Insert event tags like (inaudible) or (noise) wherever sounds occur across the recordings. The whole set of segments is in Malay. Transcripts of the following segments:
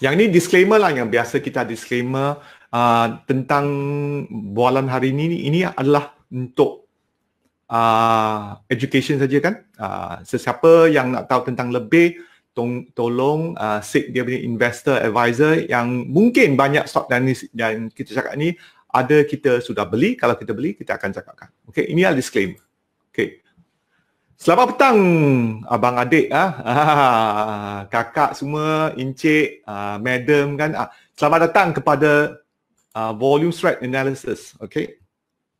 Yang ni disclaimer lah yang biasa kita disclaimer uh, tentang bualan hari ini. Ini adalah untuk uh, education saja kan. Uh, sesiapa yang nak tahu tentang lebih, tong, tolong uh, seek dia punya investor, advisor yang mungkin banyak stock dan, dan kita cakap ni ada kita sudah beli. Kalau kita beli, kita akan cakapkan. Okay, ini adalah disclaimer. Okay. Selamat petang abang adik ah. (laughs) Kakak semua, encik, ah, madam kan. Ah, selamat datang kepada ah, volume threat analysis. Okay.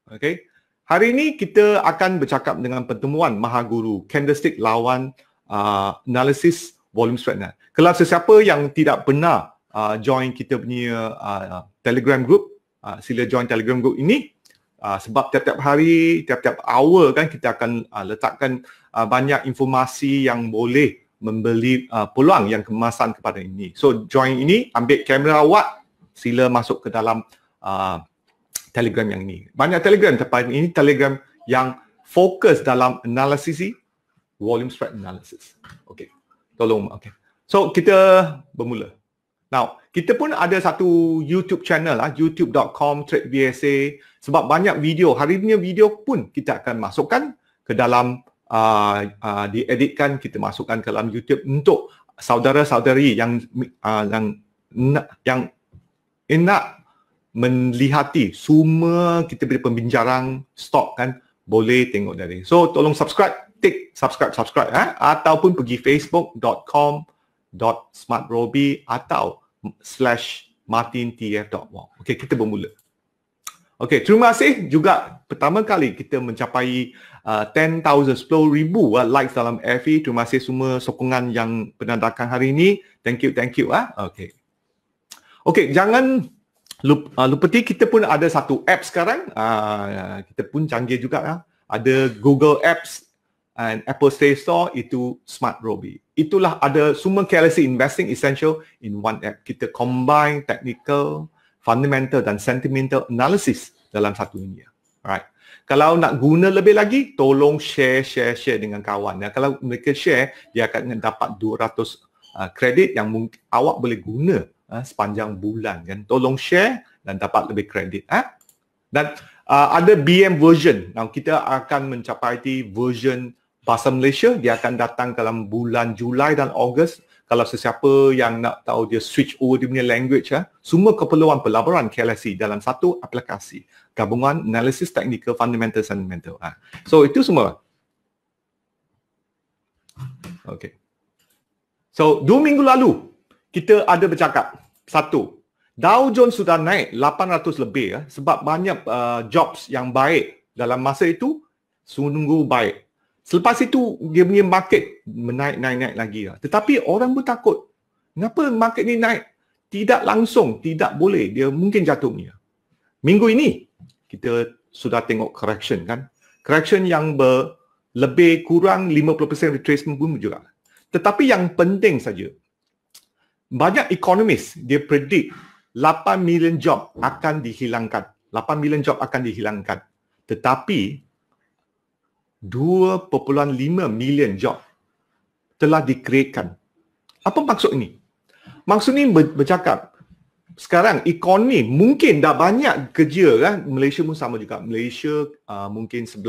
Okay. Hari ini kita akan bercakap dengan pertemuan mahaguru candlestick lawan uh, analysis volume threat. Kalau sesiapa yang tidak pernah join kita punya Telegram group, sila join Telegram group ini Uh, sebab tiap-tiap hari, tiap-tiap hour kan kita akan uh, letakkan uh, banyak informasi yang boleh membeli uh, peluang yang kemasan kepada ini. So join ini, ambil kamera awak, sila masuk ke dalam uh, telegram yang ini. Banyak telegram tempat ini, telegram yang fokus dalam analisis volume spread analysis. Okay, tolong. Okay. So kita bermula. Now, kita pun ada satu YouTube channel lah, youtube.com trade sebab banyak video hari ini video pun kita akan masukkan ke dalam uh, uh, dieditkan kita masukkan ke dalam YouTube untuk saudara-saudari yang uh, yang yang enak melihati semua kita punya pembincaran stok kan boleh tengok dari. So tolong subscribe, tick subscribe subscribe eh ataupun pergi facebook.com dot smartrobi atau slash martintf.org. Okay, kita bermula. Okay, terima kasih juga pertama kali kita mencapai uh, 10,000, 10,000 uh, likes dalam FE. Terima kasih semua sokongan yang penandakan hari ini. Thank you, thank you. Uh. Okay. Okay, jangan lup uh, lupa ti kita pun ada satu app sekarang. Uh, kita pun canggih juga. Uh. Ada Google Apps and Apple Play Store itu Smart Robi. Itulah ada semua KLC Investing Essential in one app. Kita combine technical, fundamental dan sentimental analysis dalam satu dunia. Alright. Kalau nak guna lebih lagi, tolong share, share, share dengan kawan. Ya, kalau mereka share, dia akan dapat 200 uh, kredit yang mungkin, awak boleh guna uh, sepanjang bulan. Kan? Tolong share dan dapat lebih kredit. Eh? Dan uh, ada BM version. Now, kita akan mencapai di version Bahasa Malaysia. Dia akan datang dalam bulan Julai dan Ogos kalau sesiapa yang nak tahu dia switch over dia punya language, ya, semua keperluan pelaburan KLSC dalam satu aplikasi. Gabungan analisis teknikal, fundamental, sentimental. Ha. So, itu semua. Okay. So, dua minggu lalu, kita ada bercakap. Satu, Dow Jones sudah naik 800 lebih ya, sebab banyak uh, jobs yang baik dalam masa itu sungguh baik. Selepas itu dia punya market menaik naik lagi lah. Tetapi orang pun takut. Kenapa market ni naik? Tidak langsung, tidak boleh. Dia mungkin jatuh ni. Minggu ini kita sudah tengok correction kan. Correction yang ber lebih kurang 50% retracement pun juga. Tetapi yang penting saja, banyak ekonomis dia predict 8 million job akan dihilangkan. 8 million job akan dihilangkan. Tetapi 2.5 million job telah dikreatkan. Apa maksud ini? Maksud ini bercakap sekarang ekonomi mungkin dah banyak kerja kan Malaysia pun sama juga. Malaysia uh, mungkin 11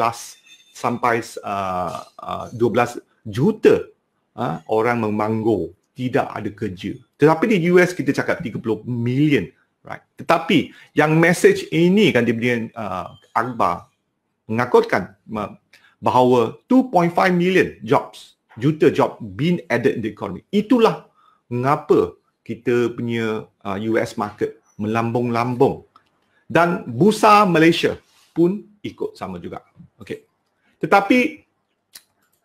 sampai uh, uh, 12 juta uh, orang menganggur, tidak ada kerja. Tetapi di US kita cakap 30 million, right? Tetapi yang message ini kan dia punya uh, akbar mengakutkan bahawa 2.5 million jobs, juta job been added in the economy. Itulah mengapa kita punya US uh, market melambung-lambung dan busa Malaysia pun ikut sama juga. Okay. Tetapi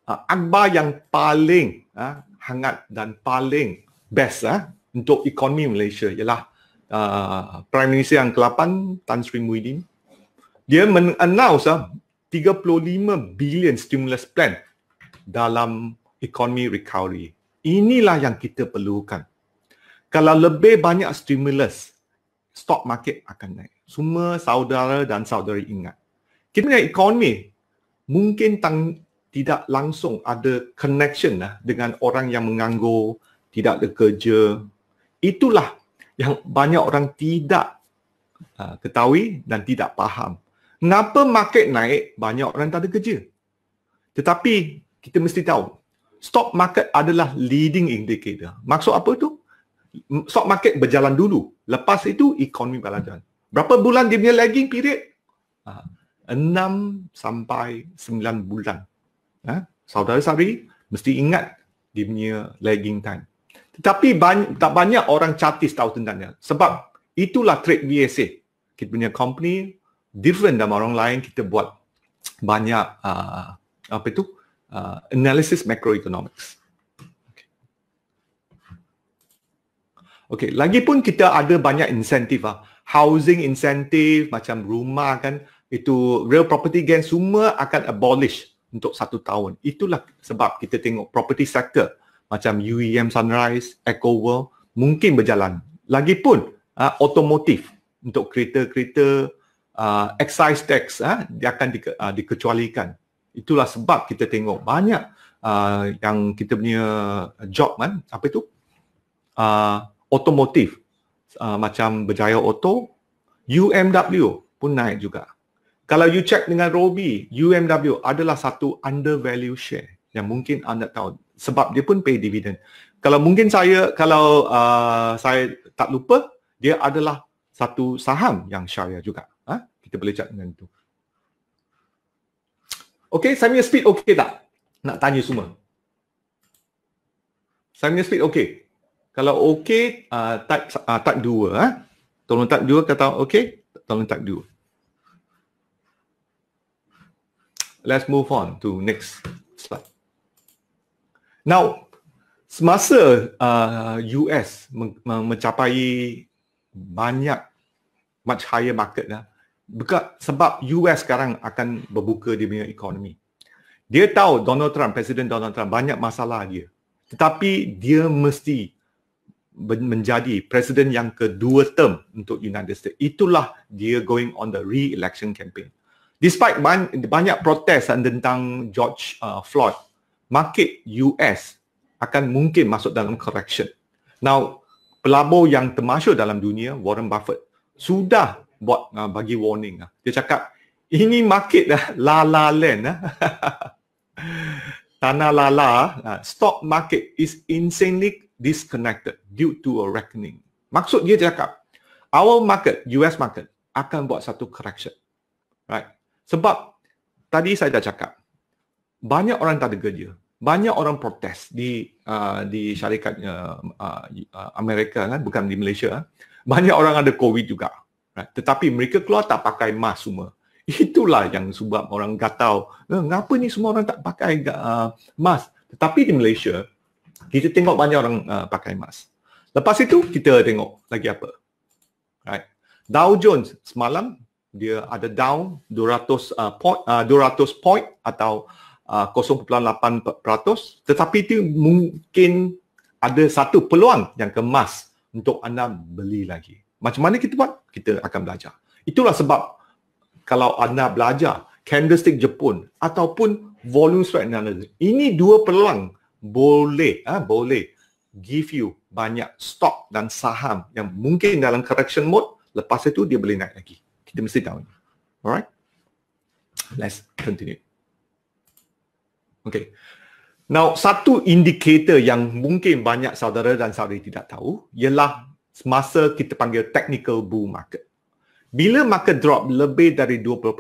uh, akhbar yang paling uh, hangat dan paling best uh, untuk ekonomi Malaysia ialah uh, Prime Minister yang ke-8 Tan Sri Muhyiddin. Dia men-announce uh, 35 bilion stimulus plan dalam ekonomi recovery. Inilah yang kita perlukan. Kalau lebih banyak stimulus, stock market akan naik. Semua saudara dan saudari ingat. Kita punya ekonomi mungkin tang, tidak langsung ada connection lah dengan orang yang menganggur, tidak ada kerja. Itulah yang banyak orang tidak uh, ketahui dan tidak faham. Kenapa market naik, banyak orang tak ada kerja? Tetapi kita mesti tahu, stock market adalah leading indicator. Maksud apa tu? Stock market berjalan dulu. Lepas itu, ekonomi berjalan. Berapa bulan dia punya lagging period? Ha, enam sampai sembilan bulan. Ha? Saudara Sari, mesti ingat dia punya lagging time. Tetapi banyak, tak banyak orang catis tahu tentangnya. Sebab itulah trade VSA. Kita punya company, different dengan orang lain kita buat banyak uh, apa itu uh, analysis macroeconomics. Okay, lagi pun kita ada banyak insentif ah. Housing insentif macam rumah kan itu real property gain semua akan abolish untuk satu tahun. Itulah sebab kita tengok property sector macam UEM Sunrise, Eco World mungkin berjalan. Lagipun uh, automotive untuk kereta-kereta uh, excise tax uh, dia akan di, uh, dikecualikan. Itulah sebab kita tengok banyak uh, yang kita punya job kan apa itu otomotif uh, uh, macam Berjaya Auto, UMW pun naik juga. Kalau you check dengan Robi, UMW adalah satu undervalue share yang mungkin anda tahu sebab dia pun pay dividend. Kalau mungkin saya kalau uh, saya tak lupa dia adalah satu saham yang syariah juga kita boleh cakap dengan tu. Okay, saya punya speed okay tak? Nak tanya semua. Saya punya speed okay. Kalau okay, uh, type, uh, type 2. Eh? Ha? Tolong type 2 kata okay. Tolong type 2. Let's move on to next slide. Now, semasa uh, US mencapai banyak much higher market lah, Beka, sebab US sekarang akan berbuka dia punya ekonomi. Dia tahu Donald Trump, Presiden Donald Trump banyak masalah dia. Tetapi dia mesti menjadi presiden yang kedua term untuk United States. Itulah dia going on the re-election campaign. Despite ban- banyak protes tentang George uh, Floyd, market US akan mungkin masuk dalam correction. Now, pelabur yang termasuk dalam dunia, Warren Buffett, sudah buat uh, bagi warning uh. dia cakap ini market uh, la la land uh. (laughs) tanah la la uh, stock market is insanely disconnected due to a reckoning maksud dia cakap our market US market akan buat satu correction right sebab tadi saya dah cakap banyak orang tak ada kerja banyak orang protes di uh, di syarikat uh, uh, Amerika kan bukan di Malaysia banyak orang ada covid juga right? Ha, tetapi mereka keluar tak pakai mask semua itulah yang sebab orang gatau kenapa eh, ni semua orang tak pakai uh, mask tetapi di Malaysia kita tengok banyak orang uh, pakai mask lepas itu kita tengok lagi apa right Dow Jones semalam dia ada down 200 uh, point uh, 200 point atau uh, 0.8% tetapi itu mungkin ada satu peluang yang kemas untuk anda beli lagi. Macam mana kita buat? kita akan belajar. Itulah sebab kalau anda belajar candlestick Jepun ataupun volume spread analysis, ini dua pelang boleh ah ha, boleh give you banyak stock dan saham yang mungkin dalam correction mode lepas itu dia boleh naik lagi. Kita mesti tahu. Alright. Let's continue. Okay. Now, satu indikator yang mungkin banyak saudara dan saudari tidak tahu ialah semasa kita panggil technical bull market. Bila market drop lebih dari 20%,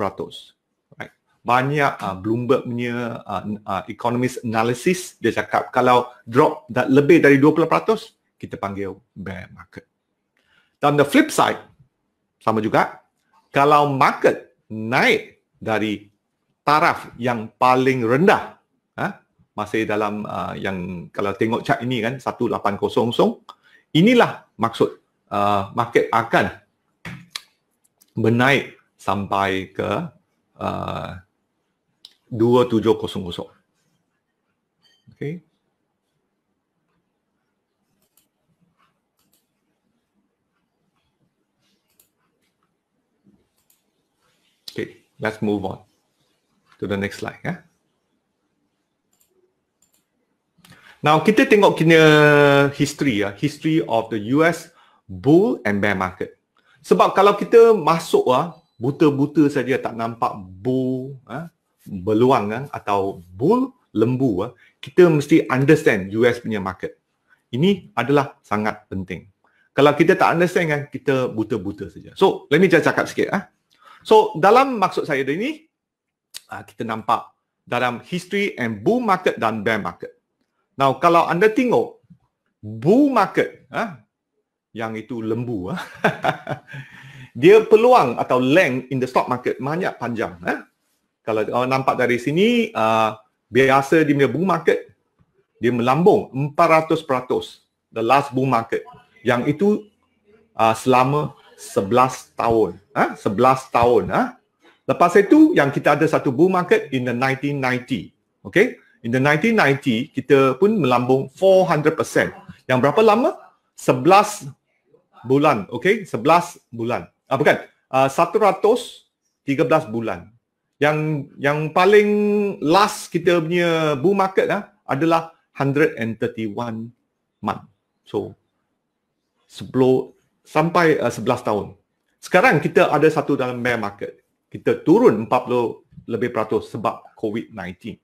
right? banyak uh, Bloomberg punya uh, uh, economist analysis dia cakap kalau drop dah lebih dari 20%, kita panggil bear market. Dan the flip side, sama juga, kalau market naik dari taraf yang paling rendah, huh? Ha? masih dalam uh, yang kalau tengok chart ini kan, 1800, Inilah maksud uh, market akan menaik sampai ke uh, 2700. Okey. Okay, let's move on to the next slide. Yeah? Now kita tengok kena history ya, history of the US bull and bear market. Sebab kalau kita masuk ah buta-buta saja tak nampak bull ah beluang ah atau bull lembu ah, kita mesti understand US punya market. Ini adalah sangat penting. Kalau kita tak understand kan kita buta-buta saja. So, let me just cakap sikit ah. So, dalam maksud saya ini ah, kita nampak dalam history and bull market dan bear market Now kalau anda tengok bull market ah yang itu lembu ah (laughs) dia peluang atau length in the stock market banyak panjang ah. Kalau oh, nampak dari sini uh, biasa di bull market dia melambung 400% the last bull market yang itu uh, selama 11 tahun ah ha? 11 tahun ah ha? lepas itu yang kita ada satu bull market in the 1990 okay? In the 1990, kita pun melambung 400%. Yang berapa lama? 11 bulan. Okay, 11 bulan. Ah, bukan, uh, ah, 113 bulan. Yang yang paling last kita punya bull market ah, adalah 131 month. So, 10, sampai uh, ah, 11 tahun. Sekarang kita ada satu dalam bear market. Kita turun 40 lebih peratus sebab COVID-19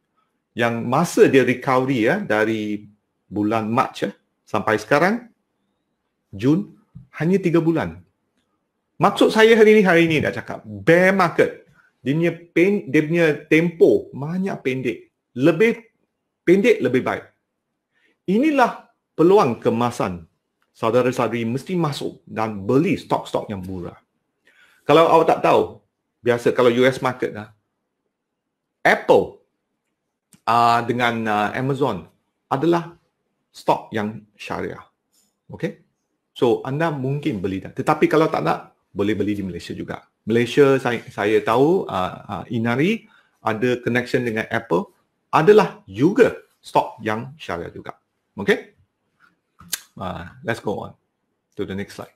yang masa dia recovery ya dari bulan Mac ya sampai sekarang Jun hanya tiga bulan. Maksud saya hari ini hari ini dah cakap bear market dia punya pen, dia punya tempo banyak pendek. Lebih pendek lebih baik. Inilah peluang kemasan. Saudara-saudari mesti masuk dan beli stok-stok yang murah. Kalau awak tak tahu, biasa kalau US market lah. Apple uh, dengan uh, Amazon adalah stok yang syariah. Okay? So, anda mungkin beli dah. Tetapi kalau tak nak, boleh beli di Malaysia juga. Malaysia, saya, saya tahu, uh, uh, Inari ada connection dengan Apple. Adalah juga stok yang syariah juga. Okay? Uh, let's go on to the next slide.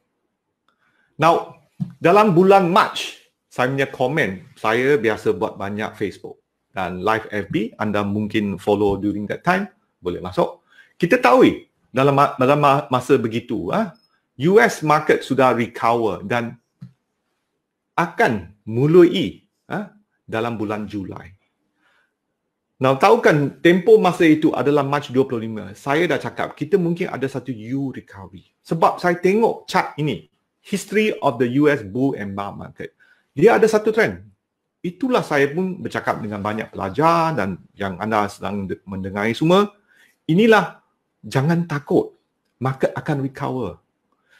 Now, dalam bulan March, saya punya komen, saya biasa buat banyak Facebook dan live FB anda mungkin follow during that time boleh masuk kita tahu dalam dalam masa begitu ah US market sudah recover dan akan mulai ah dalam bulan Julai Now, tahukan tempoh masa itu adalah March 25. Saya dah cakap, kita mungkin ada satu U recovery. Sebab saya tengok chart ini, history of the US bull and bear market. Dia ada satu trend itulah saya pun bercakap dengan banyak pelajar dan yang anda sedang mendengar semua inilah jangan takut market akan recover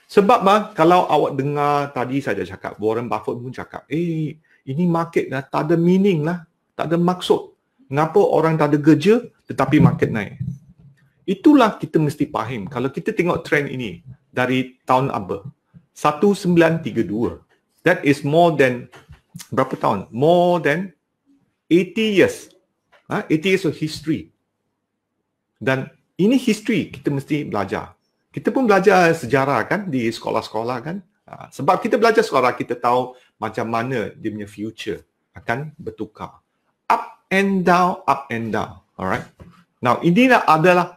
sebab mah, kalau awak dengar tadi saya cakap Warren Buffett pun cakap eh ini market dah tak ada meaning lah tak ada maksud kenapa orang tak ada kerja tetapi market naik itulah kita mesti paham. kalau kita tengok trend ini dari tahun apa 1932 that is more than berapa tahun? More than 80 years. Ha? 80 years of history. Dan ini history kita mesti belajar. Kita pun belajar sejarah kan di sekolah-sekolah kan. Ha, sebab kita belajar sekolah, kita tahu macam mana dia punya future akan bertukar. Up and down, up and down. Alright. Now, inilah adalah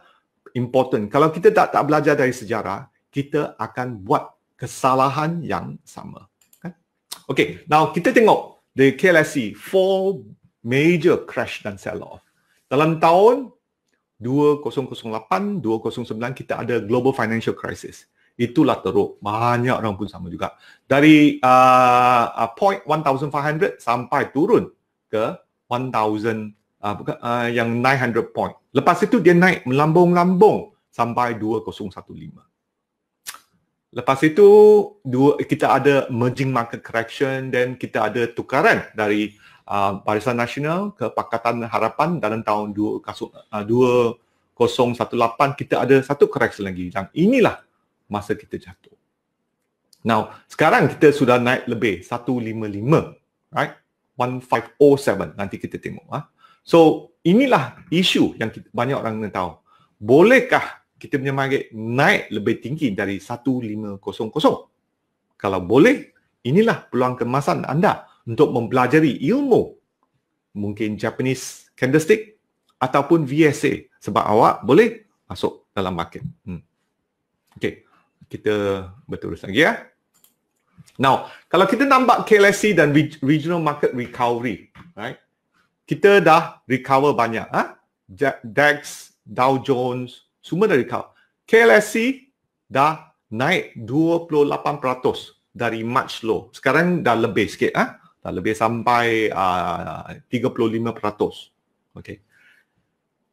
important. Kalau kita tak tak belajar dari sejarah, kita akan buat kesalahan yang sama. Okay, now kita tengok the KLSE four major crash dan sell off. Dalam tahun 2008, 2009 kita ada global financial crisis. Itulah teruk. Banyak orang pun sama juga. Dari uh, uh point 1,500 sampai turun ke 1,000 uh, uh, yang 900 point. Lepas itu dia naik melambung-lambung sampai 2015. Lepas itu dua kita ada merging market correction dan kita ada tukaran dari uh, Barisan Nasional ke Pakatan Harapan dalam tahun 2018 uh, kita ada satu correction lagi dan inilah masa kita jatuh. Now, sekarang kita sudah naik lebih 155, right? 1507 nanti kita tengok ah. Ha? So, inilah isu yang kita, banyak orang nak tahu. Bolehkah kita punya market naik lebih tinggi dari 1500. Kalau boleh, inilah peluang kemasan anda untuk mempelajari ilmu mungkin Japanese candlestick ataupun VSA sebab awak boleh masuk dalam market. Hmm. Okey, kita berterus lagi ya. Now, kalau kita nampak KLSC dan regional market recovery, right? Kita dah recover banyak. Ha? DAX, Dow Jones, semua dari kau, KLSC dah naik 28% dari March low. Sekarang dah lebih sikit. Ha? Dah lebih sampai uh, 35%. Okay.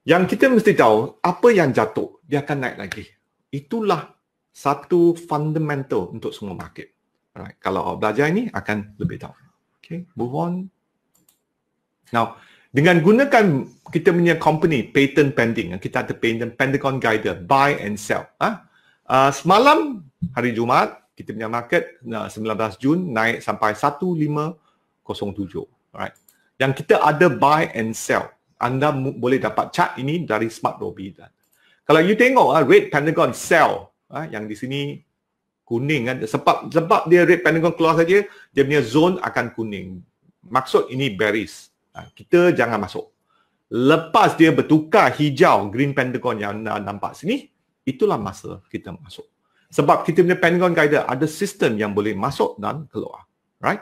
Yang kita mesti tahu, apa yang jatuh, dia akan naik lagi. Itulah satu fundamental untuk semua market. Alright. Kalau belajar ini, akan lebih tahu. Okay, move on. Now, dengan gunakan kita punya company patent pending ah, kita ada patent pentagon guider buy and sell ah ha? uh, semalam hari jumaat kita punya market 19 Jun naik sampai 1507 alright yang kita ada buy and sell anda boleh dapat chart ini dari smart robi kalau you tengok ah uh, red pentagon sell ah uh, yang di sini kuning kan sebab sebab dia red pentagon keluar saja dia punya zone akan kuning maksud ini bearish Ah, kita jangan masuk. Lepas dia bertukar hijau green pentagon yang anda nampak sini, itulah masa kita masuk. Sebab kita punya pentagon guider ada sistem yang boleh masuk dan keluar. Right?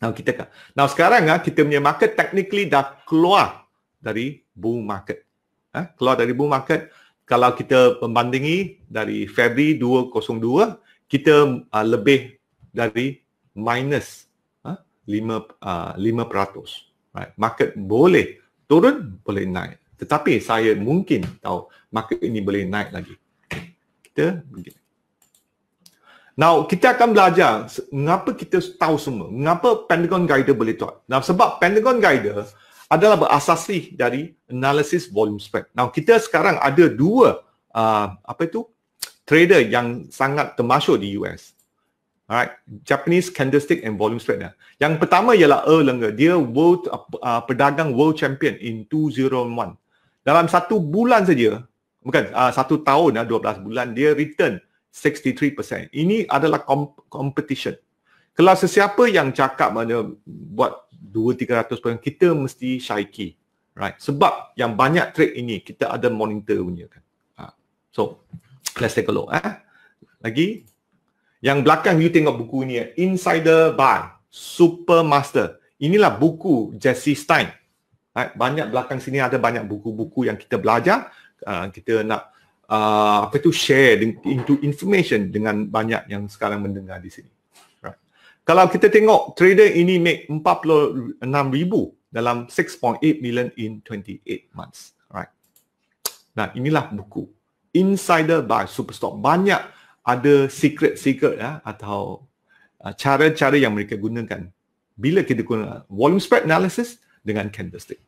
Nah kita kan. Nah sekarang ah kita punya market technically dah keluar dari bull market. Eh, keluar dari bull market kalau kita membandingi dari Febri 202 kita ah, lebih dari minus uh, 5 uh, 5% right? market boleh turun boleh naik tetapi saya mungkin tahu market ini boleh naik lagi kita begini now kita akan belajar mengapa kita tahu semua mengapa pentagon guider boleh tahu? now sebab pentagon guider adalah berasasi dari analisis volume spread now kita sekarang ada dua uh, apa itu trader yang sangat termasuk di US Alright, Japanese candlestick and volume spread. Yang pertama ialah Earl Lenger. Dia world uh, uh, pedagang world champion in 2001. Dalam satu bulan saja, bukan uh, satu tahun, uh, 12 bulan, dia return 63%. Ini adalah comp- competition. Kalau sesiapa yang cakap mana buat 2-300 poin, kita mesti syaiki. Right. Sebab yang banyak trade ini, kita ada monitor punya. Kan? Uh, so, let's take a look. Eh? Lagi, yang belakang you tengok buku ni Insider Super Master. Inilah buku Jesse Stein. Right? Banyak belakang sini ada banyak buku-buku yang kita belajar. Uh, kita nak uh, apa tu share into information dengan banyak yang sekarang mendengar di sini. Right? Kalau kita tengok trader ini make 46,000 dalam 6.8 million in 28 months. Right? Nah inilah buku Insider Buy Superstock. Banyak ada secret-secret ya, atau ah, cara-cara yang mereka gunakan bila kita guna volume spread analysis dengan candlestick.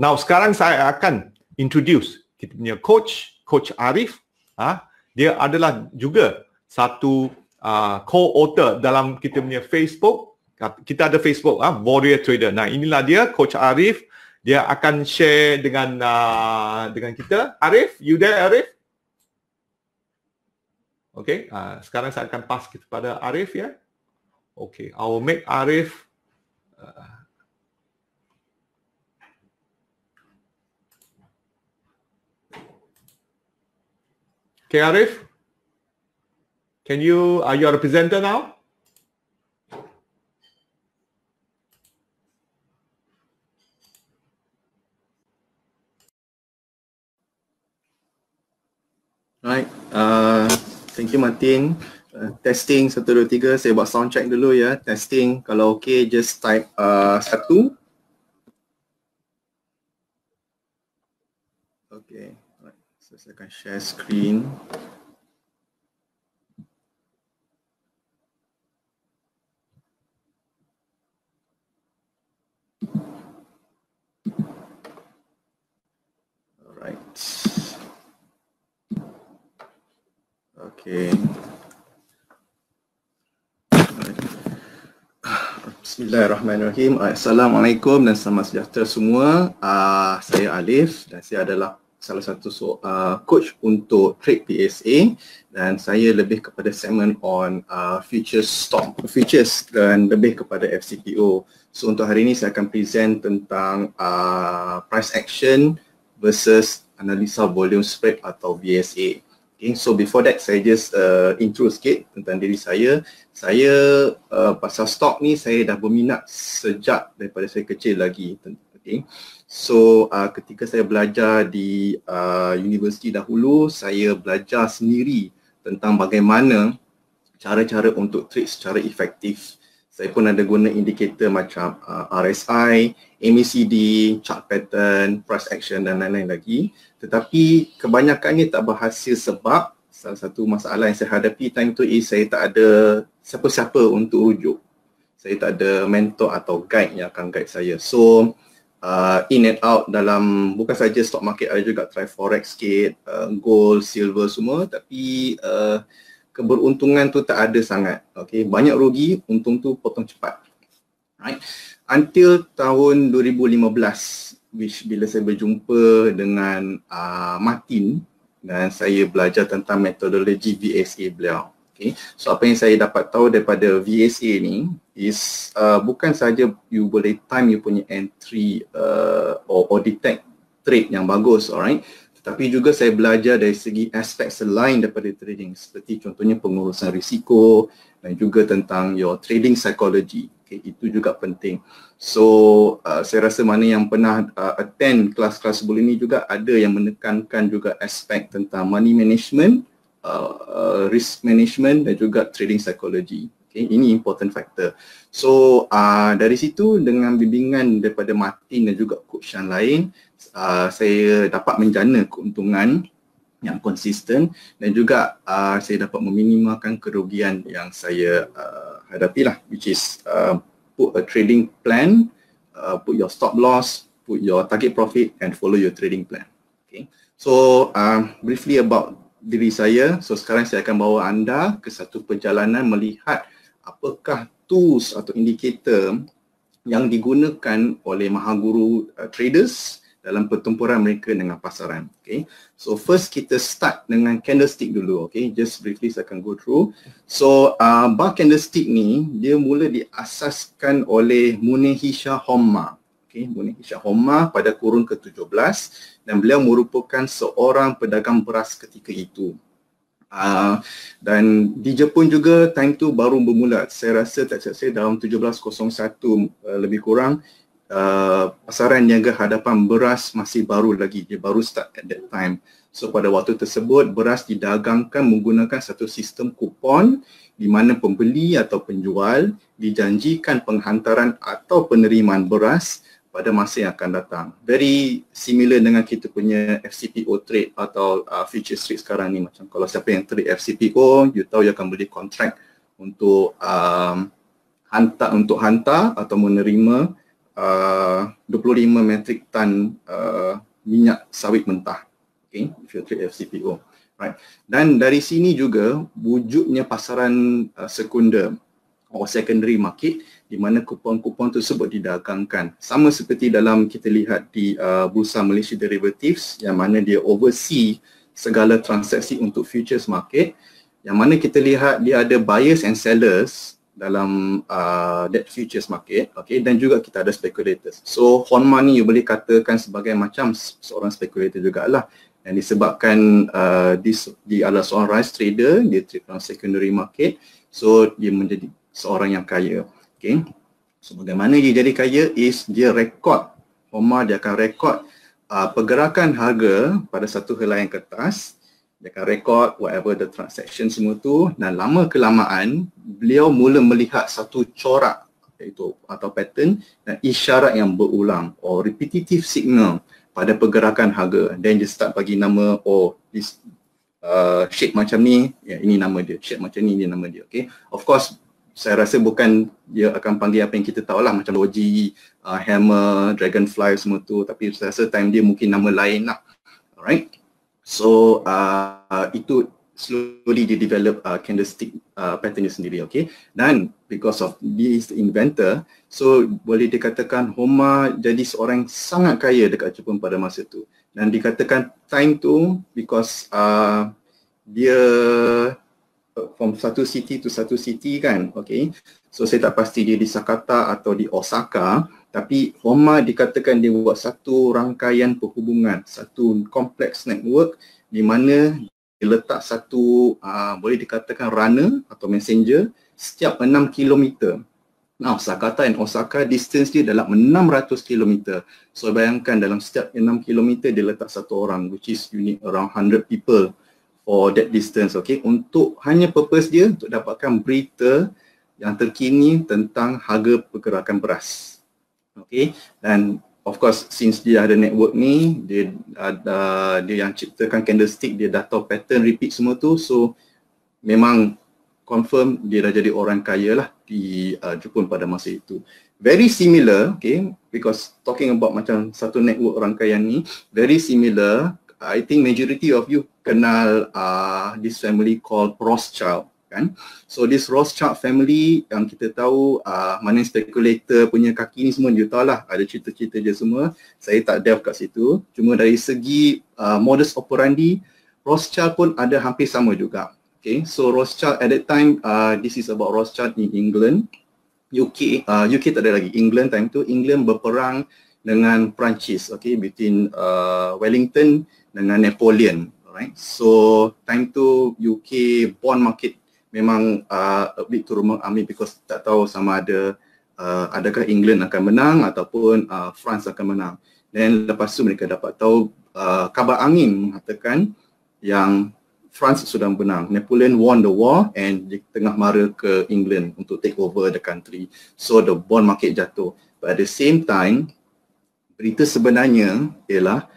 Now sekarang saya akan introduce kita punya coach, Coach Arif. Ha, dia adalah juga satu uh, co-author dalam kita punya Facebook. Kita ada Facebook, ah Warrior Trader. Nah inilah dia, Coach Arif. Dia akan share dengan uh, dengan kita. Arif, you there Arif? Okay, uh, sekarang saya akan pass pada Arif ya. Okay, I will make Arif. Uh... Okay, Arif. Can you, are you a presenter now? Right. Uh... Thank you Martin. Uh, testing 1 2 3 saya buat sound check dulu ya. Testing kalau okey just type a uh, 1 Saya akan share screen. Alright. Bismillahirrahmanirrahim. Assalamualaikum dan selamat sejahtera semua. Uh, saya Alif dan saya adalah salah satu so, uh, coach untuk Trade PSA dan saya lebih kepada segment on uh, futures stock futures dan lebih kepada FCPO. So untuk hari ini saya akan present tentang uh, price action versus analisa volume spread atau BSA. Okay, so before that saya just uh, intro sikit tentang diri saya. Saya uh, pasal stock ni saya dah berminat sejak daripada saya kecil lagi. Okay. So uh, ketika saya belajar di uh, universiti dahulu, saya belajar sendiri tentang bagaimana cara-cara untuk trade secara efektif saya pun ada guna indikator macam uh, RSI, MACD, chart pattern, price action dan lain-lain lagi. Tetapi kebanyakannya tak berhasil sebab salah satu masalah yang saya hadapi time tu is saya tak ada siapa-siapa untuk rujuk. Saya tak ada mentor atau guide yang akan guide saya. So uh, in and out dalam bukan saja stock market, saya juga try forex sikit, uh, gold, silver semua tapi uh, keberuntungan tu tak ada sangat. Okay, banyak rugi, untung tu potong cepat. Right? Until tahun 2015, which bila saya berjumpa dengan uh, Martin dan saya belajar tentang metodologi VSA beliau. Okay. So apa yang saya dapat tahu daripada VSA ni is uh, bukan saja you boleh time you punya entry uh, or, or detect trade yang bagus, alright tapi juga saya belajar dari segi aspek selain daripada trading seperti contohnya pengurusan risiko dan juga tentang your trading psychology okay, itu juga penting so uh, saya rasa mana yang pernah uh, attend kelas-kelas sebelum ini juga ada yang menekankan juga aspek tentang money management uh, uh, risk management dan juga trading psychology okay, ini important factor so uh, dari situ dengan bimbingan daripada Martin dan juga coach yang lain uh, saya dapat menjana keuntungan yang konsisten dan juga uh, saya dapat meminimalkan kerugian yang saya uh, hadapi lah which is uh, put a trading plan, uh, put your stop loss, put your target profit and follow your trading plan. Okay. So uh, briefly about diri saya, so sekarang saya akan bawa anda ke satu perjalanan melihat apakah tools atau indikator yang digunakan oleh mahaguru uh, traders dalam pertempuran mereka dengan pasaran. Okay. So first kita start dengan candlestick dulu. Okay. Just briefly saya akan go through. So uh, bar candlestick ni dia mula diasaskan oleh Munehisha Homma. Okay. Munehisha Homma pada kurun ke-17 dan beliau merupakan seorang pedagang beras ketika itu. Uh, dan di Jepun juga time tu baru bermula. Saya rasa tak saya dalam 1701 uh, lebih kurang uh, pasaran niaga hadapan beras masih baru lagi dia baru start at that time so pada waktu tersebut beras didagangkan menggunakan satu sistem kupon di mana pembeli atau penjual dijanjikan penghantaran atau penerimaan beras pada masa yang akan datang very similar dengan kita punya FCPO trade atau uh, futures trade sekarang ni macam kalau siapa yang trade FCPO you tahu you akan beli kontrak untuk um, hantar untuk hantar atau menerima uh, 25 metric ton uh, minyak sawit mentah okay if you trade FCPO right dan dari sini juga wujudnya pasaran uh, sekunder atau secondary market di mana kupon-kupon tersebut didagangkan sama seperti dalam kita lihat di uh, bursa Malaysia derivatives yang mana dia oversee segala transaksi untuk futures market yang mana kita lihat dia ada buyers and sellers dalam uh, debt futures market okay, dan juga kita ada speculators. So Hon Ma ni you boleh katakan sebagai macam seorang speculator jugalah dan disebabkan uh, dia, dia adalah seorang rice trader, dia trade dalam secondary market so dia menjadi seorang yang kaya. Okay. So bagaimana dia jadi kaya is dia record, Hon Ma dia akan rekod uh, pergerakan harga pada satu helaian kertas mereka akan record whatever the transaction semua tu dan lama kelamaan beliau mula melihat satu corak iaitu atau pattern dan isyarat yang berulang or repetitive signal pada pergerakan harga then dia start bagi nama oh this uh, shape macam ni ya yeah, ini nama dia shape macam ni ini nama dia okay of course saya rasa bukan dia akan panggil apa yang kita tahu lah macam Logi, uh, Hammer, Dragonfly semua tu tapi saya rasa time dia mungkin nama lain lah alright So, uh, Uh, itu slowly dia develop uh, candlestick uh, patternnya sendiri okay dan because of this inventor so boleh dikatakan Homa jadi seorang sangat kaya dekat Jepun pada masa tu dan dikatakan time tu because uh, dia from satu city to satu city kan okay so saya tak pasti dia di Sakata atau di Osaka tapi Homa dikatakan dia buat satu rangkaian perhubungan satu kompleks network di mana dia letak satu uh, boleh dikatakan runner atau messenger setiap 6 km. Now, Sakata and Osaka distance dia dalam 600 km. So bayangkan dalam setiap 6 km dia letak satu orang which is you need around 100 people for that distance. Okey, untuk hanya purpose dia untuk dapatkan berita yang terkini tentang harga pergerakan beras. Okey, dan of course since dia ada network ni dia ada uh, uh, dia yang ciptakan candlestick dia dah tahu pattern repeat semua tu so memang confirm dia dah jadi orang kaya lah di uh, Jepun pada masa itu very similar okay because talking about macam satu network kaya ni very similar i think majority of you kenal uh, this family called Rothschild kan. So this Rothschild family yang kita tahu uh, mana spekulator punya kaki ni semua you lah, ada cerita-cerita je semua. Saya tak delve kat situ. Cuma dari segi uh, modus operandi Rothschild pun ada hampir sama juga. Okay, so Rothschild at that time, uh, this is about Rothschild in England. UK, uh, UK tak ada lagi. England time tu, England berperang dengan Perancis, okay, between uh, Wellington dengan Napoleon. Alright, so time tu UK bond market memang uh, a bit to rumah because tak tahu sama ada uh, adakah England akan menang ataupun uh, France akan menang. Dan lepas tu mereka dapat tahu uh, khabar angin mengatakan yang France sudah menang. Napoleon won the war and di tengah mara ke England untuk take over the country. So the bond market jatuh. But at the same time, berita sebenarnya ialah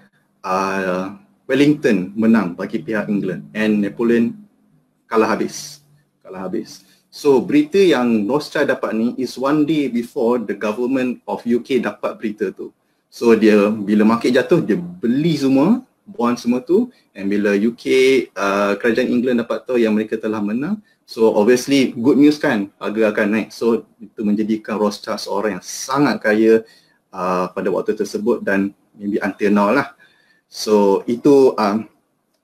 uh, Wellington menang bagi pihak England and Napoleon kalah habis kalau habis. So berita yang Nostra dapat ni is one day before the government of UK dapat berita tu. So dia bila market jatuh dia beli semua bond semua tu and bila UK uh, kerajaan England dapat tahu yang mereka telah menang so obviously good news kan harga akan naik so itu menjadikan Rothschild seorang yang sangat kaya uh, pada waktu tersebut dan maybe until now lah so itu um,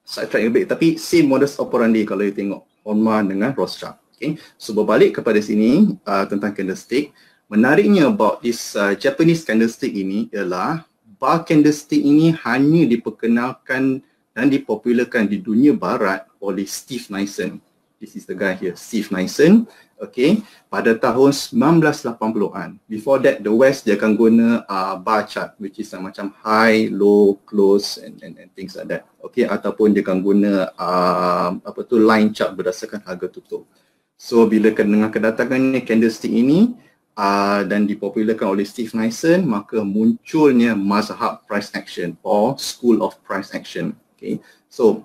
side track a bit tapi same modus operandi kalau you tengok Orma dengan Rothschild. Okay. So berbalik kepada sini uh, tentang candlestick. Menariknya about this uh, Japanese candlestick ini ialah bar candlestick ini hanya diperkenalkan dan dipopularkan di dunia barat oleh Steve Nyson. This is the guy here, Steve Nyson okay, pada tahun 1980-an. Before that, the West dia akan guna uh, bar chart which is uh, macam high, low, close and, and, and things like that. Okay, ataupun dia akan guna uh, apa tu line chart berdasarkan harga tutup. So, bila dengan kedatangannya candlestick ini uh, dan dipopularkan oleh Steve Nyson, maka munculnya mazhab price action or school of price action. Okay, so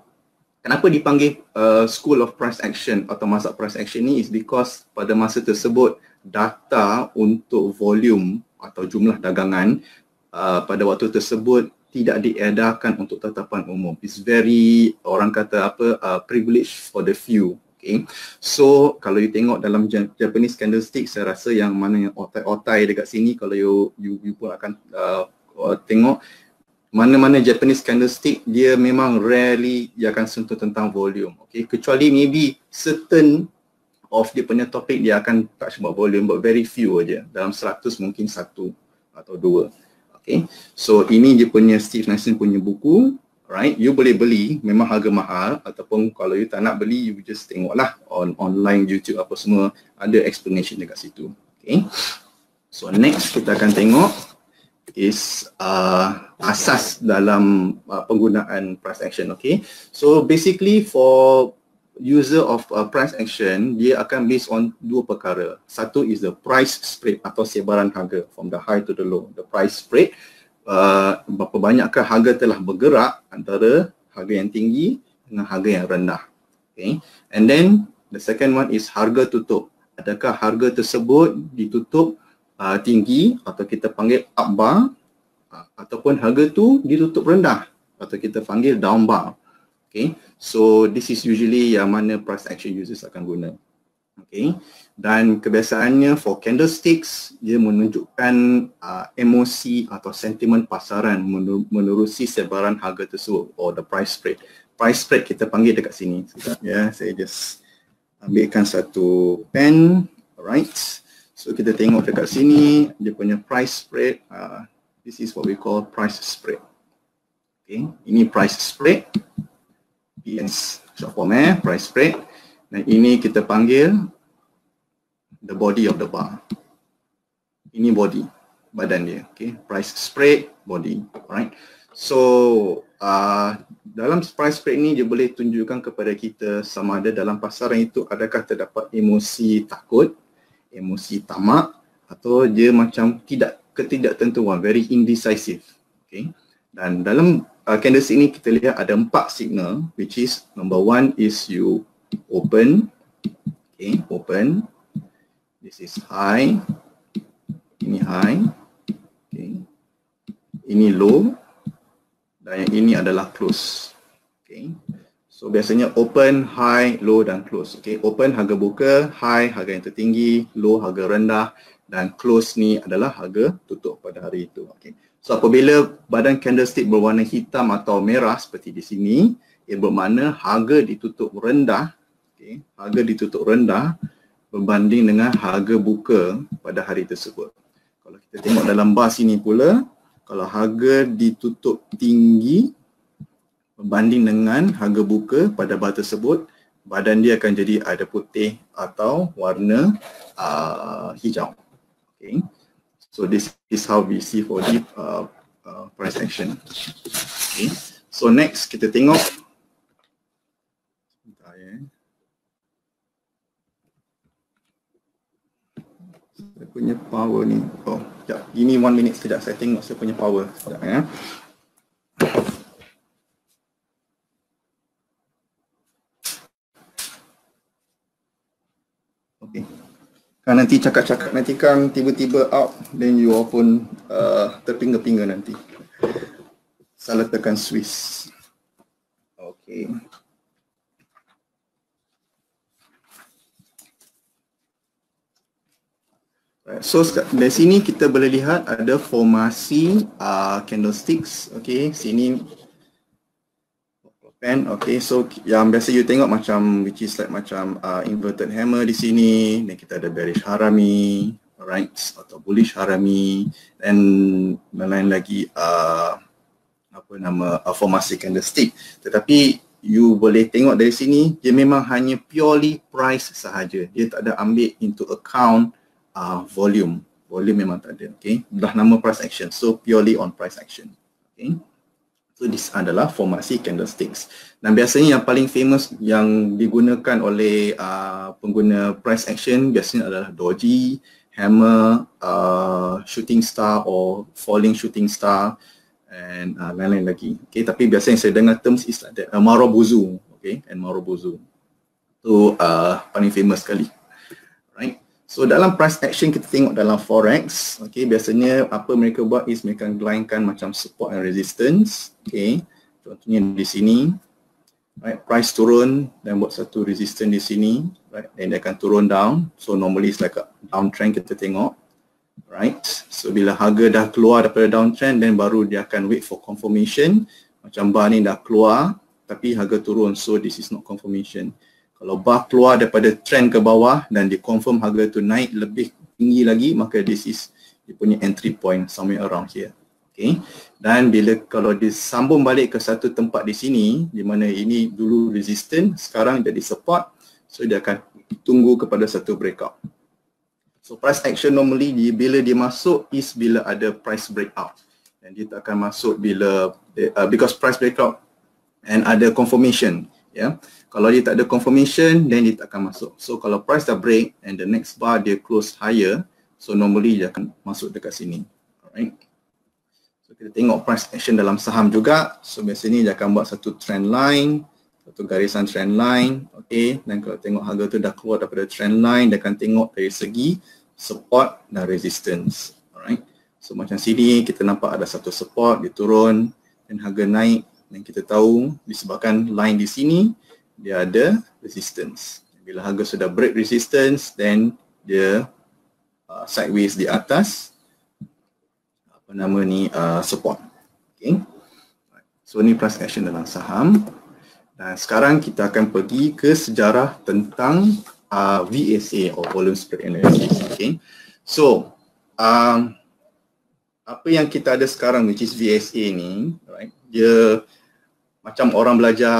Kenapa dipanggil uh, School of Price Action atau masa Price Action ni is because pada masa tersebut data untuk volume atau jumlah dagangan uh, pada waktu tersebut tidak diedarkan untuk tatapan umum. It's very orang kata apa uh, privilege for the few. Okay. So kalau you tengok dalam Japanese candlestick saya rasa yang mana yang otai-otai dekat sini kalau you you, you pun akan uh, tengok mana-mana Japanese candlestick dia memang rarely dia akan sentuh tentang volume okay? kecuali maybe certain of dia punya topik dia akan touch about volume but very few aja dalam 100 mungkin satu atau dua okay? so ini dia punya Steve Nelson punya buku right you boleh beli memang harga mahal ataupun kalau you tak nak beli you just tengoklah on online YouTube apa semua ada explanation dekat situ okay? so next kita akan tengok is uh, asas dalam uh, penggunaan price action okay so basically for user of uh, price action dia akan based on dua perkara satu is the price spread atau sebaran harga from the high to the low the price spread uh, berapa banyakkah harga telah bergerak antara harga yang tinggi dengan harga yang rendah okay and then the second one is harga tutup adakah harga tersebut ditutup uh, tinggi atau kita panggil up bar Ha, ataupun harga tu ditutup rendah atau kita panggil down bar. Okay, so this is usually yang mana price action users akan guna. Okay, dan kebiasaannya for candlesticks dia menunjukkan uh, emosi atau sentimen pasaran menur- menerusi sebaran harga tersebut or the price spread. Price spread kita panggil dekat sini. Ya, yeah, saya just ambilkan satu pen. Alright, so kita tengok dekat sini dia punya price spread. Uh, This is what we call price spread. Okay, ini price spread. PS short form eh, price spread. Dan ini kita panggil the body of the bar. Ini body, badan dia. Okay, price spread, body. Alright. So, uh, dalam price spread ni dia boleh tunjukkan kepada kita sama ada dalam pasaran itu adakah terdapat emosi takut, emosi tamak atau dia macam tidak ketidaktentuan, very indecisive. Okay. Dan dalam uh, candlestick ini kita lihat ada empat signal which is number one is you open, okay, open. This is high, ini high, okay. ini low dan yang ini adalah close. Okay. So biasanya open, high, low dan close. Okay. Open harga buka, high harga yang tertinggi, low harga rendah dan close ni adalah harga tutup pada hari itu. Okay. So apabila badan candlestick berwarna hitam atau merah seperti di sini, ia bermakna harga ditutup rendah, okay, harga ditutup rendah berbanding dengan harga buka pada hari tersebut. Kalau kita tengok dalam bas ini pula, kalau harga ditutup tinggi berbanding dengan harga buka pada bar tersebut, badan dia akan jadi ada putih atau warna uh, hijau. Okay. So this is how we see for deep uh, uh, price action. Okay. So next kita tengok. Sebentar eh. Saya punya power ni. Oh, sekejap. Give me one minute sekejap. Saya tengok saya punya power. Sekejap ya. Kan nanti cakap-cakap nanti kang tiba-tiba out then you all pun uh, terpinga-pinga nanti. Salah tekan Swiss. Okay. So dari sini kita boleh lihat ada formasi uh, candlesticks. Okay, sini pen okay so yang biasa you tengok macam which is like macam uh, inverted hammer di sini then kita ada bearish harami right atau bullish harami dan lain lagi uh, apa nama uh, formasi candlestick tetapi you boleh tengok dari sini dia memang hanya purely price sahaja dia tak ada ambil into account uh, volume volume memang tak ada okay dah nama price action so purely on price action okay So this adalah formasi candlesticks. Dan biasanya yang paling famous yang digunakan oleh uh, pengguna price action biasanya adalah doji, hammer, uh, shooting star or falling shooting star and uh, lain-lain lagi. Okay, tapi biasanya saya dengar terms is like that, uh, marobuzu, okay, and marobuzu. Itu so, uh, paling famous sekali. So dalam price action kita tengok dalam forex, okay, biasanya apa mereka buat is mereka gelangkan macam support and resistance. Okay, contohnya di sini, right, price turun dan buat satu resistance di sini, right, dan dia akan turun down. So normally it's like a downtrend kita tengok. Right, so bila harga dah keluar daripada downtrend, then baru dia akan wait for confirmation. Macam bar ni dah keluar, tapi harga turun, so this is not confirmation kalau bar keluar daripada trend ke bawah dan dia confirm harga tu naik lebih tinggi lagi maka this is dia punya entry point somewhere around here okay dan bila kalau dia sambung balik ke satu tempat di sini di mana ini dulu resistant sekarang jadi support so dia akan tunggu kepada satu breakout so price action normally dia, bila dia masuk is bila ada price breakout dan dia tak akan masuk bila eh, uh, because price breakout and ada confirmation yeah. Kalau dia tak ada confirmation then dia tak akan masuk. So kalau price dah break and the next bar dia close higher, so normally dia akan masuk dekat sini. Alright. So kita tengok price action dalam saham juga. So biasanya dia akan buat satu trend line, satu garisan trend line, okey. Dan kalau tengok harga tu dah keluar daripada trend line, dia akan tengok dari segi support dan resistance. Alright. So macam sini kita nampak ada satu support dia turun dan harga naik dan kita tahu disebabkan line di sini dia ada resistance. Bila harga sudah break resistance then dia uh, sideways di atas apa nama ni uh, support. Okay. So ni price action dalam saham. Dan sekarang kita akan pergi ke sejarah tentang uh, VSA or volume spread analysis. Okay. So um, apa yang kita ada sekarang which is VSA ni, right? Dia macam orang belajar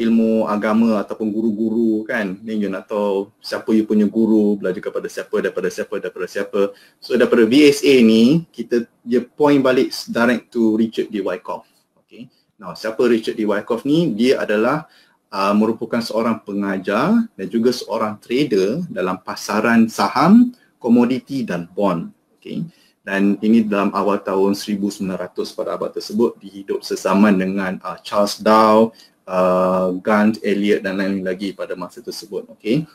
ilmu agama ataupun guru-guru kan ni you nak tahu siapa you punya guru belajar kepada siapa daripada siapa daripada siapa so daripada VSA ni kita dia point balik direct to Richard D. Wyckoff okay. now siapa Richard D. Wyckoff ni dia adalah uh, merupakan seorang pengajar dan juga seorang trader dalam pasaran saham komoditi dan bond okay dan ini dalam awal tahun 1900 pada abad tersebut dihidup sesama dengan uh, Charles Dow, uh, Gant, Elliot dan lain-lain lagi pada masa tersebut. Okay.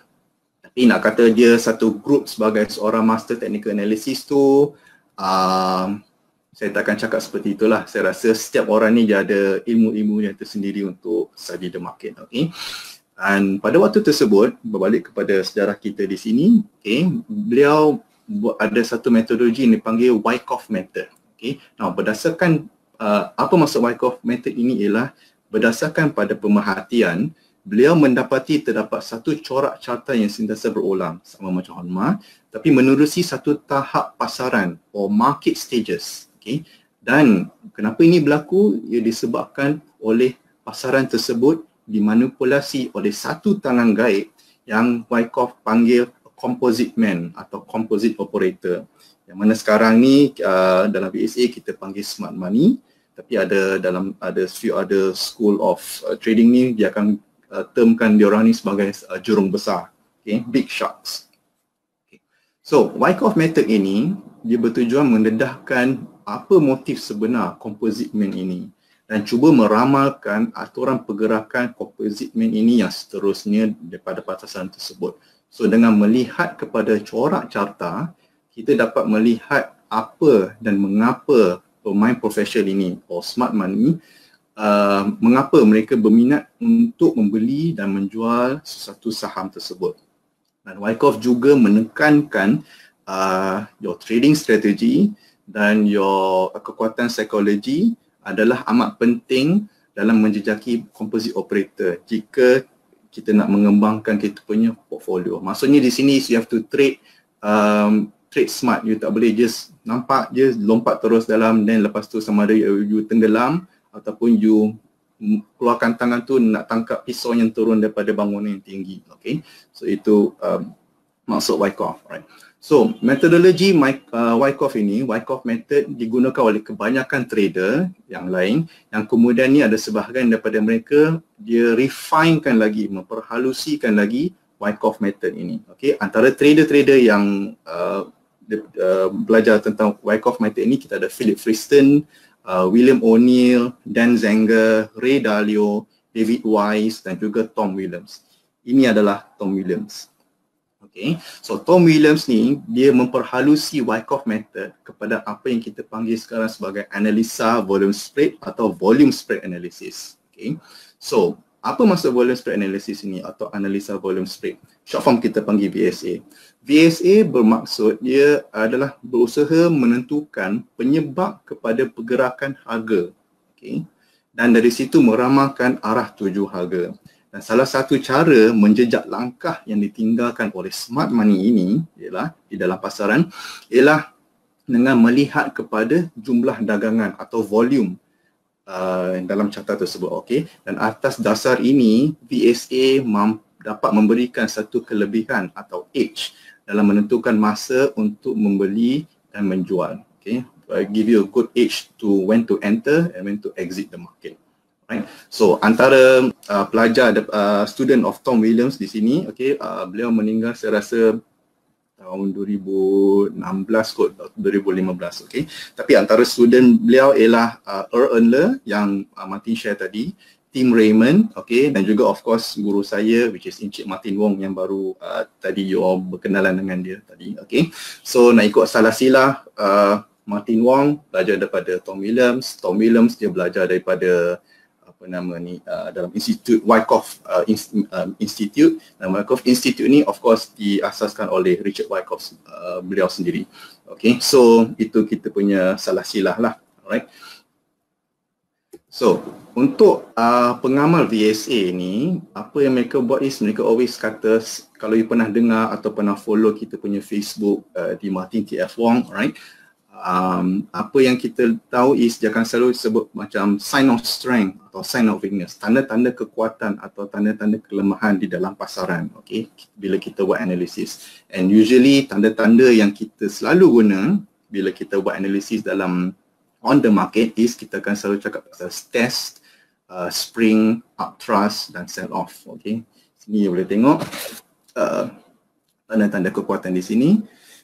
Tapi nak kata dia satu grup sebagai seorang master technical analysis tu, uh, saya takkan cakap seperti itulah. Saya rasa setiap orang ni dia ada ilmu-ilmu yang tersendiri untuk study the market. Okay. Dan pada waktu tersebut, berbalik kepada sejarah kita di sini, okay, beliau ada satu metodologi yang dipanggil Wyckoff Method. Okay. Nah, berdasarkan uh, apa maksud Wyckoff Method ini ialah berdasarkan pada pemerhatian, beliau mendapati terdapat satu corak carta yang sentiasa berulang sama macam Honma tapi menerusi satu tahap pasaran or market stages. Okay. Dan kenapa ini berlaku? Ia disebabkan oleh pasaran tersebut dimanipulasi oleh satu tangan gaib yang Wyckoff panggil composite man atau composite operator yang mana sekarang ni uh, dalam BSA kita panggil smart money tapi ada dalam ada few other school of uh, trading ni dia akan uh, termkan diorang ni sebagai uh, jurung besar okay big sharks okay. so Wyckoff method ini dia bertujuan mendedahkan apa motif sebenar composite man ini dan cuba meramalkan aturan pergerakan composite man ini yang seterusnya daripada batasan tersebut. So dengan melihat kepada corak carta, kita dapat melihat apa dan mengapa pemain profesional ini or smart money uh, mengapa mereka berminat untuk membeli dan menjual sesuatu saham tersebut. Dan Wyckoff juga menekankan uh, your trading strategy dan your kekuatan psikologi adalah amat penting dalam menjejaki composite operator jika kita nak mengembangkan kita punya portfolio. Maksudnya di sini you have to trade um, trade smart. You tak boleh just nampak je lompat terus dalam dan lepas tu sama ada you, you tenggelam ataupun you keluarkan tangan tu nak tangkap pisau yang turun daripada bangunan yang tinggi. Okay. So itu um, maksud wake Right. So methodology uh, Wyckoff ini, Wyckoff method digunakan oleh kebanyakan trader yang lain yang kemudian ni ada sebahagian daripada mereka dia refinekan lagi, memperhalusikan lagi Wyckoff method ini. Okay, antara trader-trader yang uh, uh, belajar tentang Wyckoff method ini kita ada Philip Freeston, uh, William O'Neill, Dan Zenger, Ray Dalio, David Wise dan juga Tom Williams. Ini adalah Tom Williams. Okay. So Tom Williams ni dia memperhalusi Wyckoff method kepada apa yang kita panggil sekarang sebagai analisa volume spread atau volume spread analysis. Okay. So apa maksud volume spread analysis ini atau analisa volume spread? Short form kita panggil VSA. VSA bermaksud dia adalah berusaha menentukan penyebab kepada pergerakan harga. Okay. Dan dari situ meramalkan arah tuju harga. Dan salah satu cara menjejak langkah yang ditinggalkan oleh smart money ini ialah di dalam pasaran ialah dengan melihat kepada jumlah dagangan atau volume uh, dalam carta tersebut. Okay? Dan atas dasar ini, VSA mem- dapat memberikan satu kelebihan atau edge dalam menentukan masa untuk membeli dan menjual. Okay? I give you a good edge to when to enter and when to exit the market. Right. So antara uh, pelajar uh, student of Tom Williams di sini, okay, uh, beliau meninggal saya rasa tahun 2016 kot 2015 okay. tapi antara student beliau ialah uh, Earl Earnler yang uh, Martin share tadi Tim Raymond okay, dan juga of course guru saya which is Encik Martin Wong yang baru uh, tadi you all berkenalan dengan dia tadi okay. so nak ikut salah sila uh, Martin Wong belajar daripada Tom Williams Tom Williams dia belajar daripada apa nama ni uh, dalam institut Wyckoff uh, in, um, Institute dan Wyckoff Institute ni of course diasaskan oleh Richard Wyckoff uh, beliau sendiri. Okay, so itu kita punya salah silah lah. Alright. So, untuk uh, pengamal VSA ni, apa yang mereka buat is mereka always kata kalau you pernah dengar atau pernah follow kita punya Facebook uh, di Martin TF Wong, right? um, apa yang kita tahu is dia akan selalu sebut macam sign of strength atau sign of weakness, tanda-tanda kekuatan atau tanda-tanda kelemahan di dalam pasaran. Okay, bila kita buat analisis. And usually tanda-tanda yang kita selalu guna bila kita buat analisis dalam on the market is kita akan selalu cakap pasal test, uh, spring, trust dan sell off. Okay, sini boleh tengok uh, tanda-tanda kekuatan di sini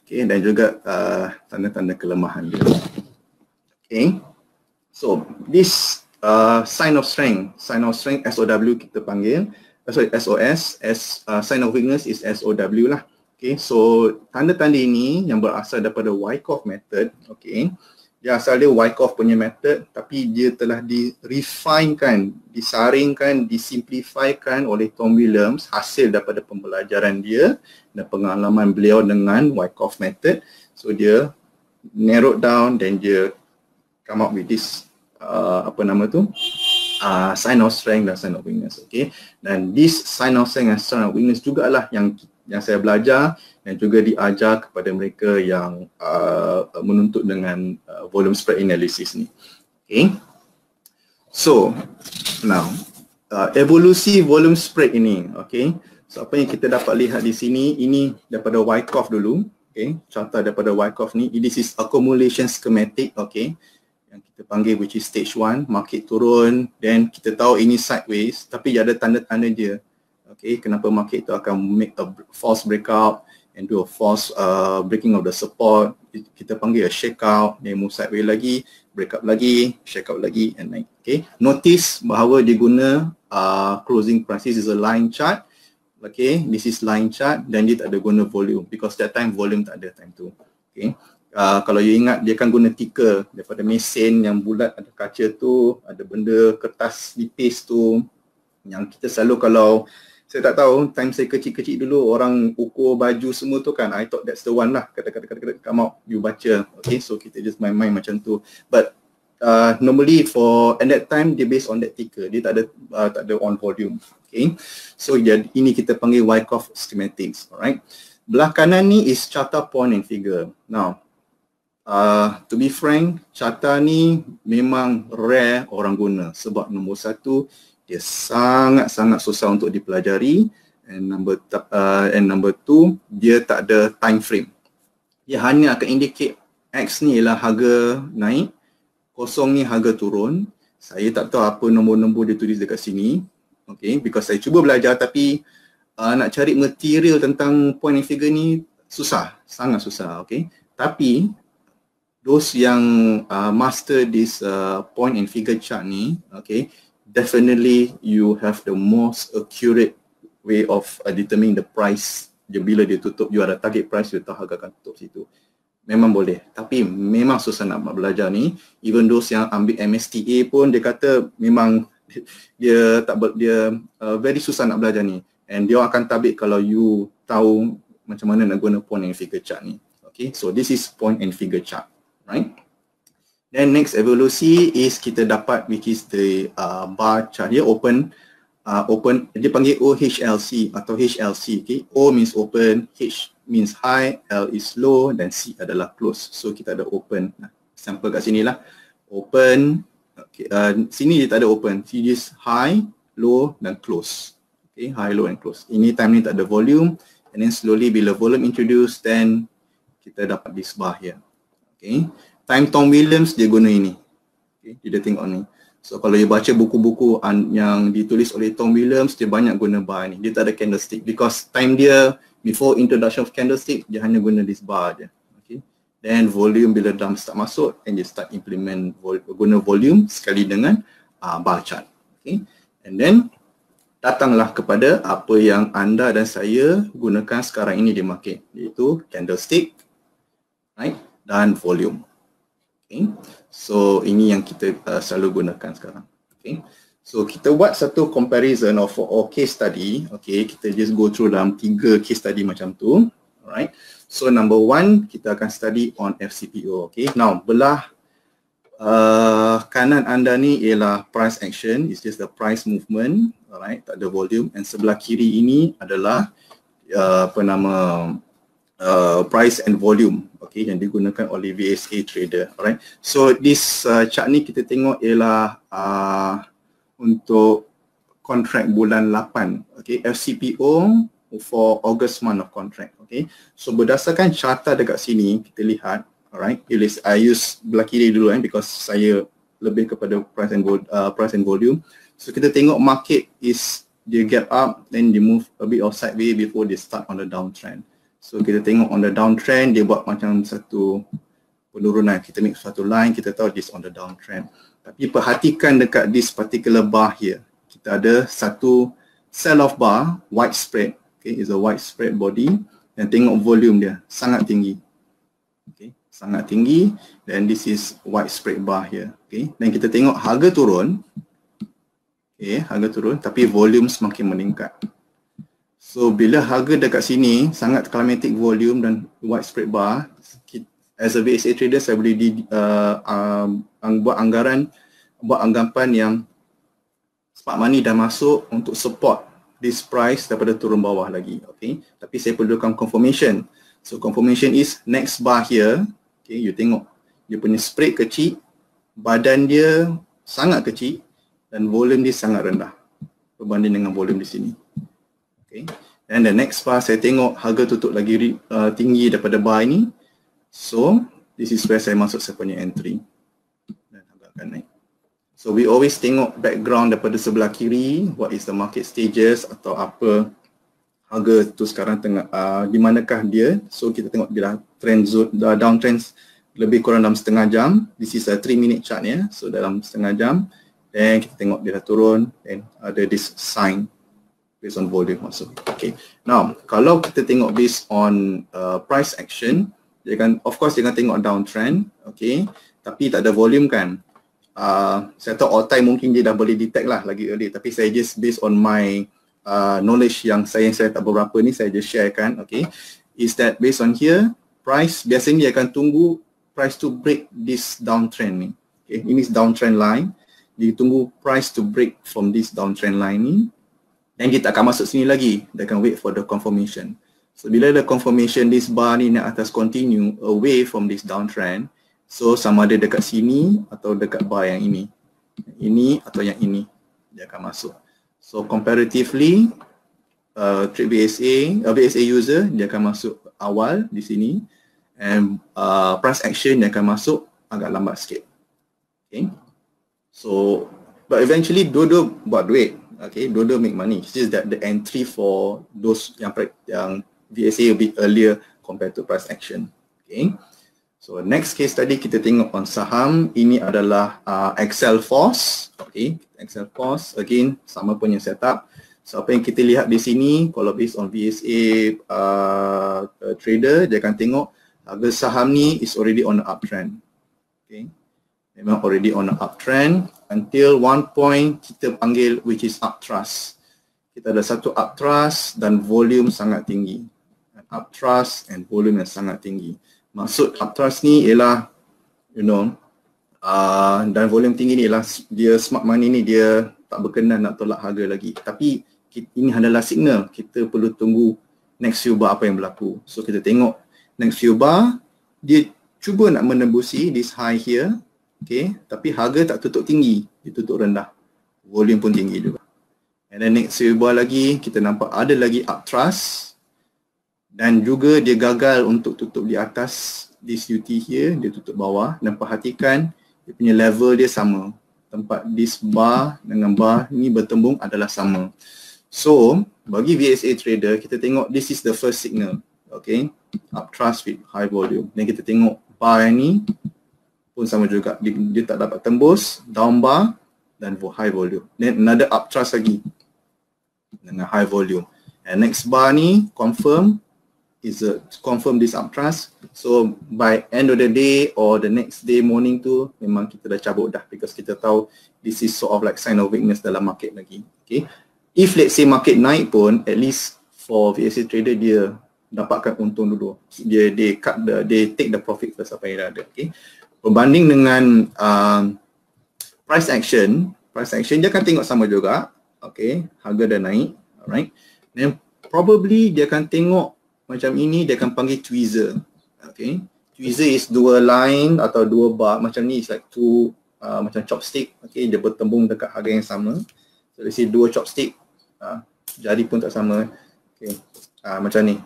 okay, dan juga uh, tanda-tanda kelemahan dia. Okay, so this uh, sign of strength, sign of strength SOW kita panggil, uh, sorry SOS, S, uh, sign of weakness is SOW lah. Okay, so tanda-tanda ini yang berasal daripada Wyckoff method, okay, dia asal dia Wyckoff punya method tapi dia telah di refinekan, disaringkan, disimplifikan oleh Tom Williams hasil daripada pembelajaran dia dan pengalaman beliau dengan Wyckoff method. So dia narrow down dan dia come up with this uh, apa nama tu? Uh, sign of strength dan sign of weakness. Okay. Dan this sign of strength and sign of weakness jugalah yang kita yang saya belajar dan juga diajar kepada mereka yang uh, menuntut dengan uh, volume spread analysis ni. Okay. So, now, uh, evolusi volume spread ini, okay. So, apa yang kita dapat lihat di sini, ini daripada Wyckoff dulu. Okay. Contoh daripada Wyckoff ni, this is accumulation schematic, okay. Yang kita panggil which is stage one, market turun, then kita tahu ini sideways, tapi ada tanda-tanda dia okay kenapa market itu akan make a false breakout and do a false uh, breaking of the support kita panggil a shake out dia move sideways lagi break up lagi shake out lagi and naik okay notice bahawa dia guna uh, closing price this is a line chart okay this is line chart dan dia tak ada guna volume because that time volume tak ada time tu okay uh, kalau you ingat dia kan guna ticker daripada mesin yang bulat ada kaca tu ada benda kertas nipis tu yang kita selalu kalau saya tak tahu time saya kecil-kecil dulu orang ukur baju semua tu kan I thought that's the one lah kata kata kata kata come out you baca okay so kita just main main macam tu but uh, normally for at that time dia based on that ticker dia tak ada uh, tak ada on volume okay so yeah, ini kita panggil Wyckoff schematics alright belah kanan ni is charta point and figure now Uh, to be frank, charta ni memang rare orang guna sebab nombor satu dia sangat-sangat susah untuk dipelajari and number t- uh, and number two dia tak ada time frame dia hanya akan indicate X ni ialah harga naik kosong ni harga turun saya tak tahu apa nombor-nombor dia tulis dekat sini okay because saya cuba belajar tapi uh, nak cari material tentang point and figure ni susah sangat susah okay tapi those yang uh, master this uh, point and figure chart ni okay definitely you have the most accurate way of uh, determining the price dia bila dia tutup you ada target price You tahu harga akan tutup situ memang boleh tapi memang susah nak belajar ni even those yang ambil MSTA pun dia kata memang (laughs) dia tak ber, dia uh, very susah nak belajar ni and dia akan tabik kalau you tahu macam mana nak guna point and figure chart ni okay so this is point and figure chart right Then next evolusi is kita dapat which is the uh, bar chart. Dia open, uh, open. dia panggil OHLC atau HLC. Okay? O means open, H means high, L is low dan C adalah close. So kita ada open. Sample kat sini lah. Open, okay, uh, sini dia tak ada open. C is high, low dan close. Okay, high, low and close. Ini time ni tak ada volume. And then slowly bila volume introduce then kita dapat this bar here. Okay time Tom Williams dia guna ini. Okay, dia tengok ni. So kalau dia baca buku-buku yang ditulis oleh Tom Williams, dia banyak guna bar ni. Dia tak ada candlestick because time dia before introduction of candlestick, dia hanya guna this bar je. Okay. Then volume bila dump start masuk and dia start implement vol- guna volume sekali dengan uh, bar chart. Okay. And then datanglah kepada apa yang anda dan saya gunakan sekarang ini di market iaitu candlestick right, dan volume. Okay. So ini yang kita uh, selalu gunakan sekarang. Okay. So kita buat satu comparison of all case study. Okay, kita just go through dalam tiga case study macam tu. Alright. So number one, kita akan study on FCPO. Okay. Now, belah uh, kanan anda ni ialah price action. It's just the price movement. Alright. Tak ada volume. And sebelah kiri ini adalah uh, apa nama uh, price and volume okay yang digunakan oleh VSA trader alright so this uh, chart ni kita tengok ialah uh, untuk contract bulan 8 okay FCPO for August month of contract okay so berdasarkan carta dekat sini kita lihat alright I use belah kiri dulu eh because saya lebih kepada price and uh, price and volume so kita tengok market is dia get up then dia move a bit of sideways before they start on the downtrend So kita tengok on the downtrend dia buat macam satu penurunan. Kita make satu line kita tahu this on the downtrend. Tapi perhatikan dekat this particular bar here. Kita ada satu sell off bar widespread. Okay, is a widespread body dan tengok volume dia sangat tinggi. Okay, sangat tinggi dan this is widespread bar here. Okay, dan kita tengok harga turun. Okay, harga turun tapi volume semakin meningkat. So bila harga dekat sini sangat climatic volume dan widespread bar as a VSA trader saya boleh di uh, um, buat anggaran buat anggapan yang spot money dah masuk untuk support this price daripada turun bawah lagi okay. tapi saya perlukan confirmation so confirmation is next bar here okay, you tengok dia punya spread kecil badan dia sangat kecil dan volume dia sangat rendah berbanding dengan volume di sini Okay. And the next bar saya tengok harga tutup lagi uh, tinggi daripada bar ini, So this is where saya masuk saya punya entry. Dan harga akan naik. So we always tengok background daripada sebelah kiri what is the market stages atau apa harga tu sekarang tengah uh, di manakah dia. So kita tengok bila trend zone dah downtrend lebih kurang dalam setengah jam. This is a 3 minute chart ya. Yeah. So dalam setengah jam then kita tengok dia dah turun and ada uh, this sign based on volume also. Okay. Now, kalau kita tengok based on uh, price action, dia kan of course dia akan tengok downtrend, okay. Tapi tak ada volume kan. Uh, saya tahu all time mungkin dia dah boleh detect lah lagi early. Tapi saya just based on my uh, knowledge yang saya yang saya tak berapa ni saya just share kan, okay. Is that based on here price biasanya dia akan tunggu price to break this downtrend ni. Okay, ini is downtrend line. Dia tunggu price to break from this downtrend line ni then dia tak akan masuk sini lagi dia akan wait for the confirmation so bila the confirmation this bar ni naik atas continue away from this downtrend so sama ada dekat sini atau dekat bar yang ini ini atau yang ini dia akan masuk so comparatively uh, trade VSA, uh, BSA user dia akan masuk awal di sini and uh, price action dia akan masuk agak lambat sikit okay. so but eventually dua-dua buat duit okay don't, don't make money it's just that the entry for those yang yang VSA a bit earlier compared to price action okay so next case tadi kita tengok on saham ini adalah uh, Excel Force okay Excel Force again sama punya setup so apa yang kita lihat di sini kalau based on VSA uh, uh, trader dia akan tengok harga saham ni is already on the uptrend okay memang already on the uptrend until one point kita panggil which is up thrust. Kita ada satu up thrust dan volume sangat tinggi. And up thrust and volume yang sangat tinggi. Maksud up thrust ni ialah you know uh, dan volume tinggi ni ialah dia smart money ni dia tak berkenan nak tolak harga lagi. Tapi ini adalah signal kita perlu tunggu next few bar apa yang berlaku. So kita tengok next few bar dia cuba nak menembusi this high here okay tapi harga tak tutup tinggi dia tutup rendah volume pun tinggi juga and then next we buat lagi kita nampak ada lagi up trust dan juga dia gagal untuk tutup di atas this UT here dia tutup bawah dan perhatikan dia punya level dia sama tempat this bar dengan bar ni bertembung adalah sama so bagi VSA trader kita tengok this is the first signal okay Up trust with high volume dan kita tengok bar ni pun sama juga dia, dia tak dapat tembus down bar dan high volume then another up thrust lagi dengan high volume and next bar ni confirm is a confirm this up thrust so by end of the day or the next day morning tu memang kita dah cabut dah because kita tahu this is sort of like sign of weakness dalam market lagi okay if let's say market naik pun at least for VSA trader dia dapatkan untung dulu dia dia cut the, they take the profit first apa yang dah ada okay berbanding dengan uh, price action price action dia akan tengok sama juga okay harga dah naik alright then probably dia akan tengok macam ini dia akan panggil tweezer okay tweezer is dua line atau dua bar macam ni is like two uh, macam chopstick okay dia bertembung dekat harga yang sama so let's say dua chopstick uh, jari pun tak sama okay uh, macam ni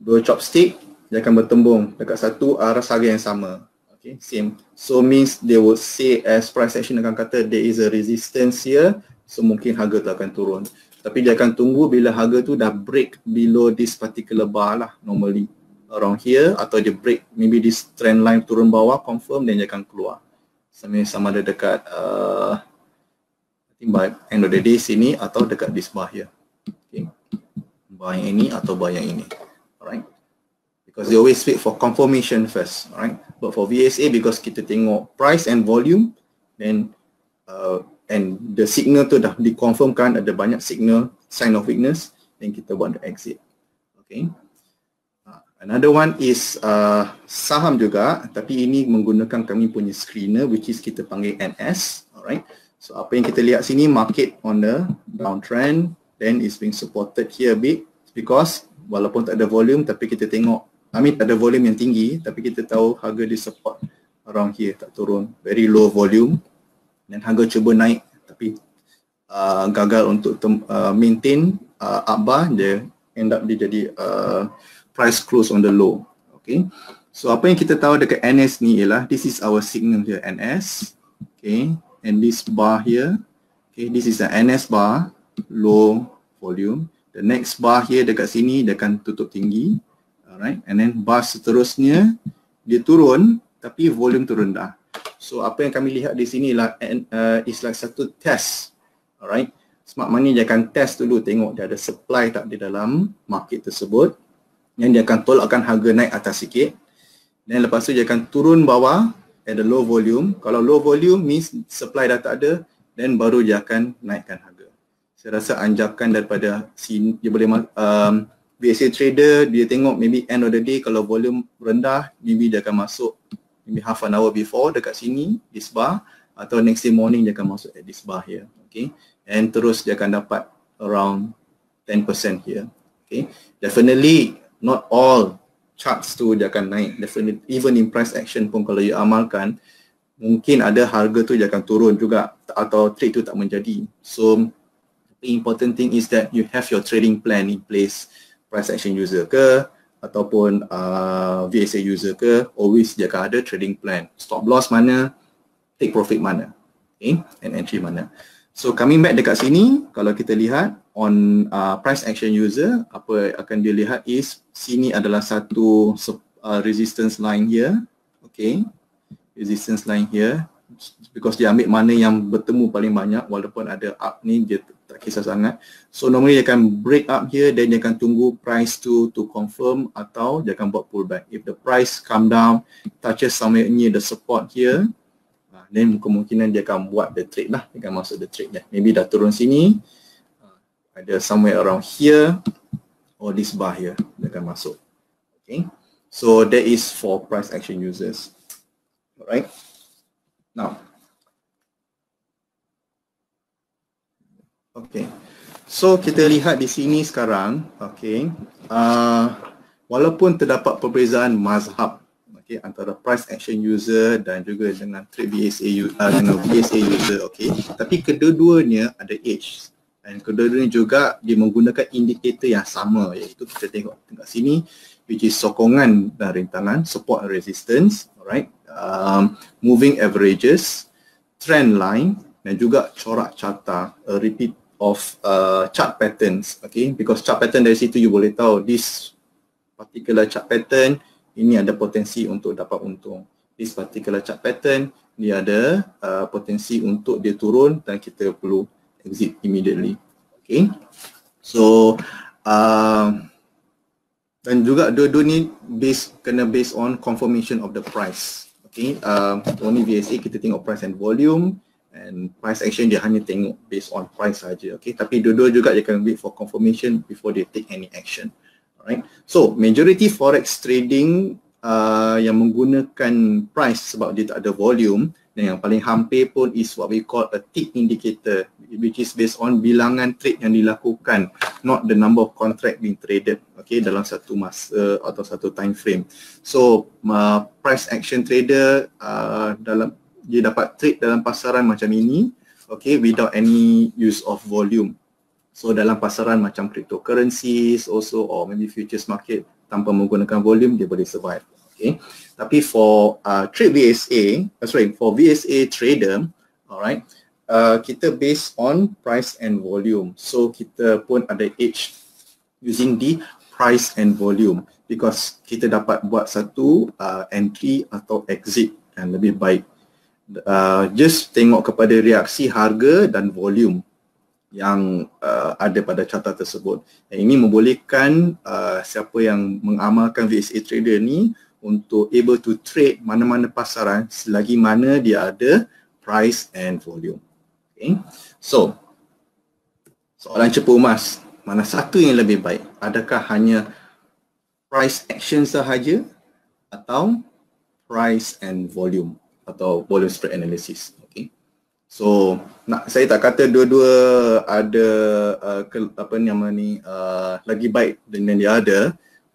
dua chopstick dia akan bertembung dekat satu arah harga yang sama Okay, same. So means they will say as price action akan kata there is a resistance here. So mungkin harga tu akan turun. Tapi dia akan tunggu bila harga tu dah break below this particular bar lah normally. Around here atau dia break maybe this trend line turun bawah confirm then dia akan keluar. Sama sama ada dekat uh, by end of the day sini atau dekat this bar here. Okay. Bar yang ini atau bar yang ini because they always wait for confirmation first, right? But for VSA, because kita tengok price and volume, then uh, and the signal tu dah dikonfirmkan ada banyak signal sign of weakness, then kita buat the exit. Okay. Uh, another one is uh, saham juga, tapi ini menggunakan kami punya screener, which is kita panggil NS. Alright. So apa yang kita lihat sini market on the downtrend, then is being supported here a bit because walaupun tak ada volume, tapi kita tengok I mean ada volume yang tinggi tapi kita tahu harga di support around here tak turun very low volume dan harga cuba naik tapi uh, gagal untuk uh, maintain uh, up bar dia end up dia jadi uh, price close on the low okay so apa yang kita tahu dekat NS ni ialah this is our signal here NS okay and this bar here okay this is the NS bar low volume the next bar here dekat sini dia akan tutup tinggi Alright, and then bar seterusnya dia turun tapi volume turun rendah. So apa yang kami lihat di sini lah and, uh, is like satu test. Alright, smart money dia akan test dulu tengok dia ada supply tak di dalam market tersebut yang dia akan tolakkan harga naik atas sikit dan lepas tu dia akan turun bawah at a low volume. Kalau low volume means supply dah tak ada then baru dia akan naikkan harga. Saya rasa anjakan daripada sini dia boleh um, biasa trader dia tengok maybe end of the day kalau volume rendah maybe dia akan masuk maybe half an hour before dekat sini this bar atau next day morning dia akan masuk at this bar here okay and terus dia akan dapat around 10% here okay definitely not all charts tu dia akan naik definitely even in price action pun kalau you amalkan mungkin ada harga tu dia akan turun juga atau trade tu tak menjadi so the important thing is that you have your trading plan in place price action user ke ataupun uh, VSA user ke always dia akan ada trading plan stop loss mana take profit mana okay and entry mana so coming back dekat sini kalau kita lihat on uh, price action user apa akan dia lihat is sini adalah satu uh, resistance line here okay resistance line here because dia ambil mana yang bertemu paling banyak walaupun ada up ni dia tak kisah sangat. So normally dia akan break up here then dia akan tunggu price to to confirm atau dia akan buat pullback. If the price come down touches somewhere near the support here uh, then kemungkinan dia akan buat the trade lah. Dia akan masuk the trade. Yeah. Maybe dah turun sini uh, ada somewhere around here or this bar here dia akan masuk. Okay. So that is for price action users. Alright. Now Okay. So kita lihat di sini sekarang, okay. Uh, walaupun terdapat perbezaan mazhab okay, antara price action user dan juga dengan trade BSA, uh, dengan BSA user, okay. Tapi kedua-duanya ada edge dan kedua-duanya juga dia menggunakan indikator yang sama iaitu kita tengok tengok sini which is sokongan dan rintangan, support and resistance, alright. Um, moving averages, trend line dan juga corak carta, a repeat of uh, chart patterns okay because chart pattern dari situ you boleh tahu this particular chart pattern ini ada potensi untuk dapat untung this particular chart pattern ni ada uh, potensi untuk dia turun dan kita perlu exit immediately okay so uh, dan juga dua-dua ni based, kena based on confirmation of the price okay uh, only VSA kita tengok price and volume and price action dia hanya tengok based on price saja okay tapi dodo juga dia akan wait for confirmation before they take any action alright so majority forex trading uh, yang menggunakan price sebab dia tak ada volume dan yang paling hampir pun is what we call a tick indicator which is based on bilangan trade yang dilakukan not the number of contract being traded okay dalam satu masa atau satu time frame so uh, price action trader uh, dalam dia dapat trade dalam pasaran macam ini okay without any use of volume so dalam pasaran macam cryptocurrencies also or maybe futures market tanpa menggunakan volume dia boleh survive okay tapi for uh, trade VSA uh, sorry for VSA trader alright uh, kita based on price and volume so kita pun ada edge using the price and volume because kita dapat buat satu uh, entry atau exit yang lebih baik uh, just tengok kepada reaksi harga dan volume yang uh, ada pada carta tersebut. Dan ini membolehkan uh, siapa yang mengamalkan VSA trader ni untuk able to trade mana-mana pasaran selagi mana dia ada price and volume. Okay. So, soalan cepu emas, mana satu yang lebih baik? Adakah hanya price action sahaja atau price and volume? atau volume spread analysis. Okay. So nak, saya tak kata dua-dua ada uh, ke, apa nama ni uh, lagi baik dengan dia ada.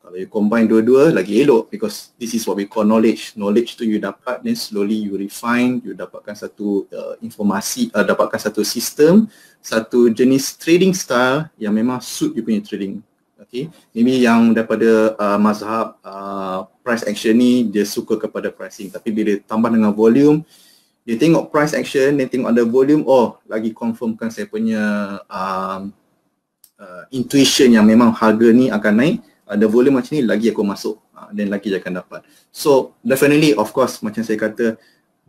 Kalau you combine dua-dua lagi elok because this is what we call knowledge. Knowledge tu you dapat then slowly you refine, you dapatkan satu uh, informasi, uh, dapatkan satu sistem, satu jenis trading style yang memang suit you punya trading. Okay. Maybe yang daripada uh, mazhab uh, price action ni dia suka kepada pricing tapi bila tambah dengan volume dia tengok price action dia tengok ada volume oh lagi confirmkan saya punya um, uh, intuition yang memang harga ni akan naik ada volume macam ni lagi aku masuk uh, dan uh, lagi dia akan dapat so definitely of course macam saya kata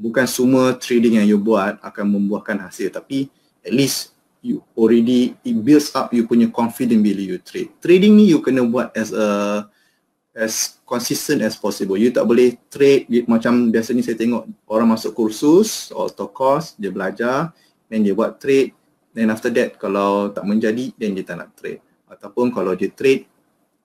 bukan semua trading yang you buat akan membuahkan hasil tapi at least you already it builds up you punya confidence bila you trade trading ni you kena buat as a as consistent as possible. You tak boleh trade you, macam biasanya saya tengok orang masuk kursus atau course, dia belajar, then dia buat trade, then after that kalau tak menjadi, then dia tak nak trade. Ataupun kalau dia trade,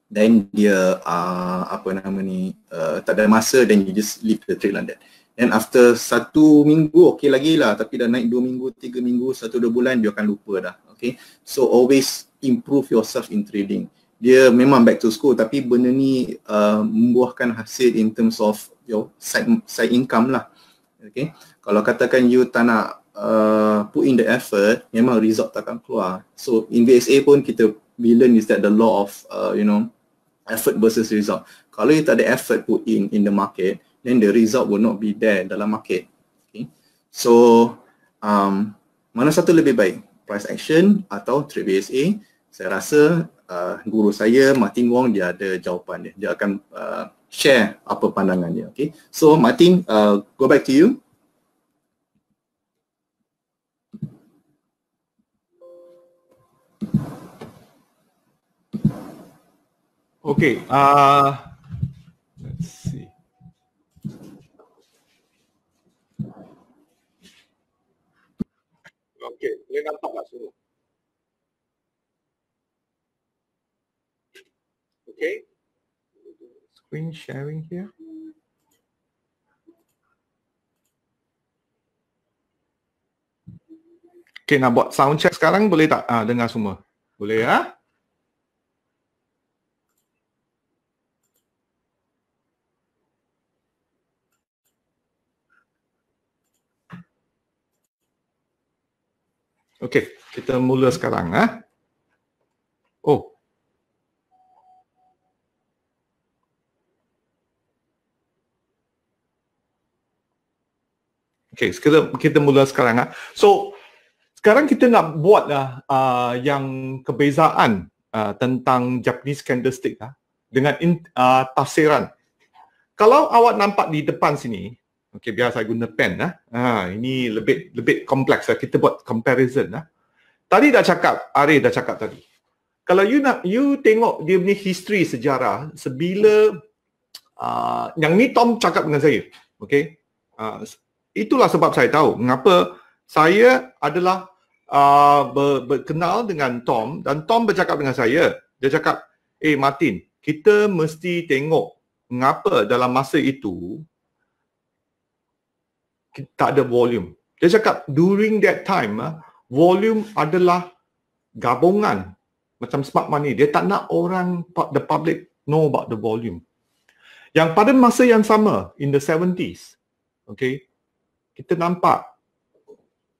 then dia uh, apa nama ni, uh, tak ada masa, then you just leave the trade like that. And after satu minggu, okay lagi lah. Tapi dah naik dua minggu, tiga minggu, satu dua bulan, dia akan lupa dah. Okay. So always improve yourself in trading dia memang back to school tapi benda ni uh, membuahkan hasil in terms of your side, side income lah okay kalau katakan you tak nak uh, put in the effort memang result takkan keluar so in VSA pun kita we learn is that the law of uh, you know effort versus result kalau you tak ada effort put in in the market then the result will not be there dalam market okay so um, mana satu lebih baik price action atau trade VSA saya rasa uh, guru saya Martin Wong dia ada jawapan dia. Dia akan uh, share apa pandangannya. Okay. So Martin, uh, go back to you. Okay. Uh, let's see. Okay, boleh nampak tak semua? okay. Screen sharing here. Okay, nak buat sound check sekarang boleh tak ah, dengar semua? Boleh ya? Okay, kita mula sekarang. Ha? Oh, Okay, kita kita mula sekarang ah. So sekarang kita nak buat lah uh, yang kebezaan uh, tentang Japanese candlestick lah dengan in, uh, tafsiran. Kalau awak nampak di depan sini, okay, biar saya guna pen lah. Ha, ini lebih lebih kompleks lah. Kita buat comparison lah. Tadi dah cakap, Ari dah cakap tadi. Kalau you nak you tengok dia punya history sejarah sebila uh, yang ni Tom cakap dengan saya. Okay. Uh, itulah sebab saya tahu mengapa saya adalah uh, ber, berkenal dengan Tom dan Tom bercakap dengan saya. Dia cakap, eh Martin, kita mesti tengok mengapa dalam masa itu tak ada volume. Dia cakap, during that time, ah, volume adalah gabungan macam smart money. Dia tak nak orang, the public know about the volume. Yang pada masa yang sama, in the 70s, okay, kita nampak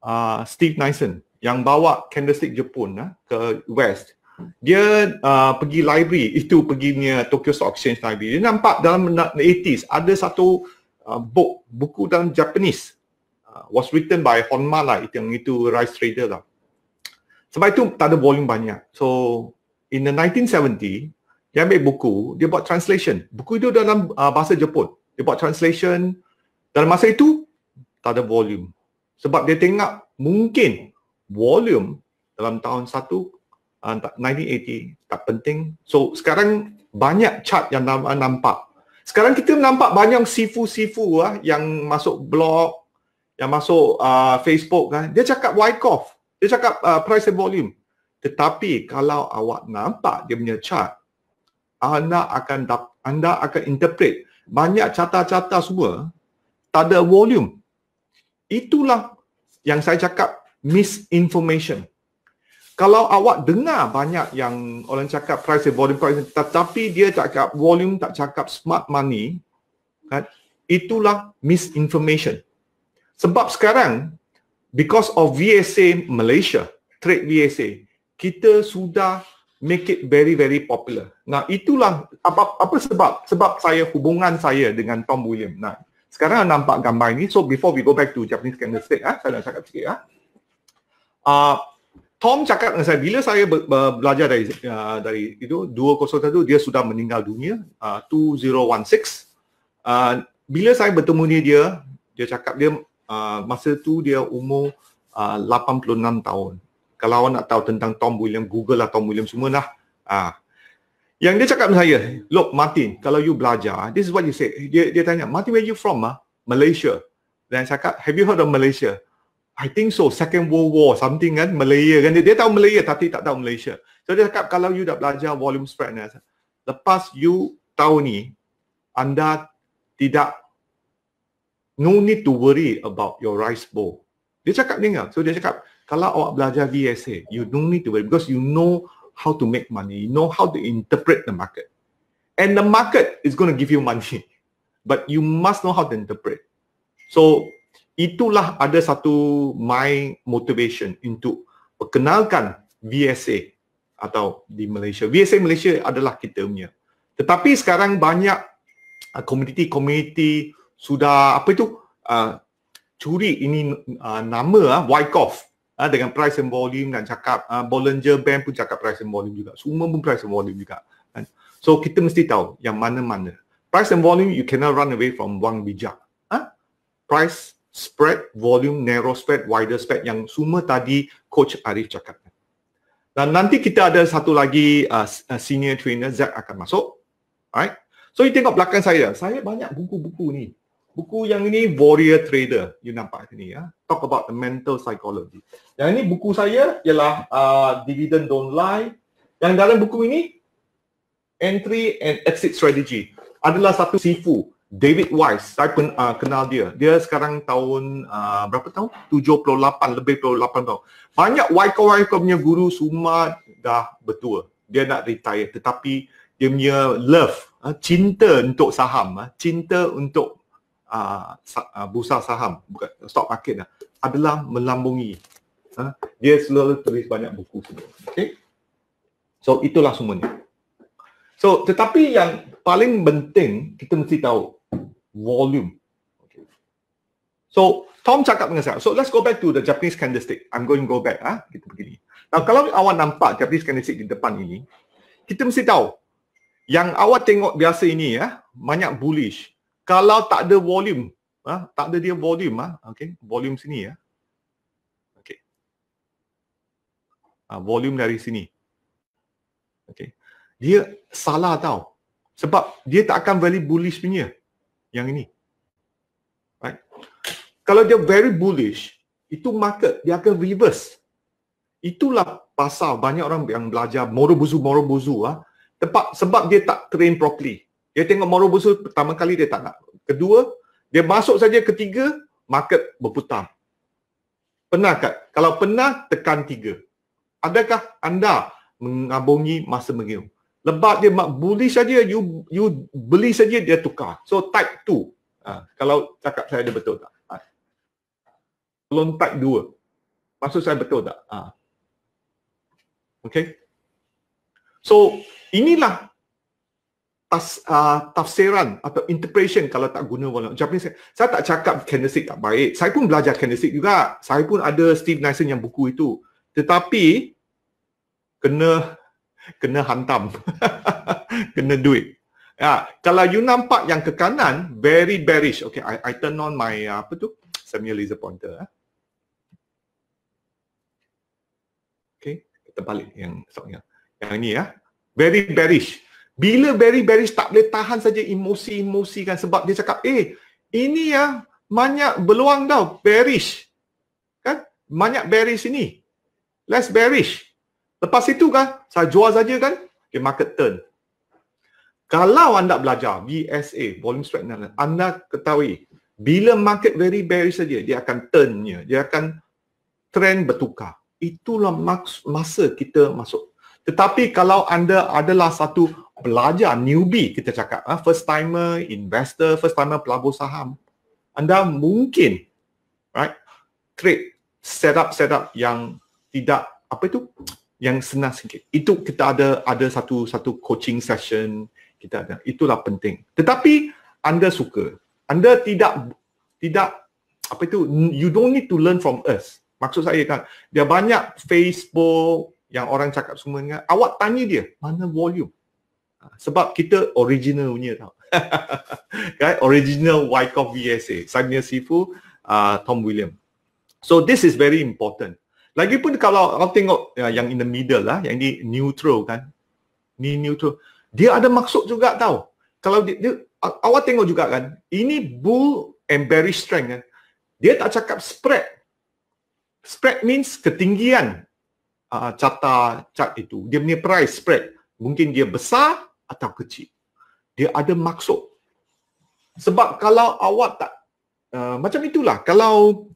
uh, Steve Nissen yang bawa candlestick Jepun uh, ke West. Dia uh, pergi library, itu pergi perginya Tokyo Stock Exchange Library. Dia nampak dalam 80s ada satu uh, book, buku dalam Japanese was written by Honma lah, itu yang itu rice trader lah. Sebab itu tak ada volume banyak. So in the 1970, dia ambil buku, dia buat translation. Buku itu dalam uh, bahasa Jepun. Dia buat translation. Dalam masa itu, tak ada volume. Sebab dia tengok mungkin volume dalam tahun 1 uh, 1980 tak penting. So sekarang banyak chart yang ah, nampak. Sekarang kita nampak banyak sifu-sifu lah yang masuk blog, yang masuk uh, Facebook kan. Dia cakap Wyckoff. Dia cakap uh, price and volume. Tetapi kalau awak nampak dia punya chart, anda akan dap- anda akan interpret banyak carta-carta semua tak ada volume. Itulah yang saya cakap misinformation. Kalau awak dengar banyak yang orang cakap price and volume price tetapi dia tak cakap volume tak cakap smart money kan itulah misinformation. Sebab sekarang because of VSA Malaysia trade VSA kita sudah make it very very popular. Nah itulah apa apa sebab sebab saya hubungan saya dengan Tom William. Nah sekarang nampak gambar ini. So before we go back to Japanese candlestick, ah, saya nak cakap sikit. Ah. Uh, Tom cakap dengan saya, bila saya be- be- belajar dari uh, dari itu, 2011, dia sudah meninggal dunia, uh, 2016. Uh, bila saya bertemu ni dia, dia cakap dia uh, masa tu dia umur uh, 86 tahun. Kalau awak nak tahu tentang Tom William, Google lah Tom William semua lah. Uh, yang dia cakap dengan saya, look Martin, kalau you belajar, this is what you say. Dia, dia tanya, Martin where you from? Ah? Malaysia. Dan saya cakap, have you heard of Malaysia? I think so, Second World War, something kan, Malaysia kan. Dia, dia tahu Malaysia tapi tak tahu Malaysia. So dia cakap, kalau you dah belajar volume spread ni, lepas you tahu ni, anda tidak, no need to worry about your rice bowl. Dia cakap ni kan? So dia cakap, kalau awak belajar VSA, you don't need to worry because you know how to make money, you know how to interpret the market. And the market is going to give you money, (laughs) but you must know how to interpret. So itulah ada satu my motivation untuk perkenalkan VSA atau di Malaysia. VSA Malaysia adalah kita punya. Tetapi sekarang banyak community-community uh, sudah apa itu uh, curi ini uh, nama uh, Wyckoff uh, dengan price and volume dan cakap uh, Bollinger Band pun cakap price and volume juga semua pun price and volume juga kan? so kita mesti tahu yang mana-mana price and volume you cannot run away from wang bijak huh? Ah, price spread volume narrow spread wider spread yang semua tadi coach Arif cakap dan nanti kita ada satu lagi uh, senior trainer Zack akan masuk alright So, you tengok belakang saya. Saya banyak buku-buku ni. Buku yang ini Warrior Trader. You nampak sini ya. Talk about the mental psychology. Yang ini buku saya ialah uh, Dividend Don't Lie. Yang dalam buku ini Entry and Exit Strategy adalah satu sifu David Wise. Saya pun uh, kenal dia. Dia sekarang tahun uh, berapa tahun? 78 lebih 78 tahun. Banyak YKYK punya guru semua dah bertua. Dia nak retire tetapi dia punya love, uh, cinta untuk saham, uh, cinta untuk bursa ah, ah, saham bukan stock market lah, adalah melambungi uh, dia selalu tulis banyak buku sebelum okey so itulah semuanya so tetapi yang paling penting kita mesti tahu volume okay. so Tom cakap dengan saya so let's go back to the Japanese candlestick I'm going to go back ah ha? kita begini Nah, kalau awak nampak Japanese candlestick di depan ini kita mesti tahu yang awak tengok biasa ini ya banyak bullish kalau tak ada volume ah ha? tak ada dia volume ah ha? okey volume sini ya okey ha, ah, volume dari sini okey dia salah tau sebab dia tak akan very bullish punya yang ini right kalau dia very bullish itu market dia akan reverse itulah pasal banyak orang yang belajar morobuzu morobuzu ah ha? tepat sebab dia tak train properly dia tengok moral bursa pertama kali dia tak nak. Kedua, dia masuk saja ketiga, market berputar. Pernah kat? Kalau pernah, tekan tiga. Adakah anda mengabungi masa mengiru? Lebat dia mak beli saja, you you beli saja dia tukar. So type two. Ha, kalau cakap saya dia betul tak? Ha. Belum type dua. Maksud saya betul tak? Ha. Okay. So inilah tas, uh, tafsiran atau interpretation kalau tak guna walau. Japanese. Saya, saya tak cakap kinesik tak baik. Saya pun belajar kinesik juga. Saya pun ada Steve Nyson yang buku itu. Tetapi kena kena hantam. (laughs) kena duit. Ya, kalau you nampak yang ke kanan very bearish. Okay, I, I turn on my uh, apa tu? Samuel laser pointer. Eh. Okay, kita balik yang soalnya. Yang ini ya. Very bearish. Bila Barry Barish tak boleh tahan saja emosi-emosi kan sebab dia cakap, eh ini ya banyak beluang tau bearish Kan? Banyak bearish ini. Less bearish. Lepas itu kan, saya jual saja kan, okay, market turn. Kalau anda belajar VSA, volume spread analysis, anda ketahui bila market very bearish saja, dia akan turnnya, dia akan trend bertukar. Itulah mas- masa kita masuk. Tetapi kalau anda adalah satu pelajar newbie kita cakap ha, first timer investor first timer pelabur saham anda mungkin right trade setup setup yang tidak apa itu yang senang sikit itu kita ada ada satu satu coaching session kita ada itulah penting tetapi anda suka anda tidak tidak apa itu you don't need to learn from us maksud saya kan dia banyak facebook yang orang cakap semua dengan awak tanya dia mana volume sebab kita original punya tau. (laughs) right? Original Wyckoff VSA. Samir Sifu, uh, Tom William. So this is very important. Lagipun kalau orang tengok uh, yang in the middle lah, yang ni neutral kan. Ni neutral. Dia ada maksud juga tau. Kalau dia, dia awak tengok juga kan, ini bull and bearish strength kan. Dia tak cakap spread. Spread means ketinggian uh, ah, carta cat itu. Dia punya price spread. Mungkin dia besar atau kecil. Dia ada maksud. Sebab kalau awak tak, uh, macam itulah, kalau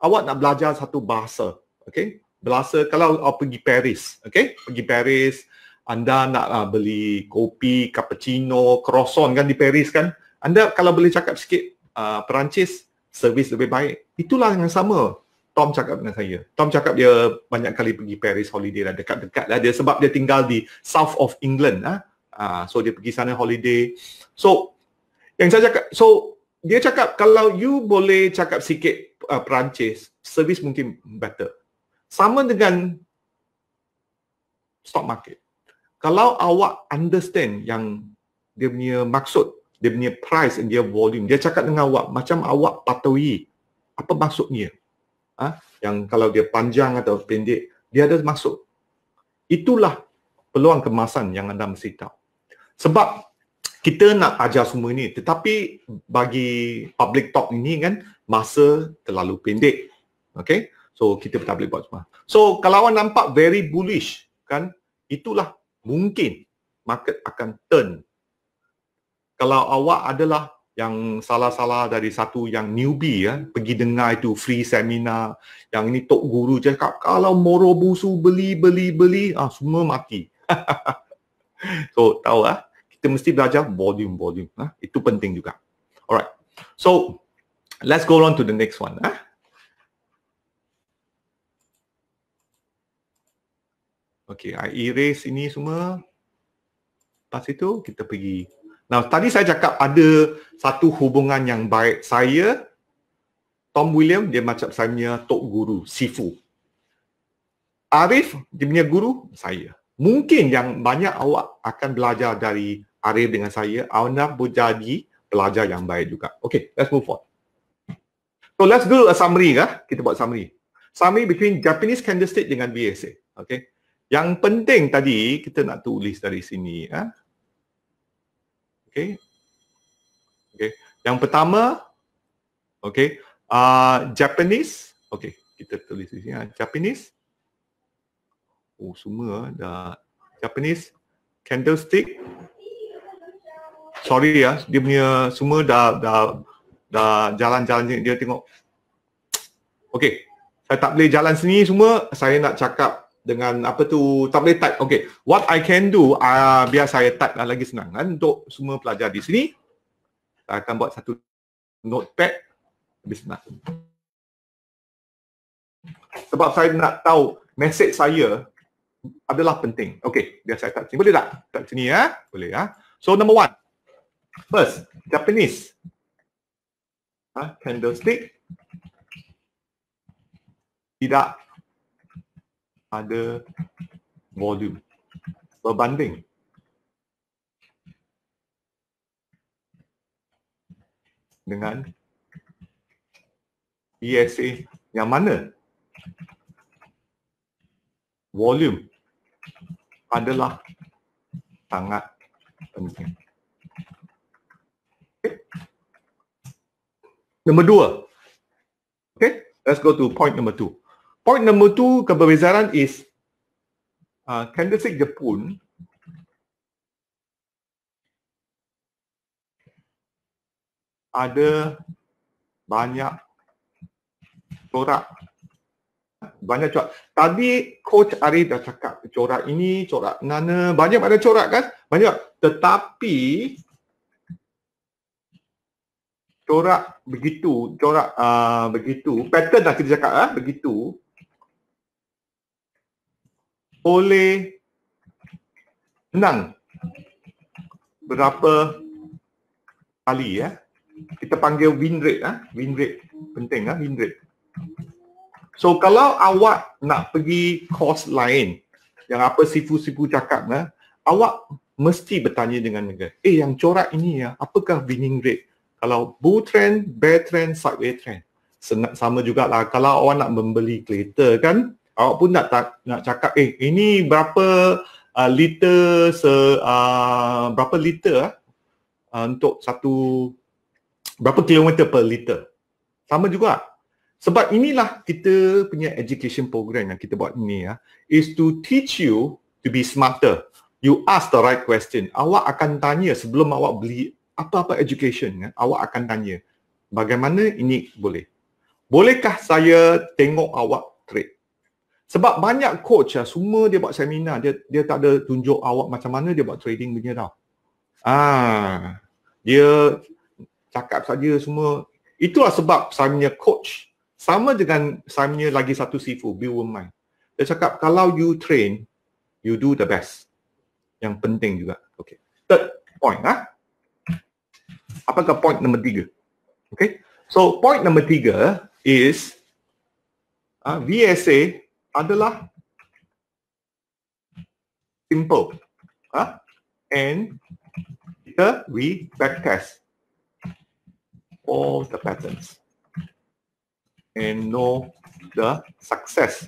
awak nak belajar satu bahasa, okay? Bahasa, kalau awak pergi Paris, okay? Pergi Paris, anda nak uh, beli kopi, cappuccino, croissant kan di Paris kan? Anda kalau boleh cakap sikit uh, Perancis, servis lebih baik. Itulah yang sama Tom cakap dengan saya. Tom cakap dia banyak kali pergi Paris holiday lah, dekat-dekat lah dia sebab dia tinggal di south of England. Ha? Uh, so dia pergi sana holiday. So yang saya cakap, so dia cakap kalau you boleh cakap sikit uh, Perancis, service mungkin better. Sama dengan stock market. Kalau awak understand yang dia punya maksud, dia punya price and dia volume, dia cakap dengan awak macam awak patuhi apa maksudnya. Ah, ha? yang kalau dia panjang atau pendek, dia ada maksud. Itulah peluang kemasan yang anda mesti tahu sebab kita nak ajar semua ini tetapi bagi public talk ini kan masa terlalu pendek okay so kita tak boleh buat semua so kalau awak nampak very bullish kan itulah mungkin market akan turn kalau awak adalah yang salah-salah dari satu yang newbie ya pergi dengar itu free seminar yang ini tok guru cakap kalau moro busu beli beli beli ah semua mati (laughs) So tahu lah, kita mesti belajar volume, volume. Ah, itu penting juga. Alright. So let's go on to the next one. Ah. Okay, I erase ini semua. Lepas itu kita pergi. Now, tadi saya cakap ada satu hubungan yang baik saya Tom William dia macam saya punya tok guru sifu. Arif dia punya guru saya mungkin yang banyak awak akan belajar dari Arif dengan saya, awak boleh jadi pelajar yang baik juga. Okay, let's move on. So let's do a summary kah? Ya. Kita buat summary. Summary between Japanese candlestick dengan BSA. Okay. Yang penting tadi kita nak tulis dari sini. Ha? Ya. Okay. Okay. Yang pertama, okay. Uh, ah, Japanese. Okay. Kita tulis di sini. Ya. Japanese Oh semua eh. dah Japanese candlestick. Sorry ya, dia punya semua dah dah dah jalan-jalan dia tengok. Okey, saya tak boleh jalan sini semua. Saya nak cakap dengan apa tu tak boleh type. Okey, what I can do uh, biar saya type lah lagi senang kan untuk semua pelajar di sini. Saya akan buat satu notepad lebih senang. Sebab saya nak tahu message saya adalah penting. Okey, biar saya tak sini. Boleh tak? Tak sini ya? Boleh ya. So number one. First, Japanese. Ha, candlestick. Tidak ada volume. Berbanding. Dengan ESA yang mana? Volume adalah sangat penting. Okay. Nombor dua. Okay, let's go to point number two. Point number two keberbezaan is uh, candlestick Jepun ada banyak corak banyak corak. Tadi coach Ari dah cakap corak ini, corak nana, banyak banyak corak kan? Banyak. Tetapi corak begitu, corak uh, begitu, pattern lah kita cakap lah, begitu boleh senang berapa kali ya kita panggil win rate ah win rate penting ah win rate So kalau awak nak pergi course lain yang apa sifu-sifu cakap lah, awak mesti bertanya dengan mereka, eh yang corak ini ya, apakah winning rate? Kalau bull trend, bear trend, sideway trend. Sena- sama juga lah. kalau awak nak membeli kereta kan, awak pun nak tak, nak cakap eh ini berapa uh, liter se uh, berapa liter ah, uh, untuk satu berapa kilometer per liter. Sama juga sebab inilah kita punya education program yang kita buat ini ya, ah, is to teach you to be smarter. You ask the right question. Awak akan tanya sebelum awak beli apa-apa education, ya, awak akan tanya bagaimana ini boleh. Bolehkah saya tengok awak trade? Sebab banyak coach ya, semua dia buat seminar, dia dia tak ada tunjuk awak macam mana dia buat trading punya tau. Ah, dia cakap saja semua. Itulah sebab saya punya coach sama dengan samanya lagi satu sifu build mind dia cakap kalau you train you do the best yang penting juga okay third point ah ha? apakah point nombor tiga okay so point nombor tiga is uh, ah, VSA adalah simple ha? and kita we backtest all the patterns and know the success.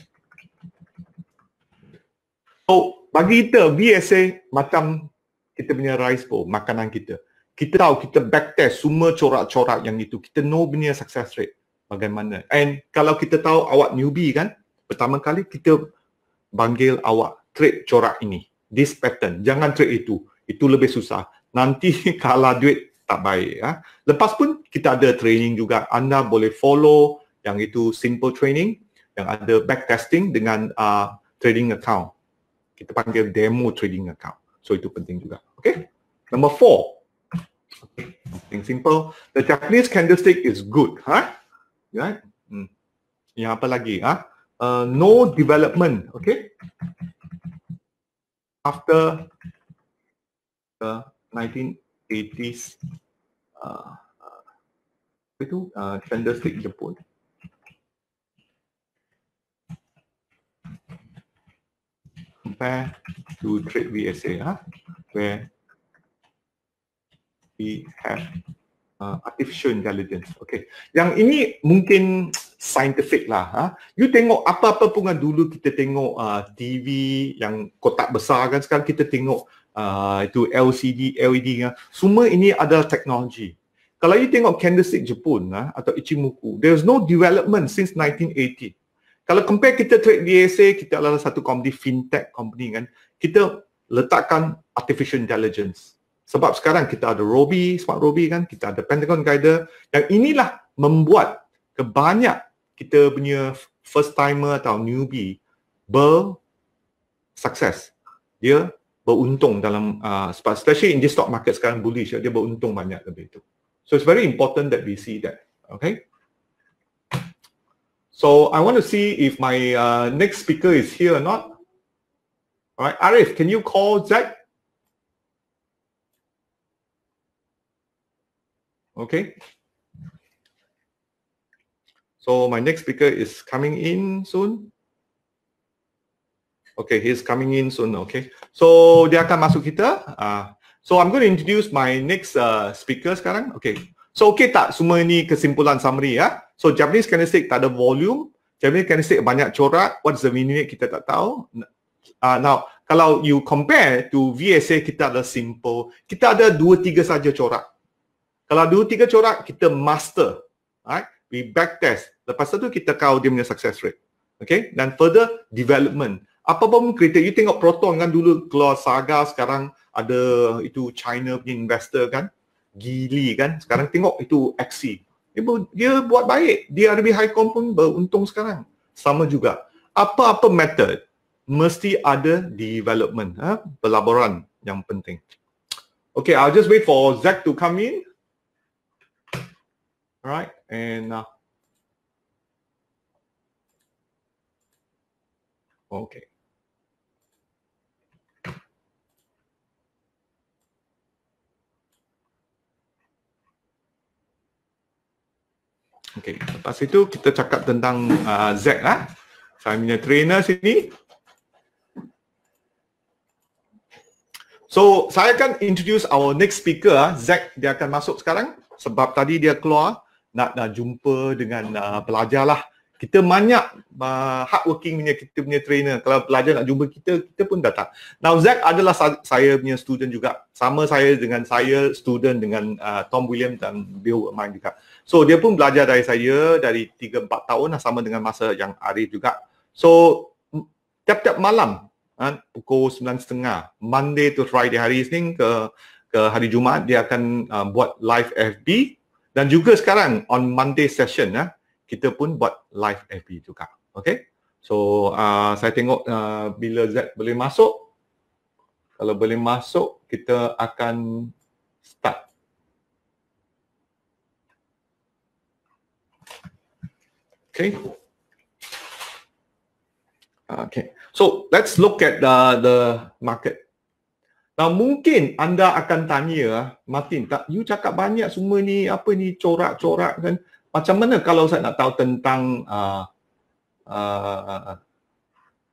So, bagi kita BSA macam kita punya rice bowl, makanan kita. Kita tahu kita backtest semua corak-corak yang itu. Kita know punya success rate bagaimana. And kalau kita tahu awak newbie kan, pertama kali kita panggil awak trade corak ini. This pattern. Jangan trade itu. Itu lebih susah. Nanti (laughs) kalah duit tak baik. Ya. Lepas pun kita ada training juga. Anda boleh follow yang itu simple training yang ada back testing dengan uh, trading account kita panggil demo trading account so itu penting juga okay number four yang simple the Japanese candlestick is good ha huh? right hmm. yang apa lagi Ah, ha? huh? uh, no development okay after the 1980s uh, uh itu uh, candlestick Jepun compare to trade VSA uh, where we have uh, artificial intelligence. Okay. Yang ini mungkin scientific lah. Ha? You tengok apa-apa pun kan dulu kita tengok uh, TV yang kotak besar kan sekarang kita tengok uh, itu LCD, LED kan. Ha? Semua ini adalah teknologi. Kalau you tengok candlestick Jepun ha? atau Ichimoku, there's no development since 1980 kalau compare kita trade DSA kita adalah satu company fintech company kan kita letakkan artificial intelligence sebab sekarang kita ada Robi, Smart Robi kan, kita ada Pentagon Guider dan inilah membuat kebanyak kita punya first timer atau newbie ber sukses. Dia beruntung dalam uh, especially in this stock market sekarang bullish, dia beruntung banyak lebih itu. So it's very important that we see that. Okay. So I want to see if my uh, next speaker is here or not. All right, Arif, can you call Zach? Okay. So my next speaker is coming in soon. Okay, he's coming in soon. Okay. So dia akan masuk kita. Uh, so I'm going to introduce my next uh, speaker sekarang. Okay. So okey tak semua ini kesimpulan summary ya. So Japanese candlestick tak ada volume, Japanese candlestick banyak corak, what's the meaning kita tak tahu. Uh, now kalau you compare to VSA kita ada simple, kita ada dua tiga saja corak. Kalau dua tiga corak kita master, right? We backtest. Lepas tu kita kau dia punya success rate. Okay, dan further development. Apa pun kereta, you tengok Proton kan dulu keluar Saga, sekarang ada itu China punya investor kan gili kan sekarang tengok itu aksi dia, dia buat baik dia DRB High Com pun beruntung sekarang sama juga apa-apa method mesti ada development ha? pelaburan yang penting Okay, I'll just wait for Zach to come in. Alright, and uh, okay. Okey, lepas itu kita cakap tentang uh, Zack lah. Saya punya trainer sini. So, saya akan introduce our next speaker. Ah. Zack, dia akan masuk sekarang. Sebab tadi dia keluar nak, nak jumpa dengan uh, pelajar lah. Kita banyak uh, hardworking punya kita punya trainer. Kalau pelajar nak jumpa kita, kita pun datang. Now, Zack adalah saya punya student juga. Sama saya dengan saya, student dengan uh, Tom William dan Bill Mind juga. So dia pun belajar dari saya dari 3 4 tahun lah sama dengan masa yang Arif juga. So tiap-tiap malam ha, pukul 9.30 Monday to Friday hari ini ke ke hari Jumaat dia akan uh, buat live FB dan juga sekarang on Monday session ya kita pun buat live FB juga. Okay? So uh, saya tengok uh, bila Z boleh masuk. Kalau boleh masuk kita akan start. Okay. Okay. So let's look at the the market. Now mungkin anda akan tanya, Martin, tak, you cakap banyak semua ni, apa ni corak-corak kan? Macam mana kalau saya nak tahu tentang uh, uh,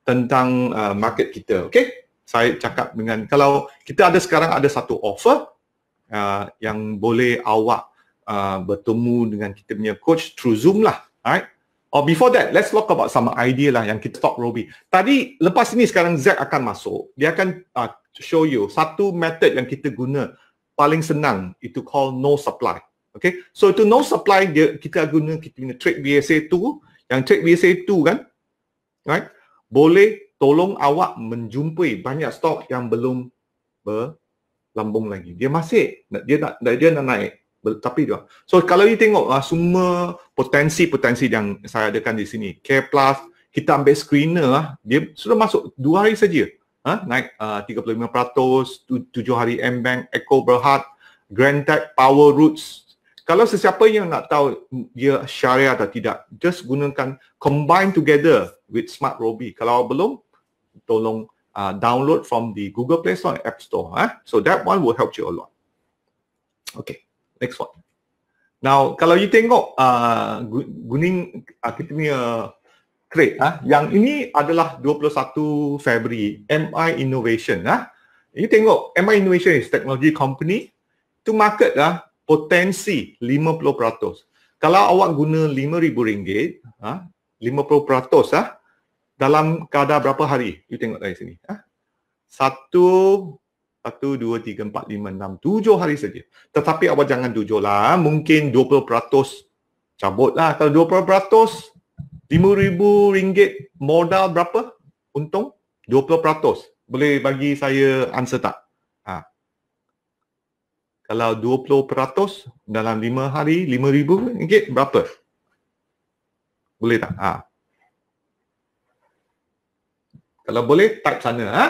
tentang uh, market kita, okay? Saya cakap dengan, kalau kita ada sekarang ada satu offer uh, yang boleh awak uh, bertemu dengan kita punya coach through Zoom lah, alright? Oh, before that, let's talk about some idea lah yang kita talk Robi. Tadi lepas ini sekarang Zack akan masuk. Dia akan uh, show you satu method yang kita guna paling senang itu call no supply. Okay, so itu no supply dia kita guna kita punya trade BSA tu yang trade BSA tu kan, right? Boleh tolong awak menjumpai banyak stok yang belum berlambung lagi. Dia masih dia nak dia nak naik tapi dia. So kalau you tengok uh, semua potensi-potensi yang saya adakan di sini, K Plus kita ambil screener lah, dia sudah masuk 2 hari saja. Huh? Ha? naik uh, 35%, 7 hari M Bank, Eco Berhad, Grand Tech, Power Roots. Kalau sesiapa yang nak tahu dia syariah atau tidak, just gunakan combine together with Smart Robi. Kalau belum, tolong uh, download from the Google Play Store and App Store. Huh? Ha? So that one will help you a lot. Okay next one now kalau you tengok uh, guning uh, kita punya crate ah uh, yang ini adalah 21 Februari MI Innovation ah uh. you tengok MI Innovation is technology company to market ah uh, potensi 50% kalau awak guna RM5,000 ah uh, 50% ah uh, dalam kadar berapa hari you tengok dari sini ah uh. satu satu, dua, tiga, empat, lima, enam, tujuh hari saja. Tetapi awak jangan tujuh lah. Mungkin dua puluh peratus cabut lah. Kalau dua puluh peratus, lima ribu ringgit modal berapa? Untung? Dua puluh peratus. Boleh bagi saya answer tak? Ha. Kalau dua puluh peratus dalam lima hari, lima ribu ringgit berapa? Boleh tak? Ha. Kalau boleh, type sana. Ha?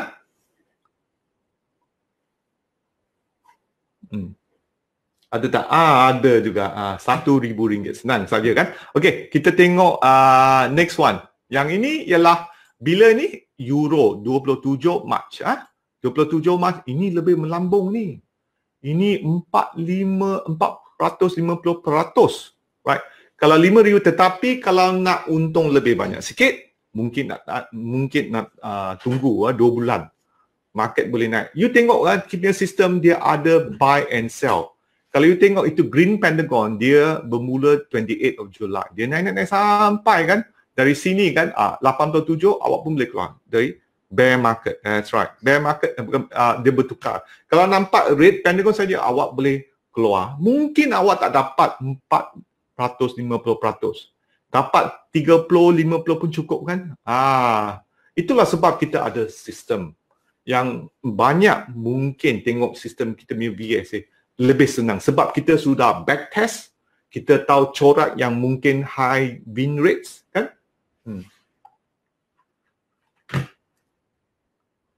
Hmm. Ada tak? Ah, ada juga. Ah, satu ribu ringgit. Senang saja kan? Okay, kita tengok uh, next one. Yang ini ialah bila ni Euro 27 Mac. Ah, eh? 27 Mac ini lebih melambung ni. Ini 45, 450%. Right? Kalau lima ribu tetapi kalau nak untung lebih banyak sikit, mungkin nak, mungkin nak uh, tunggu uh, 2 bulan market boleh naik. You tengok kan kita sistem dia ada buy and sell. Kalau you tengok itu green pentagon dia bermula 28 of July. Dia naik naik, sampai kan dari sini kan ah 87 awak pun boleh keluar dari bear market. That's right. Bear market uh, dia bertukar. Kalau nampak red pentagon saja awak boleh keluar. Mungkin awak tak dapat 4% 50%. Dapat 30 50 pun cukup kan? Ah itulah sebab kita ada sistem yang banyak mungkin tengok sistem kita punya VSA lebih senang sebab kita sudah backtest kita tahu corak yang mungkin high win rates kan hmm.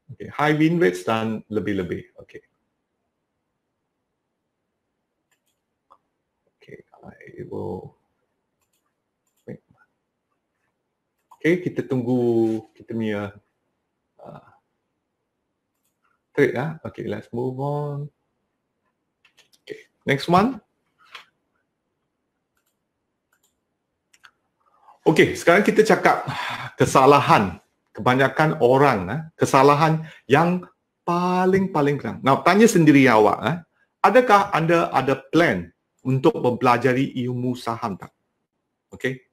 okay, high win rates dan lebih-lebih okay. okay, I will Okay, kita tunggu kita punya straight lah. Okay, let's move on. Okay, next one. Okay, sekarang kita cakap kesalahan. Kebanyakan orang, ah, kesalahan yang paling-paling kurang. Now tanya sendiri awak. Ah, adakah anda ada plan untuk mempelajari ilmu saham tak? Okay.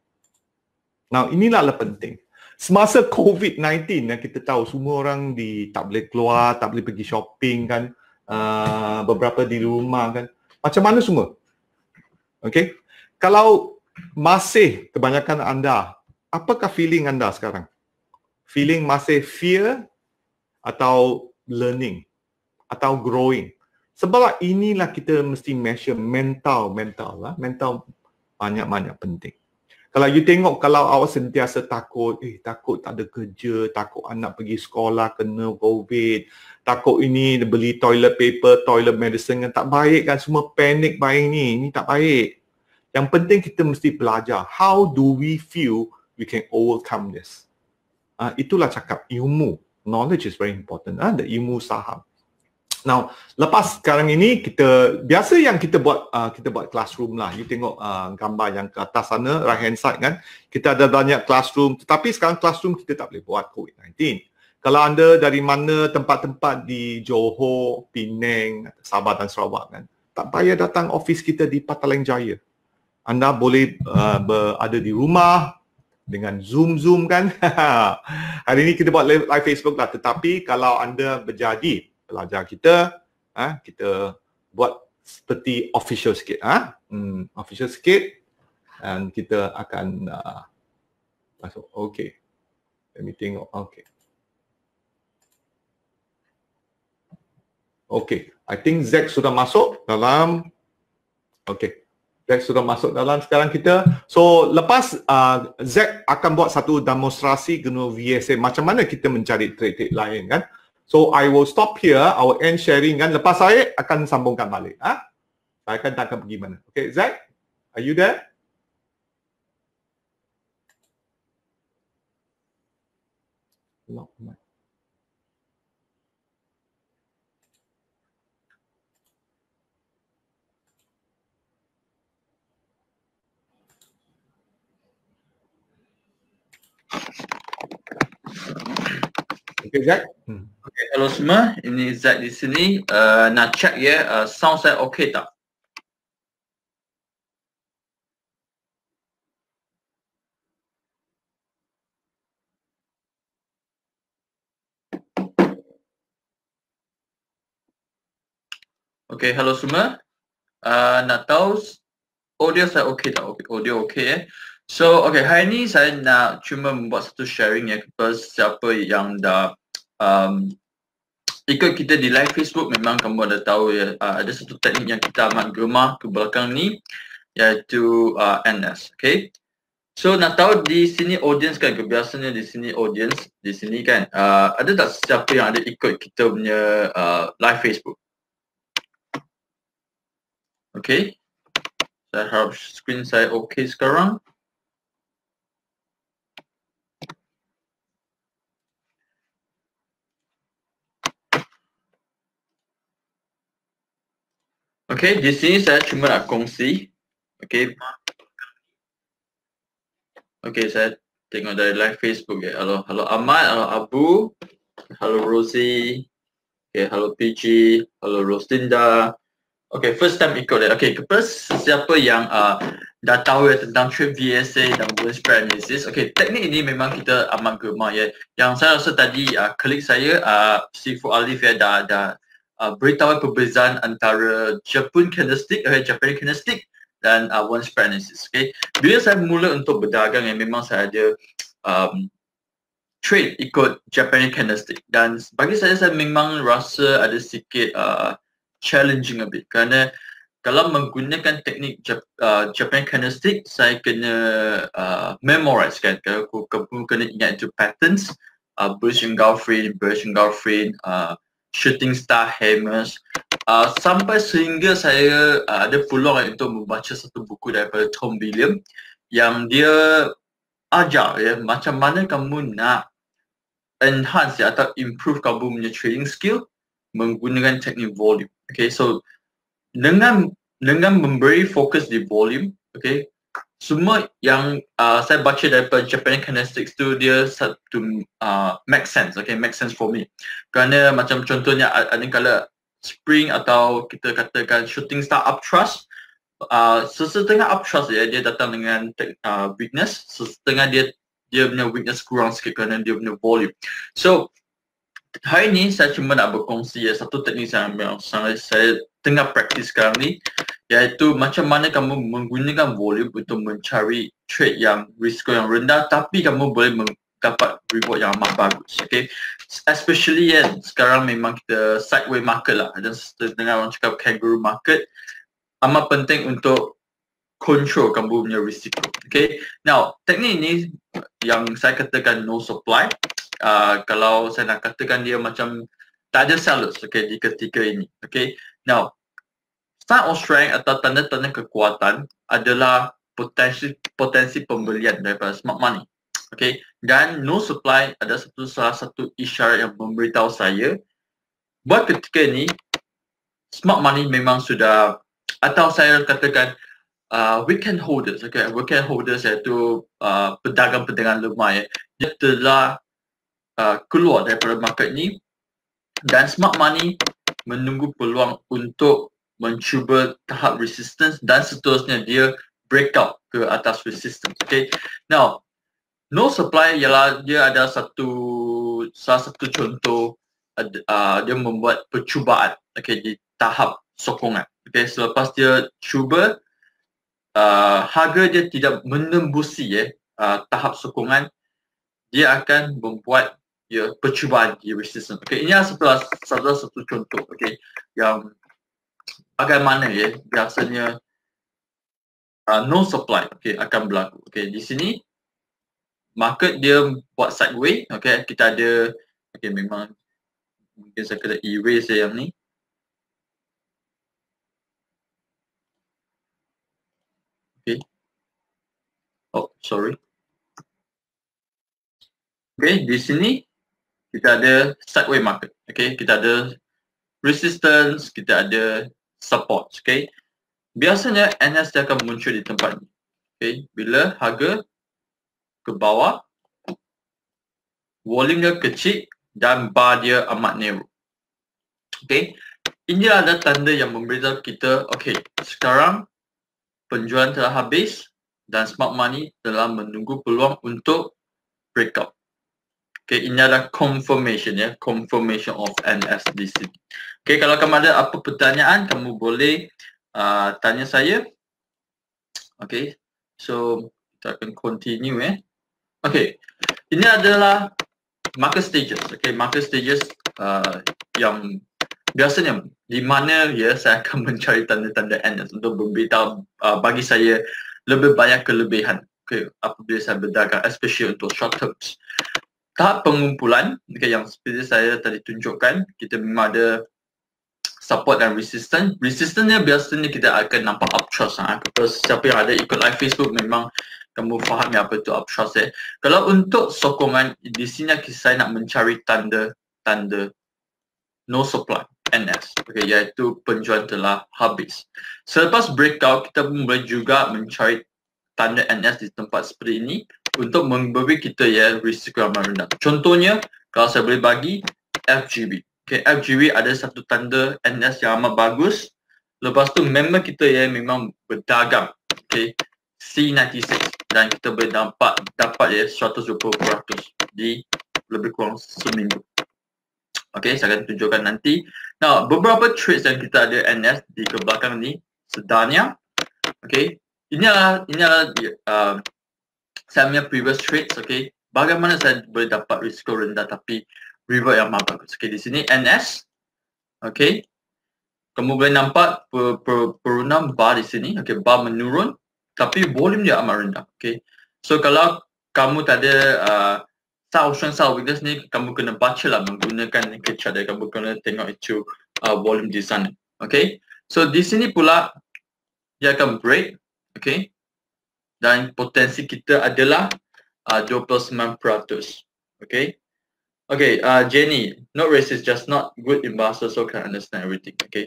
Nah, inilah yang lah penting semasa COVID-19 yang kita tahu semua orang di tak boleh keluar, tak boleh pergi shopping kan, uh, beberapa di rumah kan. Macam mana semua? Okay. Kalau masih kebanyakan anda, apakah feeling anda sekarang? Feeling masih fear atau learning atau growing? Sebab inilah kita mesti measure mental, mental lah, mental banyak-banyak penting. Kalau you tengok kalau awak sentiasa takut, eh takut tak ada kerja, takut anak pergi sekolah kena COVID, takut ini beli toilet paper, toilet medicine yang tak baik kan, semua panik baik ni, ni tak baik. Yang penting kita mesti belajar, how do we feel we can overcome this? Uh, itulah cakap ilmu, knowledge is very important, uh, the ilmu saham. Now, lepas sekarang ini kita biasa yang kita buat uh, kita buat classroom lah. You tengok uh, gambar yang ke atas sana right hand side kan. Kita ada banyak classroom tetapi sekarang classroom kita tak boleh buat COVID-19. Kalau anda dari mana tempat-tempat di Johor, Penang, Sabah dan Sarawak kan. Tak payah datang office kita di Pataling Jaya. Anda boleh uh, berada di rumah dengan zoom-zoom kan. (laughs) Hari ini kita buat live Facebook lah tetapi kalau anda berjadi pelajar kita ha, kita buat seperti official sikit ha? hmm official sikit dan kita akan uh, masuk Okay, let me tengok Okay, okay, i think Zack sudah masuk dalam Okay, Zack sudah masuk dalam sekarang kita so lepas uh, Zack akan buat satu demonstrasi guna VSA macam mana kita mencari trade-trade lain kan So I will stop here. I will end sharing kan. Lepas saya akan sambungkan balik. Ah, ha? Saya akan tanya pergi mana. Okay, Zack, are you there? Lock mic. Thank you. Okay, Z. Hmm. Okay, hello semua. Ini Z di sini. Uh, nak check ya, yeah. uh, sound saya okay tak? Okay, hello semua. Uh, nak tahu audio saya okay tak? Okay, audio okay eh. So okay, hari ni saya nak cuma membuat satu sharing ya kepada siapa yang dah um, ikut kita di live Facebook memang kamu dah tahu ya uh, ada satu teknik yang kita amat gemar ke belakang ni iaitu uh, NS, okay? So nak tahu di sini audience kan kebiasaannya di sini audience di sini kan uh, ada tak siapa yang ada ikut kita punya uh, live Facebook? Okay? Saya harap screen saya okay sekarang. di sini saya cuma nak kongsi. saya tengok dari live Facebook ya. Hello, hello Ahmad, hello Abu, hello Rosie, okay hello PG, hello Rosinda. OK, first time ikut ya. OK, kepas siapa yang uh, dah tahu ya tentang trip VSA dan bonus spread analysis. teknik ini memang kita amat gemar ya. Yang saya rasa tadi uh, klik saya, uh, Sifu Alif ya dah, dah Uh, beritahu perbezaan antara Japan candlestick atau eh, Japanese candlestick dan uh, one spread Okay. Bila saya mula untuk berdagang yang memang saya ada um, trade ikut Japanese candlestick dan bagi saya saya memang rasa ada sikit uh, challenging a bit kerana kalau menggunakan teknik Jap- uh, Japanese candlestick saya kena uh, memorize kan aku kena ingat itu patterns uh, bullish engulfing, bearish engulfing, uh, shooting star hammers. Uh, sampai sehingga saya uh, ada peluang untuk membaca satu buku daripada Tom William yang dia ajar ya macam mana kamu nak enhance ya, atau improve kamu punya trading skill menggunakan teknik volume. Okay, so dengan dengan memberi fokus di volume, okay, semua yang uh, saya baca daripada Japan Kinetic Studio start to uh, make sense, okay, make sense for me. Kerana macam contohnya ada kalau spring atau kita katakan shooting star up thrust, uh, sesetengah up thrust ya, dia datang dengan uh, weakness, sesetengah dia dia punya weakness kurang sikit kerana dia punya volume. So, hari ni saya cuma nak berkongsi ya, satu teknik yang, yang saya, saya tengah practice sekarang ni iaitu macam mana kamu menggunakan volume untuk mencari trade yang risiko yang rendah tapi kamu boleh mendapat reward yang amat bagus okay? especially kan yeah, sekarang memang kita sideway market lah dan dengan orang cakap kangaroo market amat penting untuk control kamu punya risiko okay? now teknik ini yang saya katakan no supply Uh, kalau saya nak katakan dia macam tak ada sellers okay, di ketika ini. Okay. Now, sign of strength atau tanda-tanda kekuatan adalah potensi potensi pembelian daripada smart money. Okay, dan no supply ada satu salah satu isyarat yang memberitahu saya buat ketika ini smart money memang sudah atau saya katakan uh, weekend holders, okay, weekend holders iaitu uh, pedagang-pedagang lemah ya, dia telah uh, keluar daripada market ni dan smart money menunggu peluang untuk mencuba tahap resistance dan seterusnya dia break out ke atas resistance. Okay. Now, no supply ialah dia ada satu salah satu contoh uh, dia membuat percubaan okay, di tahap sokongan. Okay, selepas dia cuba, uh, harga dia tidak menembusi eh, uh, tahap sokongan, dia akan membuat ya, percubaan di resistance. Okay, ini adalah satu, satu, satu contoh okay, yang bagaimana ya biasanya uh, no supply okay, akan berlaku. Okay, di sini market dia buat sideway. Okay, kita ada okay, memang mungkin saya kena erase yang ni. Okay. Oh, sorry. Okay, di sini kita ada sideway market. Okay, kita ada resistance, kita ada support. Okay. Biasanya NS dia akan muncul di tempat ni. Okay. Bila harga ke bawah, volume dia kecil dan bar dia amat narrow. Okay. Inilah ada tanda yang memberitahu kita, okay, sekarang penjualan telah habis dan smart money telah menunggu peluang untuk break breakout. Okay, ini adalah confirmation ya, confirmation of NSDC. sini. Okay, kalau kamu ada apa pertanyaan, kamu boleh uh, tanya saya. Okay, so kita akan continue eh. Okay, ini adalah market stages. Okay, market stages uh, yang biasanya di mana ya saya akan (laughs) mencari tanda-tanda end untuk memberitahu uh, bagi saya lebih banyak kelebihan. Okay, apabila saya berdagar especially untuk short terms. Tahap pengumpulan, okay, yang seperti saya tadi tunjukkan, kita memang ada support dan resistance. Resistance ni biasanya kita akan nampak uptrust ha. Ah. Because siapa yang ada ikut live Facebook memang kamu faham apa tu uptrust eh. Kalau untuk sokongan, di sini saya nak mencari tanda tanda no supply NS. Okay, iaitu penjual telah habis. Selepas breakout, kita pun boleh juga mencari tanda NS di tempat seperti ini untuk memberi kita ya risiko yang rendah. Contohnya, kalau saya boleh bagi FGB. Okay, Jiwi ada satu tanda NS yang amat bagus. Lepas tu member kita ya memang berdagang. Okay. C96 dan kita boleh dapat, dapat ya 120% di lebih kurang seminggu. Okay, saya akan tunjukkan nanti. Nah, beberapa trades yang kita ada NS di kebelakang ni. Sedanya. Okay. Ini adalah, ini adalah uh, saya punya previous trades. Okay. Bagaimana saya boleh dapat risiko rendah tapi reward yang amat bagus. Okay di sini NS. okay. Kamu boleh nampak per, per, perunam bar di sini. Okay bar menurun tapi volume dia amat rendah. Okay. So kalau kamu tak ada uh, sub option sub weakness ni kamu kena baca lah menggunakan ke chart dia. Kamu kena tengok itu uh, volume di sana. Okay. So di sini pula dia akan break. Okay. Dan potensi kita adalah uh, 29%. Okay. Okay, uh, Jenny, not racist, just not good in Basel, so can understand everything. Okay,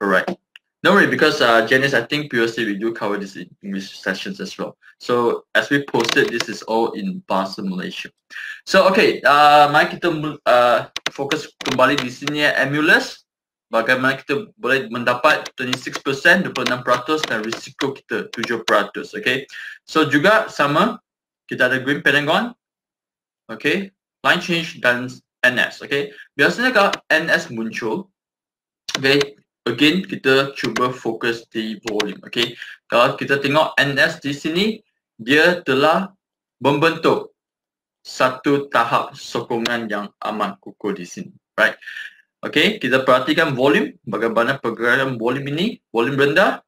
all right. No worry, because uh, Janice, I think previously we do cover this in English sessions as well. So as we posted, this is all in Bahasa Malaysia. So okay, uh, mari kita uh, fokus kembali di sini ya, emulus. Bagaimana kita boleh mendapat 26%, 26% dan risiko kita 7%. Okay, so juga sama, kita ada green pentagon. Okay, line change dan ns okay biasanya ns muncul okay again kita cuba fokus di volume okay kalau kita tengok ns di sini dia telah membentuk satu tahap sokongan yang amat kukuh di sini right okay kita perhatikan volume bagaimana pergerakan volume ini volume rendah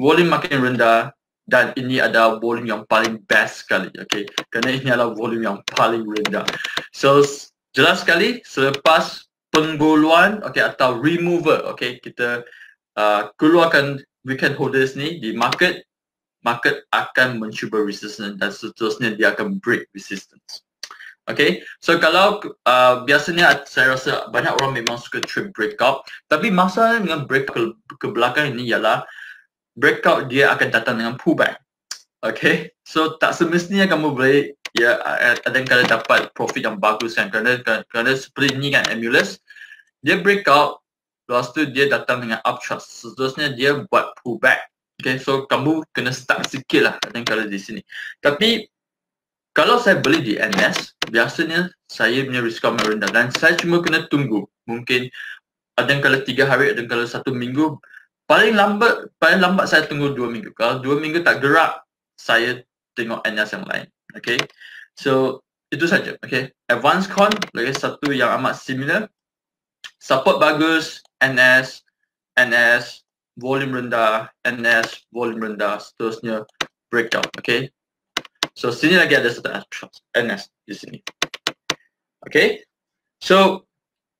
volume makin rendah dan ini ada volume yang paling best sekali okey kerana ini adalah volume yang paling rendah so jelas sekali selepas pengboluan okey atau remover okey kita uh, keluarkan weekend holders ni di market market akan mencuba resistance dan seterusnya dia akan break resistance Okay, so kalau uh, biasanya saya rasa banyak orang memang suka trade breakout Tapi masalah dengan break ke, ke belakang ini ialah breakout dia akan datang dengan pullback. Okay, so tak semestinya kamu boleh ya eh, ada kalau dapat profit yang bagus kan kerana kan, kerana split ni kan emulous dia breakout lepas tu dia datang dengan uptrend seterusnya dia buat pullback. Okay, so kamu kena start sikit lah ada kalau di sini. Tapi kalau saya beli di NS, biasanya saya punya risk amat rendah dan saya cuma kena tunggu mungkin ada kalau tiga hari, ada kalau satu minggu paling lambat paling lambat saya tunggu dua minggu kalau dua minggu tak gerak saya tengok NS yang lain okay so itu saja okay advance con lagi satu yang amat similar support bagus NS NS volume rendah NS volume rendah seterusnya breakdown, okay so sini lagi ada satu NS di sini okay so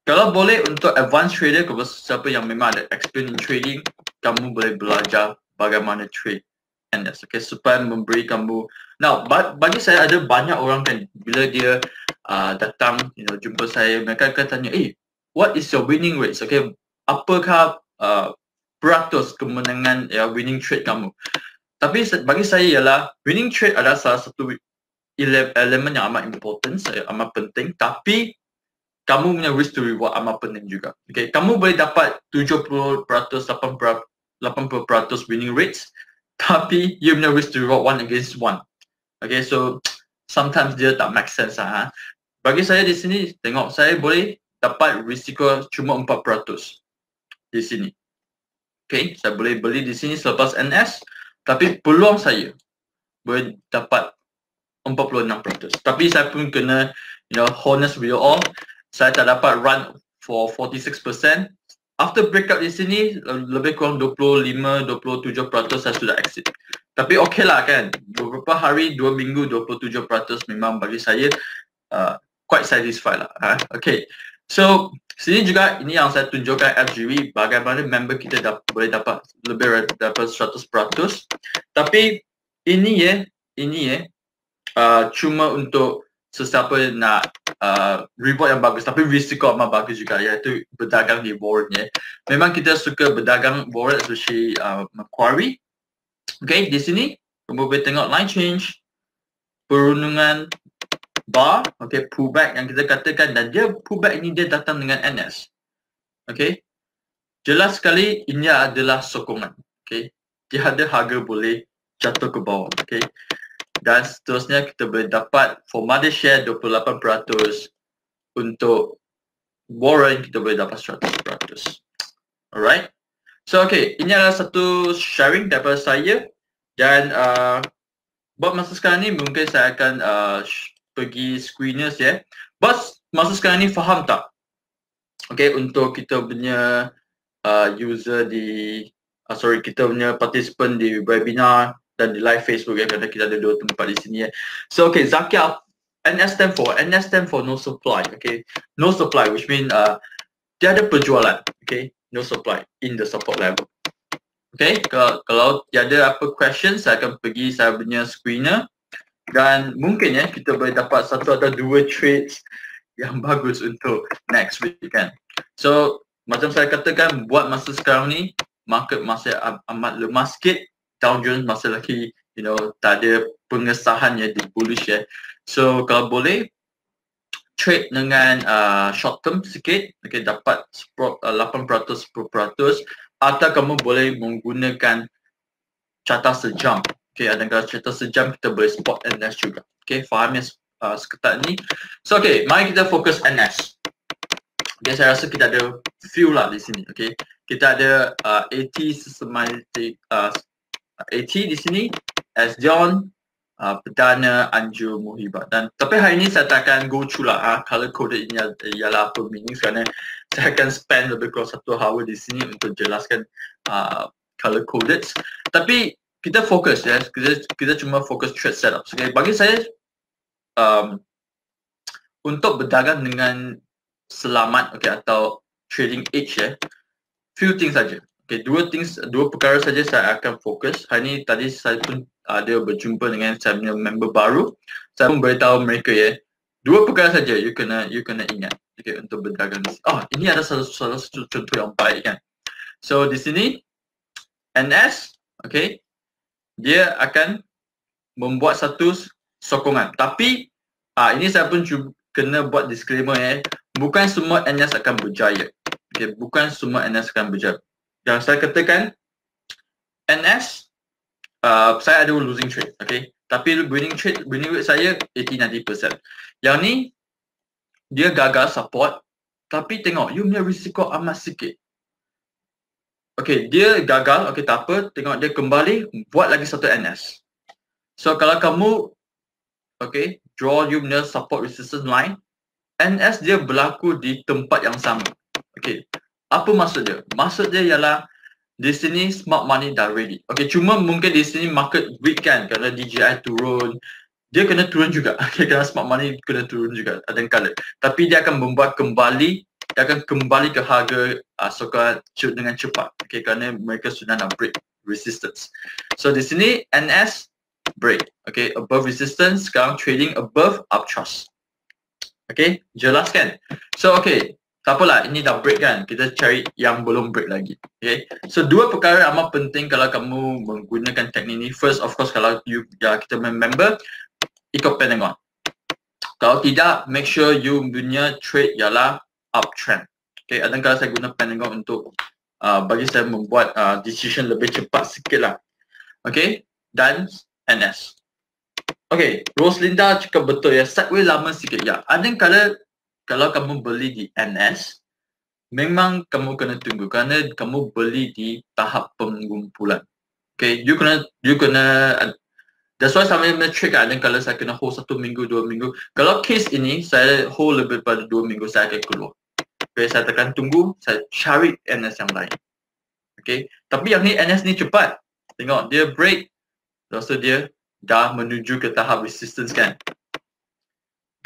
kalau boleh untuk advanced trader kepada siapa yang memang ada experience in trading, kamu boleh belajar bagaimana trade. And that's okay, supaya memberi kamu. Now, bagi saya ada banyak orang kan bila dia uh, datang, you know, jumpa saya, mereka akan tanya, eh, what is your winning rates? Okay, apakah uh, beratus kemenangan ya, winning trade kamu? Tapi bagi saya ialah, winning trade adalah salah satu elemen yang amat important, amat penting. Tapi kamu punya risk to reward amat pening juga. Okay, kamu boleh dapat 70%, 80%, 80% winning rates, (laughs) tapi you punya risk to reward one against one. Okay, so (tsk) sometimes dia tak make sense lah. Ha? Bagi saya di sini, tengok saya boleh dapat risiko cuma 4% di sini. Okay, saya boleh beli di sini selepas NS, tapi peluang saya boleh dapat 46%. Tapi saya pun kena, you know, honest with you all, saya tak dapat run for 46%. After break up di sini, lebih kurang 25-27% saya sudah exit. Tapi okey lah kan, beberapa hari, dua minggu, 27% memang bagi saya uh, quite satisfied lah. Huh? Ha? Okay, so sini juga ini yang saya tunjukkan FGV bagaimana member kita dap- boleh dapat lebih dapat 100%. Tapi ini ya, ini ya, uh, cuma untuk sesiapa nak uh, reward yang bagus tapi risiko amat bagus juga iaitu berdagang di warren ya. Memang kita suka berdagang board sushi uh, Macquarie. Okay, di sini kemudian tengok line change, perundungan bar, okay, pullback yang kita katakan dan dia pullback ini dia datang dengan NS. Okay, jelas sekali ini adalah sokongan. Okay, dia ada harga boleh jatuh ke bawah. Okay, dan seterusnya kita boleh dapat for mother share 28% untuk warrant kita boleh dapat 100% alright so okay ini adalah satu sharing daripada saya dan uh, buat masa sekarang ni mungkin saya akan uh, pergi screeners ya yeah. but masa sekarang ni faham tak okay untuk kita punya uh, user di uh, sorry kita punya participant di webinar dan di live Facebook yang kata kita ada dua tempat di sini ya. So okay Zakia NS stand for NS stand for no supply okay no supply which mean uh, tiada penjualan okay no supply in the support level. Okay, kalau, kalau tiada apa question, saya akan pergi saya punya screener dan mungkin ya kita boleh dapat satu atau dua trades yang (laughs) bagus untuk next week kan. So, macam saya katakan buat masa sekarang ni, market masih amat lemah sikit Dow Jones masih lagi you know tak ada pengesahannya di bullish ya. So kalau boleh trade dengan uh, short term sikit, okay, dapat 8% 10% uh, atau kamu boleh menggunakan carta sejam. Okay, ada kalau carta sejam kita boleh spot NS juga. Okay, faham ya uh, seketat ni. So okay, mari kita fokus NS. Okay, saya rasa kita ada few lah di sini. Okay, kita ada uh, AT systematic uh, AT di sini as John uh, Perdana Anjur Muhibat dan tapi hari ini saya takkan go through lah uh, color coded ini ialah apa meaning kerana saya akan spend lebih kurang satu hour di sini untuk jelaskan uh, color coded tapi kita fokus ya kita, kita cuma fokus trade setup okay? bagi saya um, untuk berdagang dengan selamat okay, atau trading edge ya few things saja Okay, dua things, dua perkara saja saya akan fokus. Hari ini tadi saya pun ada berjumpa dengan saya punya member baru. Saya pun beritahu mereka ya. Dua perkara saja you kena you kena ingat. Okay, untuk berdagang. Oh, ini ada salah satu, salah satu contoh yang baik kan. So, di sini NS, okay, dia akan membuat satu sokongan. Tapi, ah ini saya pun cuba, kena buat disclaimer ya. Bukan semua NS akan berjaya. Okay, bukan semua NS akan berjaya. Dan saya katakan NS uh, saya ada losing trade, okay? Tapi winning trade winning rate saya 80 90%. Yang ni dia gagal support tapi tengok you punya risiko amat sikit. Okay, dia gagal, okay tak apa, tengok dia kembali buat lagi satu NS. So kalau kamu okay, draw you punya support resistance line, NS dia berlaku di tempat yang sama. Okay, apa maksud dia? Maksud dia ialah di sini smart money dah ready. Okay, cuma mungkin di sini market weak kan kerana DJI turun. Dia kena turun juga. (laughs) Okay, kerana smart money kena turun juga. Ada yang kalah. Tapi dia akan membuat kembali dia akan kembali ke harga uh, ah, sokongan dengan cepat okay, kerana mereka sudah nak break resistance so di sini NS break okay, above resistance sekarang trading above uptrust okay, jelas kan? so okay, tak apalah, ini dah break kan. Kita cari yang belum break lagi. Okay. So, dua perkara amat penting kalau kamu menggunakan teknik ni. First, of course, kalau you ya, kita member, ikut Pentagon. Kalau tidak, make sure you punya trade ialah uptrend. Okay, dan kalau saya guna Pentagon untuk uh, bagi saya membuat uh, decision lebih cepat sikit lah. Okay, dan NS. Okay, Roslinda cakap betul ya, sideway lama sikit ya. Ada kalau kalau kamu beli di NS, memang kamu kena tunggu kerana kamu beli di tahap pengumpulan. Okay, you kena, you kena, that's why saya dengan trick kan, Dan kalau saya kena hold satu minggu, dua minggu. Kalau case ini, saya hold lebih pada dua minggu, saya akan keluar. Okay, saya tekan tunggu, saya cari NS yang lain. Okay, tapi yang ni NS ni cepat. Tengok, dia break, lepas tu dia dah menuju ke tahap resistance kan.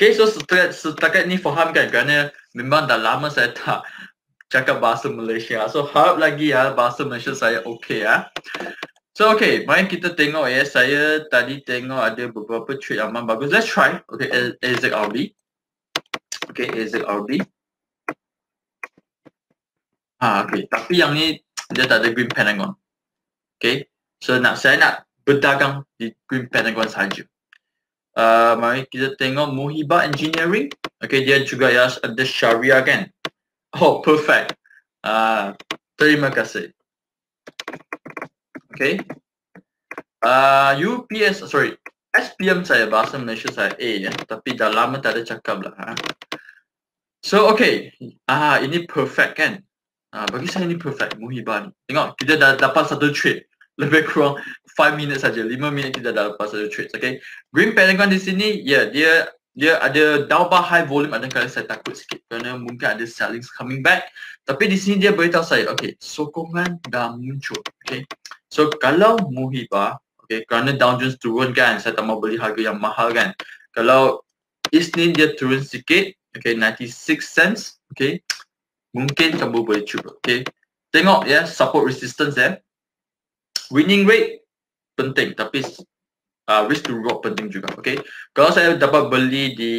Okay, so setakat, setakat ni faham kan kerana memang dah lama saya tak cakap bahasa Malaysia. So harap lagi ya bahasa Malaysia saya okay ya. So okay, main kita tengok ya. Saya tadi tengok ada beberapa trade yang memang bagus. Let's try. Okay, AZRB. Okay, AZRB. Ha, okay. Tapi yang ni dia tak ada Green Pentagon. Okay, so nak saya nak berdagang di Green Pentagon saja uh, mari kita tengok Muhibah Engineering. Okay, dia juga ya ada syariah kan? Oh, perfect. Uh, terima kasih. Okay. Uh, UPS, sorry. SPM saya, Bahasa Malaysia saya A ya. Tapi dah lama tak ada cakap lah. Ha? So, okay. Ah, ini perfect kan? Uh, bagi saya ini perfect, Muhibah ni. Tengok, kita dah dapat satu trip. Lebih kurang 5 minit saja, 5 minit kita dah lepas ada trades. Okay. Green Pentagon di sini, ya yeah, dia dia ada double high volume ada kali saya takut sikit kerana mungkin ada selling coming back. Tapi di sini dia beritahu saya, okay, sokongan dah muncul. Okay. So kalau Muhibah, okay, kerana Dow Jones turun kan, saya tak mahu beli harga yang mahal kan. Kalau Isnin dia turun sikit, okay, 96 cents, okay, mungkin kamu boleh cuba, okay. Tengok ya, yeah, support resistance ya. Yeah. Winning rate penting tapi uh, risk to reward penting juga okay kalau saya dapat beli di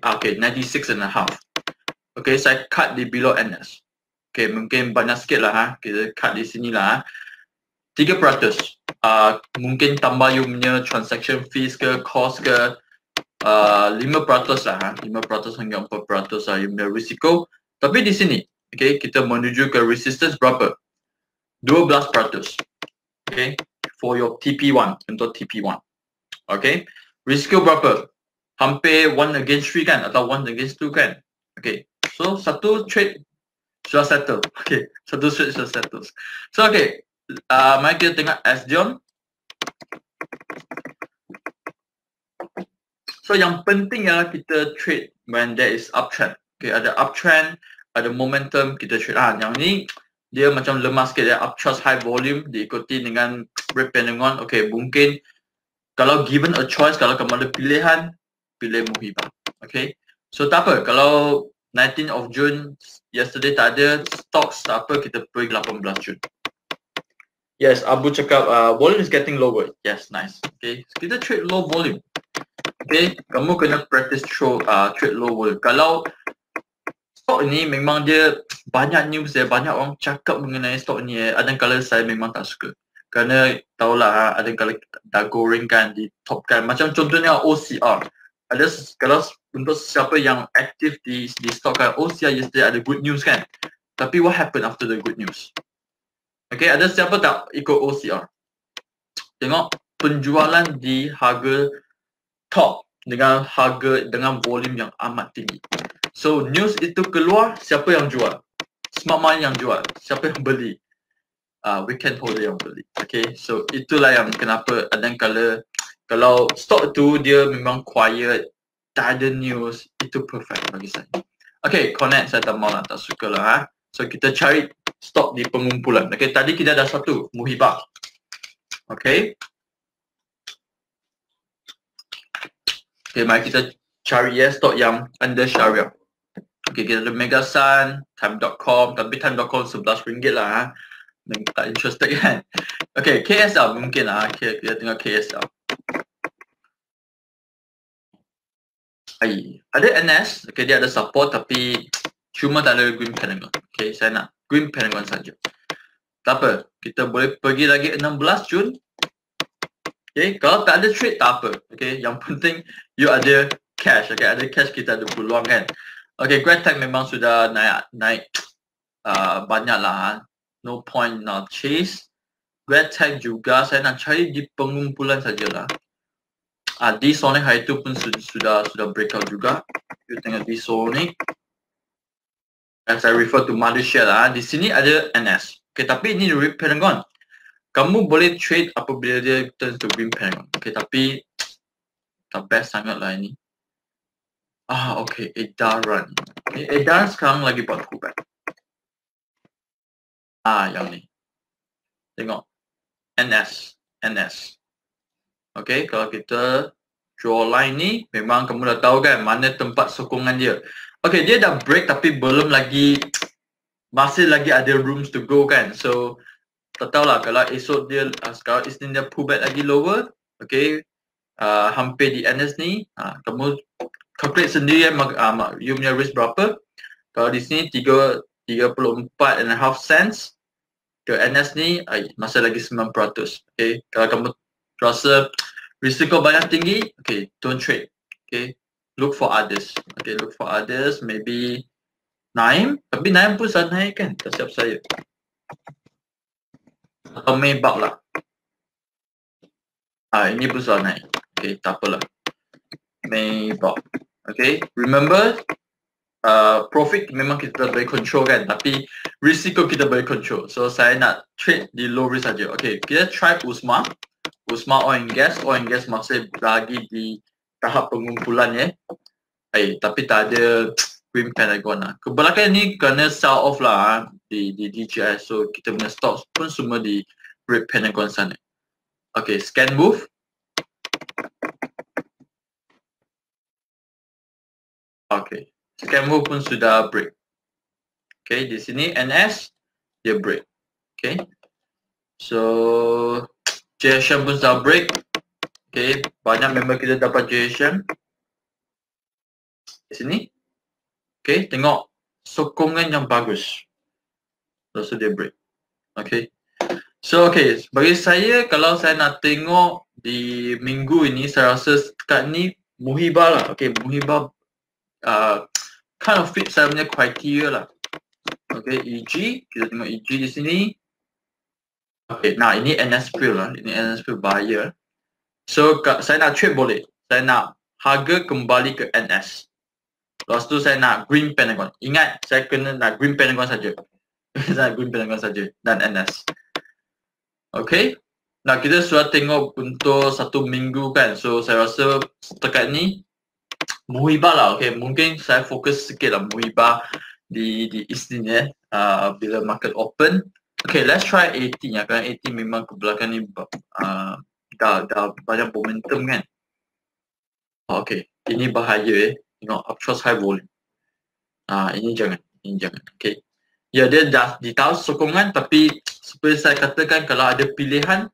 uh, okay 96 and a half okay saya cut di below NS okay mungkin banyak sikit lah ha. kita cut di sini lah ha. 3% uh, mungkin tambah you punya transaction fees ke cost ke ah uh, 5% lah ha. Ah, 5% hingga 4% lah you punya risiko tapi di sini okay kita menuju ke resistance berapa 12% okay for your TP1, 很多 TP1. Okay, risk berapa? Hampir one against three kan? Atau one against two kan? Okay, so satu trade sudah settle. (laughs) Okay, satu trade sudah settle. So okay, uh, mari kita tengok Asdion. So yang penting ialah kita trade when there is uptrend. Okay, ada uptrend, ada momentum, kita trade. Ah, yang ni dia macam lemah sikit ya uptrust high volume diikuti dengan rip pentagon okey mungkin kalau given a choice kalau kamu ada pilihan pilih Muhibah okey so tak apa kalau 19 of June yesterday tak ada stocks tak apa kita pergi 18 Jun yes Abu cakap uh, volume is getting lower yes nice okey kita trade low volume okey kamu kena practice show uh, trade low volume kalau stok ni memang dia banyak news dia banyak orang cakap mengenai stok ni eh. Ada kala saya memang tak suka. Kerana tahulah ah, ada kala dah goreng kan di top kan. Macam contohnya OCR. Ada kalau untuk siapa yang aktif di di stok kan OCR yesterday ada good news kan. Tapi what happened after the good news? Okay, ada siapa tak ikut OCR? Tengok penjualan di harga top dengan harga dengan volume yang amat tinggi. So news itu keluar, siapa yang jual? Smart money yang jual. Siapa yang beli? Ah, uh, weekend holder yang beli. Okay, so itulah yang kenapa ada kala kalau stock tu dia memang quiet, tak ada news, itu perfect bagi saya. Okay, connect saya tak mahu lah, tak suka lah. Ha? So kita cari stock di pengumpulan. Okay, tadi kita ada satu, Muhibah. Okay. Okay, mari kita cari ya stock yang under syariah. Okay, kita ada Megasun, Time.com. Tapi Time.com RM11 lah. Ha? Tak interested (laughs) kan? Okay, KSL mungkin lah. Okay, ha. kita tengok KSL. Hai. Ada NS. Okay, dia ada support tapi cuma tak ada Green Pentagon. Okay, saya nak Green Pentagon saja. Tak apa. Kita boleh pergi lagi 16 Jun. Okay, kalau tak ada trade, tak apa. Okay, yang (laughs) penting you ada cash. Okay, ada cash kita ada peluang kan. Okay, Tech memang sudah naik naik uh, banyak lah. Ah. No point not chase. Tech juga saya nak cari di pengumpulan sajalah. Ah, uh, di sini hari itu pun sudah sudah breakout juga. You tengok di sini. As I refer to Malaysia lah. Ah. Di sini ada NS. Okay, tapi ini Red Pentagon. Kamu boleh trade apabila dia turn to Green Pentagon. Okay, tapi tak best sangat lah ini. Ah, okay. It does run. It does come lagi buat aku kan? Ah, yang ni. Tengok. NS. NS. Okay, kalau kita draw line ni, memang kamu dah tahu kan mana tempat sokongan dia. Okay, dia dah break tapi belum lagi, masih lagi ada rooms to go kan. So, tak tahulah kalau esok dia, uh, ah, sekarang Isnin dia pull lagi lower. Okay, uh, hampir di NS ni, uh, kamu calculate sendiri eh, mak, uh, mak, you punya risk berapa. Kalau di sini 34.5 cents, ke NS ni ay, ah, masih lagi 9%. Okay. Kalau kamu rasa risiko banyak tinggi, okay, don't trade. Okay. Look for others. Okay, look for others. Maybe Naim. Tapi Naim pun sudah naik kan? Tak siap saya. Atau Maybach lah. Ah, ini pun sudah naik. Okay, tak apalah. Maybach. Okay, remember uh, profit memang kita boleh control kan tapi risiko kita boleh control. So saya nak trade di low risk saja. Okay, kita try USMA. USMA oil and gas. Oil and gas masih lagi di tahap pengumpulan ya. Eh, tapi tak ada green pentagon lah. Kebelakang ni kena sell off lah ah, di, di DJI. So kita punya stock pun semua di red pentagon sana. Okay, scan move. Okay. Scammer pun sudah break. Okay, di sini NS, dia break. Okay. So, JSM pun sudah break. Okay, banyak member kita dapat JSM. Di sini. Okay, tengok sokongan yang bagus. Lepas so, dia break. Okay. So, okay. Bagi saya, kalau saya nak tengok di minggu ini, saya rasa dekat ni Muhibah lah. Okay, Muhibah uh, kind of fit saya punya criteria lah. Okay, EG, kita tengok EG di sini. Okay, nah ini NSP lah, ini NSP buyer. So, saya nak trade boleh. Saya nak harga kembali ke NS. Lepas tu saya nak green pentagon. Ingat, saya kena nak green pentagon saja. (laughs) saya nak green pentagon saja dan NS. Okay. Nah, kita sudah tengok untuk satu minggu kan. So, saya rasa dekat ni muhibah lah. Okay, mungkin saya fokus sikit lah muhibah di di Isnin eh. Uh, bila market open. Okay, let's try 18 ya. Kerana 18 memang ke belakang ni uh, dah, dah banyak momentum kan. Ah, okay, ini bahaya eh. Tengok, you know, high volume. Ah, uh, ini jangan. Ini jangan. Okay. Ya, dia dah ditaruh sokongan tapi seperti saya katakan kalau ada pilihan,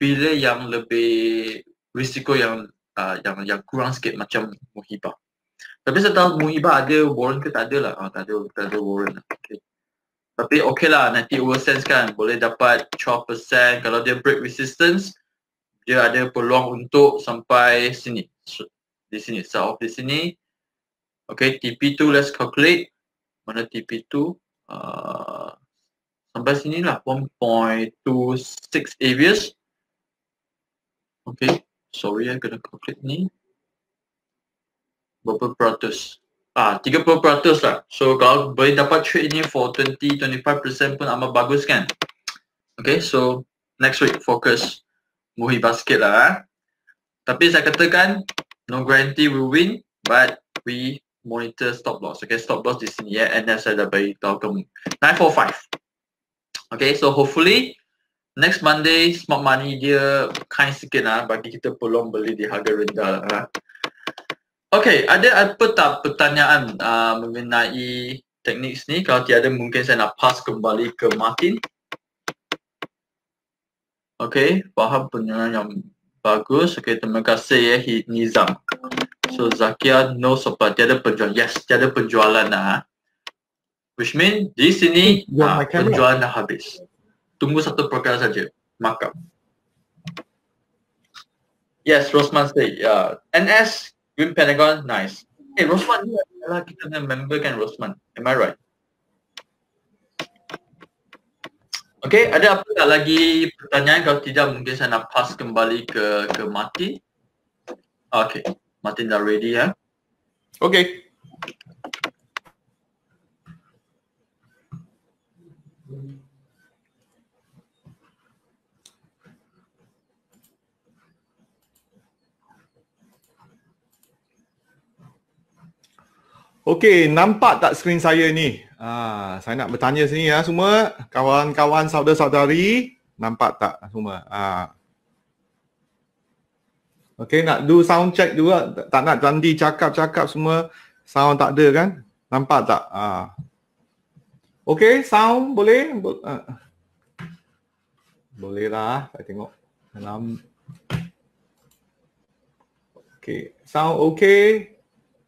pilih yang lebih risiko yang uh, yang yang kurang sikit macam muhibah. Tapi saya tahu muhibah ada warrant ke tak ada lah. Oh, tak ada, tak ada warrant lah. Okay. Tapi okey lah, nanti sense kan boleh dapat 12% kalau dia break resistance, dia ada peluang untuk sampai sini. So, di sini, south of di sini. Okay, TP2 let's calculate. Mana TP2? Uh, ah, sampai sini lah, 1.26 avias. Okay, sorry I'm gonna calculate ni berapa peratus ah 30 peratus lah so kalau boleh dapat trade ini for 20-25% pun amat bagus kan okay so next week focus muhi basket lah eh. tapi saya katakan no guarantee we win but we monitor stop loss okay stop loss di sini ya yeah, NSFW.com 945 okay so hopefully next Monday smart money dia kind sikit lah bagi kita peluang beli di harga rendah lah. Okay, ada apa tak pertanyaan uh, mengenai teknik ni? Kalau tiada mungkin saya nak pass kembali ke Martin. Okay, faham penyelan yang bagus. Okay, terima kasih ya Nizam. So Zakia, no support. Tiada penjualan. Yes, tiada penjualan lah. Which mean di sini uh, penjualan dah habis tunggu satu perkara saja markup yes Rosman say ya uh, NS Green Pentagon nice eh hey, Rosman ni adalah kita punya member kan Rosman am I right Okay, ada apa lagi pertanyaan? Kalau tidak, mungkin saya nak pass kembali ke ke Martin. Okay, Martin dah ready ya? Okay, Okey, nampak tak skrin saya ni? Ha, saya nak bertanya sini ya semua kawan-kawan saudara-saudari nampak tak semua? Ha. Okey, nak do sound check juga tak nak nanti cakap-cakap semua sound tak ada kan? Nampak tak? Ha. Okey, sound boleh? Bo- ha. Boleh lah, saya tengok. Dalam Okey, sound okey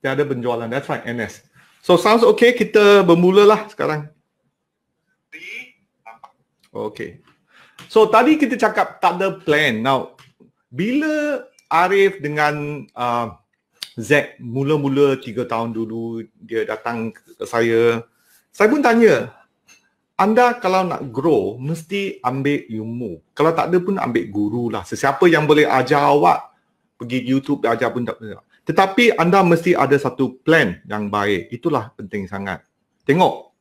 tiada penjualan. That's right, NS. So sounds okay, kita bermula lah sekarang. Okay. So tadi kita cakap tak ada plan. Now, bila Arif dengan uh, Zack mula-mula tiga tahun dulu dia datang ke saya, saya pun tanya, anda kalau nak grow, mesti ambil ilmu. Kalau tak ada pun ambil guru lah. Sesiapa yang boleh ajar awak, pergi YouTube ajar pun tak boleh. Tetapi anda mesti ada satu plan yang baik. Itulah penting sangat. Tengok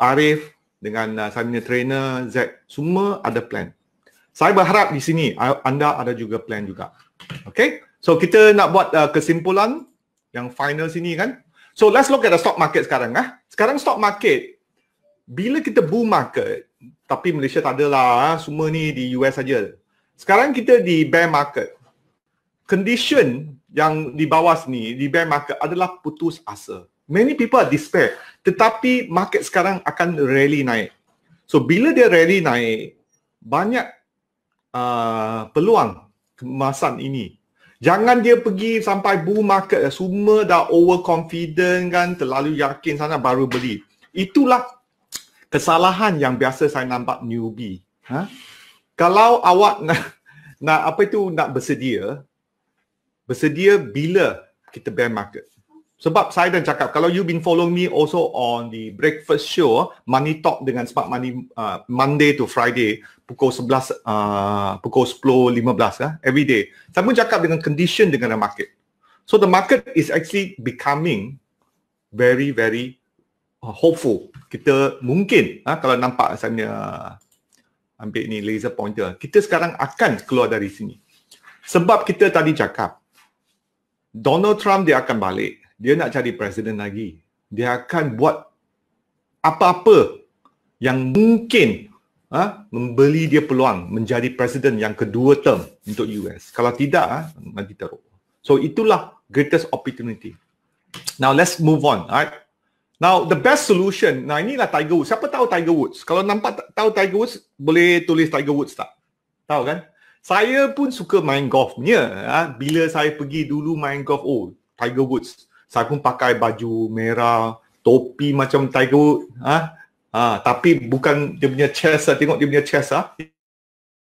Arif dengan uh, saya trainer Z semua ada plan. Saya berharap di sini uh, anda ada juga plan juga. Okay? So kita nak buat uh, kesimpulan yang final sini kan. So let's look at the stock market sekarang ah. Sekarang stock market bila kita bull market tapi Malaysia tak adalah ah, semua ni di US saja. Sekarang kita di bear market. Condition yang di bawah ni di bear market adalah putus asa. Many people are despair. Tetapi market sekarang akan rally naik. So bila dia rally naik, banyak uh, peluang kemasan ini. Jangan dia pergi sampai bull market lah. semua dah overconfident kan, terlalu yakin sana baru beli. Itulah kesalahan yang biasa saya nampak newbie. Ha? Kalau awak nak, nak apa itu nak bersedia, bersedia bila kita bear market. Sebab saya dan cakap kalau you been following me also on the breakfast show Money Talk dengan Smart Money uh, Monday to Friday pukul 11 uh, pukul 10 15 lah every day. Saya pun cakap dengan condition dengan the market. So the market is actually becoming very very uh, hopeful. Kita mungkin uh, kalau nampak asalnya uh, ambil ni laser pointer. Kita sekarang akan keluar dari sini. Sebab kita tadi cakap Donald Trump dia akan balik. Dia nak cari presiden lagi. Dia akan buat apa-apa yang mungkin ah ha, membeli dia peluang menjadi presiden yang kedua term untuk US. Kalau tidak ah ha, nanti teruk. So itulah greatest opportunity. Now let's move on, right? Now the best solution. Nah inilah Tiger Woods. Siapa tahu Tiger Woods? Kalau nampak tahu Tiger Woods, boleh tulis Tiger Woods tak? Tahu kan? saya pun suka main golfnya ha? bila saya pergi dulu main golf oh Tiger Woods saya pun pakai baju merah topi macam Tiger Woods ha? ha? tapi bukan dia punya chest lah. tengok dia punya chest ha?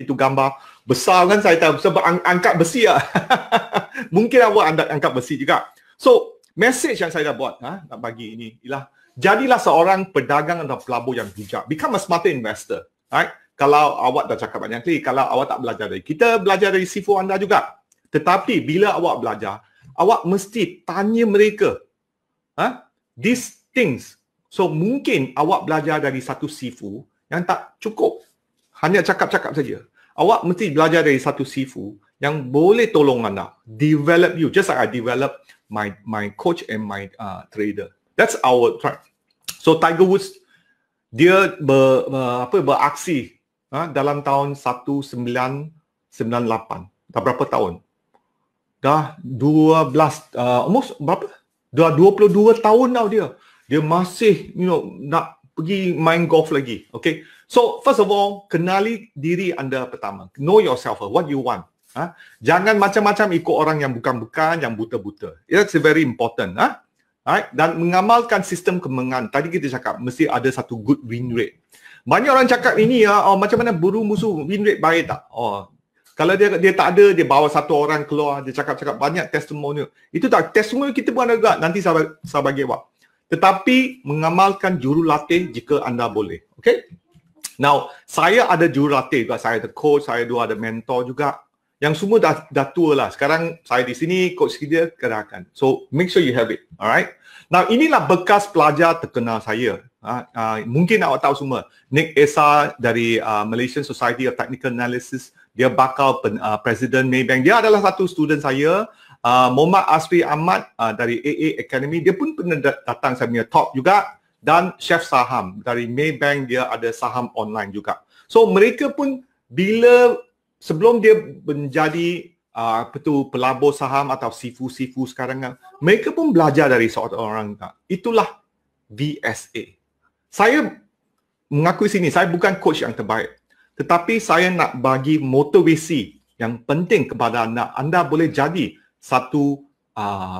itu gambar besar kan saya tahu sebab ang- angkat besi ah ha? (laughs) mungkin awak anda angkat besi juga so message yang saya dah buat ha? nak bagi ini ialah jadilah seorang pedagang atau pelabur yang bijak become a smarter investor right kalau awak dah cakap banyak kali, kalau awak tak belajar dari kita, belajar dari sifu anda juga. Tetapi bila awak belajar, awak mesti tanya mereka. Ha? These things. So mungkin awak belajar dari satu sifu yang tak cukup. Hanya cakap-cakap saja. Awak mesti belajar dari satu sifu yang boleh tolong anda. Develop you. Just like I develop my my coach and my uh, trader. That's our track. So Tiger Woods, dia ber, ber, apa, beraksi ha, dalam tahun 1998. Dah berapa tahun? Dah 12, uh, almost berapa? Dah 22 tahun dah dia. Dia masih you know, nak pergi main golf lagi. Okay. So, first of all, kenali diri anda pertama. Know yourself. What you want. Ha? Jangan macam-macam ikut orang yang bukan-bukan, yang buta-buta. It's very important. Ha? Right? Dan mengamalkan sistem kemenangan. Tadi kita cakap, mesti ada satu good win rate. Banyak orang cakap ini ya, oh, macam mana buru musuh win rate baik tak? Oh, kalau dia dia tak ada, dia bawa satu orang keluar, dia cakap-cakap banyak testimonial. Itu tak, testimonial kita pun ada juga. Nanti saya, saya bagi awak. Tetapi mengamalkan jurulatih jika anda boleh. Okay? Now, saya ada jurulatih juga. Saya ada coach, saya dua ada mentor juga. Yang semua dah, dah tua lah. Sekarang saya di sini, coach dia kerahkan. So, make sure you have it. Alright? Now, inilah bekas pelajar terkenal saya. Uh, uh, mungkin awak tahu semua Nick Esa dari uh, Malaysian Society of Technical Analysis dia bakal pen, uh, presiden Maybank dia adalah satu student saya uh, Muhammad Asri Ahmad uh, dari AA Academy dia pun pernah datang saya punya talk juga dan chef saham dari Maybank dia ada saham online juga so mereka pun bila sebelum dia menjadi apa tu pelabur saham atau sifu-sifu sekarang mereka pun belajar dari seorang orang itulah VSA saya mengakui sini saya bukan coach yang terbaik tetapi saya nak bagi motivasi yang penting kepada anda anda boleh jadi satu uh,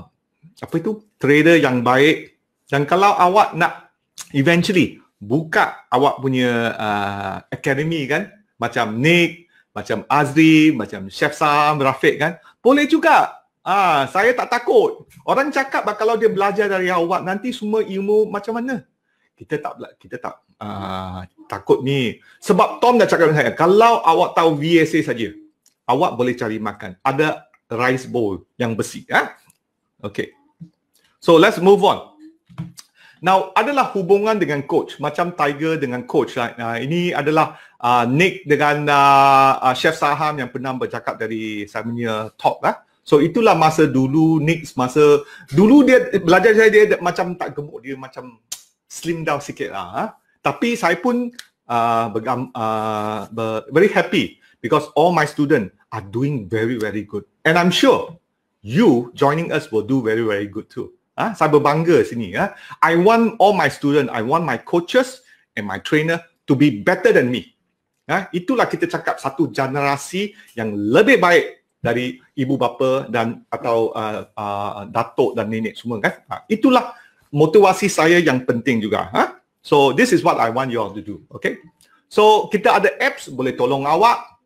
apa itu trader yang baik dan kalau awak nak eventually buka awak punya uh, academy kan macam Nick macam Azri macam Chef Sam Rafiq kan boleh juga ah saya tak takut orang cakap kalau dia belajar dari awak nanti semua ilmu macam mana kita tak kita tak uh, takut ni sebab Tom dah cakap dengan saya kalau awak tahu VSA saja awak boleh cari makan ada rice bowl yang besi ya eh? okey so let's move on now adalah hubungan dengan coach macam tiger dengan coach right? uh, ini adalah uh, Nick dengan uh, uh, chef saham yang pernah bercakap dari seminar punya talk lah eh? So itulah masa dulu Nick masa dulu dia belajar saya dia macam tak gemuk dia macam slim down sikit lah. Ha? Tapi saya pun uh, bergam, uh, ah, ber, very happy because all my student are doing very very good. And I'm sure you joining us will do very very good too. Ah, ha? saya berbangga sini Ha? I want all my student, I want my coaches and my trainer to be better than me. Ha? itulah kita cakap satu generasi yang lebih baik dari ibu bapa dan atau uh, uh, datuk dan nenek semua kan. Ha? itulah motivasi saya yang penting juga. Ha? So this is what I want you all to do. Okay. So kita ada apps boleh tolong awak.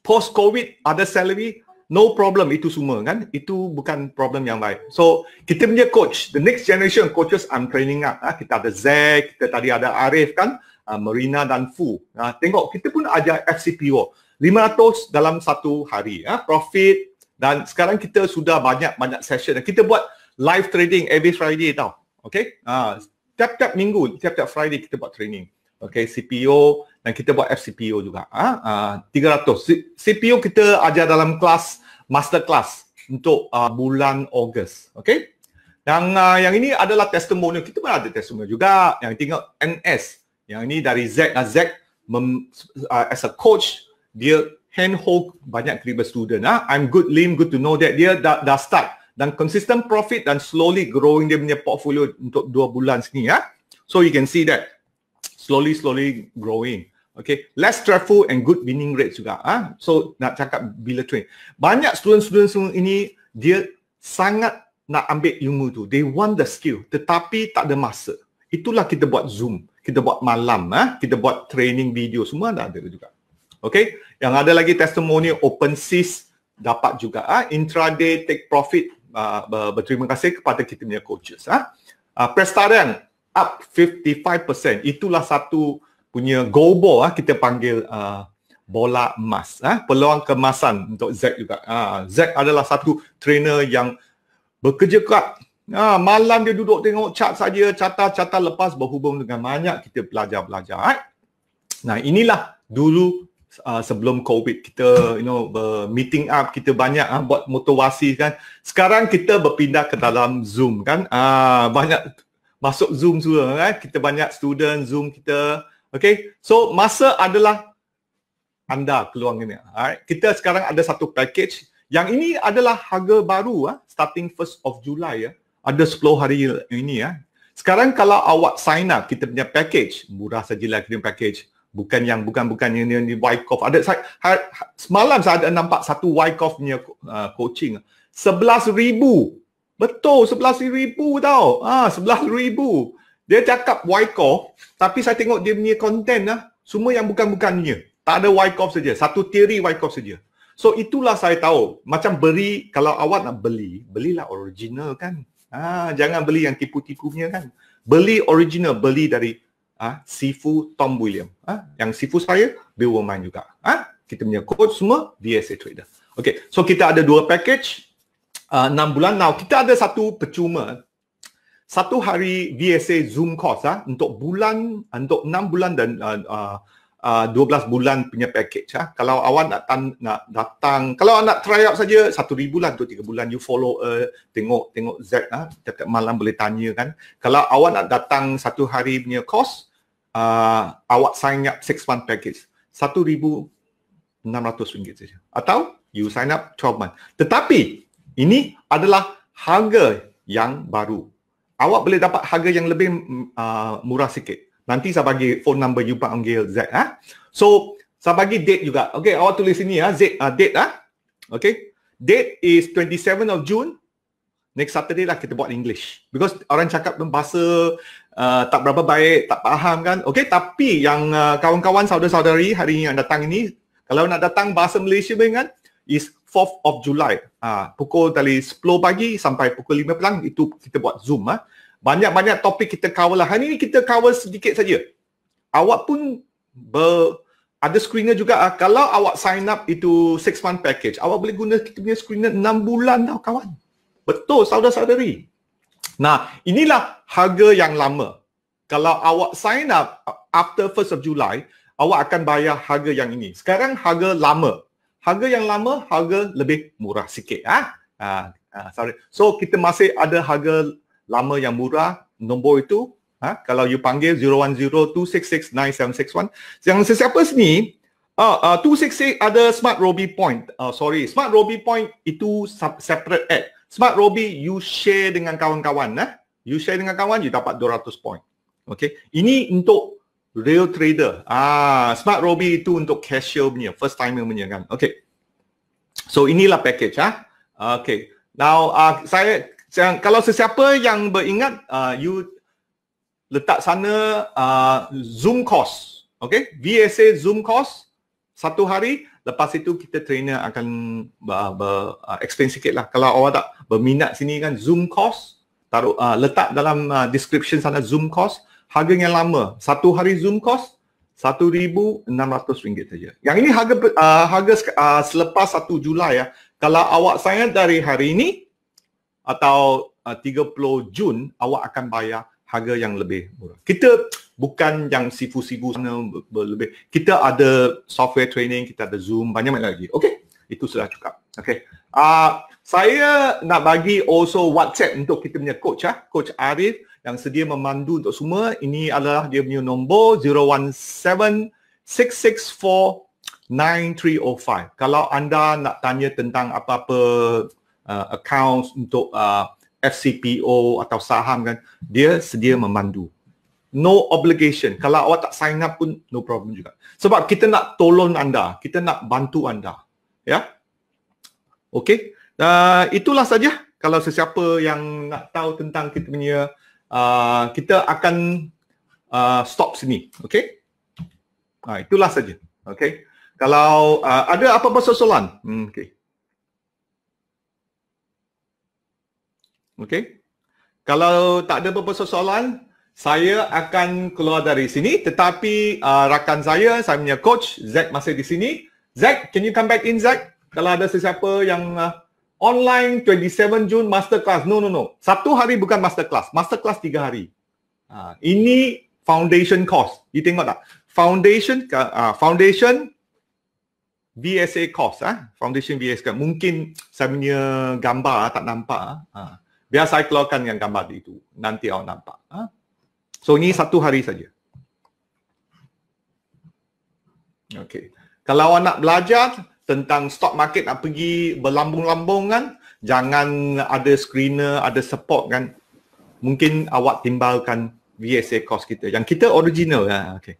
Post COVID ada salary. No problem itu semua kan. Itu bukan problem yang baik. So kita punya coach. The next generation coaches I'm training up. Ha? Kita ada Zack. Kita tadi ada Arif kan. Uh, Marina dan Fu. Ha? Tengok kita pun ajar FCPO. 500 dalam satu hari. Ha? Profit. Dan sekarang kita sudah banyak-banyak session. Kita buat live trading every Friday tau. Okay. Ah, tiap-tiap minggu, tiap-tiap Friday kita buat training. Okay, CPO dan kita buat FCPO juga. Ah, ah 300. CPO kita ajar dalam kelas master class untuk ah, bulan Ogos. Okay. Dan ah, yang ini adalah testimonial. Kita pun ada testimonial juga. Yang tinggal NS. Yang ini dari Z. Ah, Z mem, ah, as a coach, dia handhold banyak kriba student. Ah. I'm good, Lim. Good to know that. Dia dah, dah start dan consistent profit dan slowly growing dia punya portfolio untuk dua bulan sini ya. So you can see that slowly slowly growing. Okay, less stressful and good winning rate juga. Ah, ha? so nak cakap bila trade. Banyak student-student semua ini dia sangat nak ambil ilmu tu. They want the skill tetapi tak ada masa. Itulah kita buat Zoom. Kita buat malam. Ah, ha? Kita buat training video semua dah ada juga. Okay, yang ada lagi testimoni sis dapat juga. Ah, ha? Intraday take profit berterima kasih kepada kita punya coaches. Ha? Uh, ah, prestaran up 55%. Itulah satu punya goal ball ha? kita panggil uh, bola emas. Ha? Peluang kemasan untuk Zack juga. Ha? Zack adalah satu trainer yang bekerja kuat. Ha, malam dia duduk tengok cat saja, catat-catat lepas berhubung dengan banyak kita belajar-belajar. Ha? Nah inilah dulu uh, sebelum COVID kita you know meeting up kita banyak uh, buat motivasi kan. Sekarang kita berpindah ke dalam Zoom kan. Uh, banyak masuk Zoom semua kan. Kita banyak student Zoom kita. Okay. So masa adalah anda peluang ini. Alright. Kita sekarang ada satu package. Yang ini adalah harga baru ah starting first of July ya. Ada 10 hari ini ya. Sekarang kalau awak sign up kita punya package, murah sajalah kita punya package bukan yang bukan bukan ni ni Wyckoff ada saya, ha, ha, semalam saya ada nampak satu Wyckoff punya uh, coaching 11000 betul 11000 tau ah ha, 11000 dia cakap Wyckoff tapi saya tengok dia punya content lah semua yang bukan bukannya tak ada Wyckoff saja satu teori Wyckoff saja so itulah saya tahu macam beri kalau awak nak beli belilah original kan ah ha, jangan beli yang tipu-tipunya kan beli original beli dari ah ha, sifu Tom William ah ha, yang sifu saya Bill Woman juga ah ha, kita punya coach semua VSA trader okey so kita ada dua package uh, ah, 6 bulan now kita ada satu percuma satu hari VSA Zoom course ah ha, untuk bulan untuk 6 bulan dan uh, uh, 12 bulan punya package ah ha. kalau awak nak tan, nak datang kalau nak try out saja 1000 bulan tu 3 bulan you follow uh, tengok tengok Z ah ha. dekat malam boleh tanya kan kalau awak nak datang satu hari punya course uh, awak sign up 6 month package RM1,600 saja atau you sign up 12 month tetapi ini adalah harga yang baru awak boleh dapat harga yang lebih uh, murah sikit nanti saya bagi phone number you panggil Z ha? so saya bagi date juga Okay, awak tulis sini ya Z uh, date ah Okay, date is 27 of June next Saturday lah kita buat English because orang cakap bahasa uh, tak berapa baik, tak faham kan. Okey, tapi yang uh, kawan-kawan saudara-saudari hari ini yang datang ini, kalau nak datang bahasa Malaysia pun kan, is 4th of July. Uh, pukul dari 10 pagi sampai pukul 5 petang, itu kita buat Zoom. Uh. Banyak-banyak topik kita cover lah. Hari ini kita cover sedikit saja. Awak pun ber, ada screener juga. Uh. Kalau awak sign up itu 6 month package, awak boleh guna kita punya screener 6 bulan tau kawan. Betul saudara-saudari. Nah, inilah harga yang lama. Kalau awak sign up uh, after 1st of July, awak akan bayar harga yang ini. Sekarang harga lama. Harga yang lama, harga lebih murah sikit. Ah, ha? ah, ha, sorry. So, kita masih ada harga lama yang murah, nombor itu. Ah, ha? Kalau you panggil 010-266-9761. Yang sesiapa sini, Ah, uh, uh, 266 ada Smart Robi Point. Uh, sorry, Smart Robi Point itu separate app. Smart Robi, you share dengan kawan-kawan. Eh? You share dengan kawan, you dapat 200 point. Okay. Ini untuk real trader. Ah, Smart Robi itu untuk cashier punya, first timer punya kan. Okay. So, inilah package. Ah. Okay. Now, uh, saya, saya, kalau sesiapa yang beringat, uh, you letak sana uh, Zoom course. Okay. VSA Zoom course satu hari Lepas itu kita trainer akan uh, ber, uh, explain sikit lah. Kalau awak tak berminat sini kan Zoom course, taruh, uh, letak dalam uh, description sana Zoom course, harga yang lama, satu hari Zoom course, satu ribu enam ratus ringgit saja. Yang ini harga uh, harga uh, selepas satu Julai ya. Kalau awak sign dari hari ini atau tiga puluh Jun, awak akan bayar harga yang lebih murah. Kita bukan yang sifu-sifu sana lebih. Kita ada software training, kita ada Zoom, banyak banyak lagi. Okey, itu sudah cukup. Okey. Uh, ah, saya nak bagi also WhatsApp untuk kita punya coach ah, ha? coach Arif yang sedia memandu untuk semua. Ini adalah dia punya nombor 017-664-9305. Kalau anda nak tanya tentang apa-apa uh, accounts untuk uh, FCPO atau saham kan dia sedia memandu no obligation kalau awak tak sign up pun no problem juga sebab kita nak tolong anda kita nak bantu anda ya okey uh, itulah saja kalau sesiapa yang nak tahu tentang kita punya uh, kita akan uh, stop sini okey uh, itulah saja okey kalau uh, ada apa-apa soalan hmm, okey Okay, Kalau tak ada beberapa apa soalan, saya akan keluar dari sini tetapi uh, rakan saya, saya punya coach Zack masih di sini. Zack, can you come back in Zack? Kalau ada sesiapa yang uh, online 27 Jun masterclass. No, no, no. Satu hari bukan masterclass. Masterclass tiga hari. Uh, ini foundation course. You tengok tak? Foundation, uh, foundation BSA course. Uh, foundation VSA. Ah. Mungkin saya punya gambar uh, tak nampak. Uh. Biar saya keluarkan yang gambar itu. Nanti awak nampak. Ha? So, ini satu hari saja. Okay. Kalau awak nak belajar tentang stock market nak pergi berlambung-lambung kan, jangan ada screener, ada support kan. Mungkin awak timbalkan VSA course kita. Yang kita original. Ha? Okay.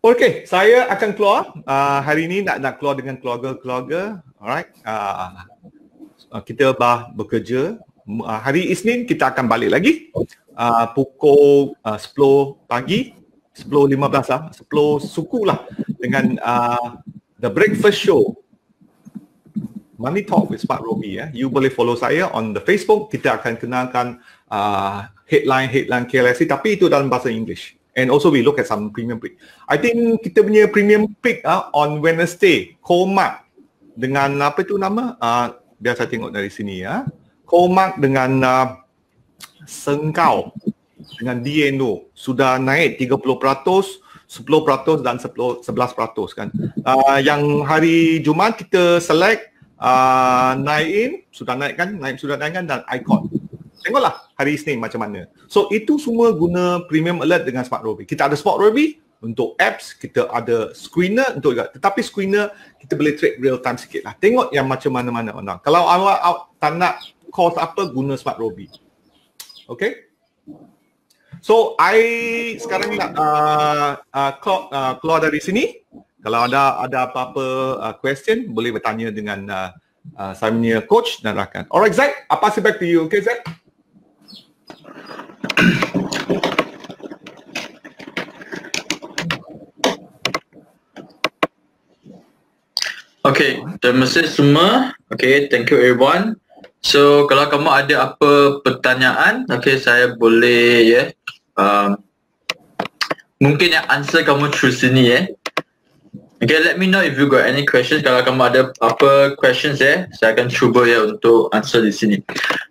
Okay, saya akan keluar. Uh, hari ini nak nak keluar dengan keluarga-keluarga. Alright. Uh, kita bah bekerja uh, hari Isnin kita akan balik lagi uh, pukul ah, uh, 10 pagi 10.15 lah 10 suku lah dengan uh, The Breakfast Show Money Talk with Smart Robi ya. Eh. You boleh follow saya on the Facebook. Kita akan kenalkan uh, headline headline KLSC tapi itu dalam bahasa English. And also we look at some premium pick. I think kita punya premium pick uh, on Wednesday, Comac dengan apa tu nama? Uh, biar tengok dari sini ya. Uh komak dengan uh, sengkau dengan DN tu sudah naik 30%, 10% dan 10, 11% kan. Uh, yang hari Jumaat kita select uh, Naim sudah naik kan, Naim sudah naik kan dan Icon. Tengoklah hari Isnin macam mana. So itu semua guna premium alert dengan Smart Robi. Kita ada Smart Robi untuk apps, kita ada screener untuk juga. Tetapi screener kita boleh track real time sikit lah. Tengok yang macam mana-mana. orang Kalau awak tak nak course apa guna smart lobby. Okay. So I sekarang nak uh, uh, uh, keluar, dari sini. Kalau ada ada apa-apa uh, question boleh bertanya dengan uh, uh, Samnia coach dan rakan. Alright Zack, I pass it back to you. Okay Zack. Okay, terima kasih semua. Okay, thank you everyone. So kalau kamu ada apa pertanyaan, okay saya boleh ya. Yeah. Um, mungkin yang answer kamu through sini ya. Yeah. Okay, let me know if you got any questions. Kalau kamu ada apa questions ya, yeah, saya akan cuba ya yeah, untuk answer di sini.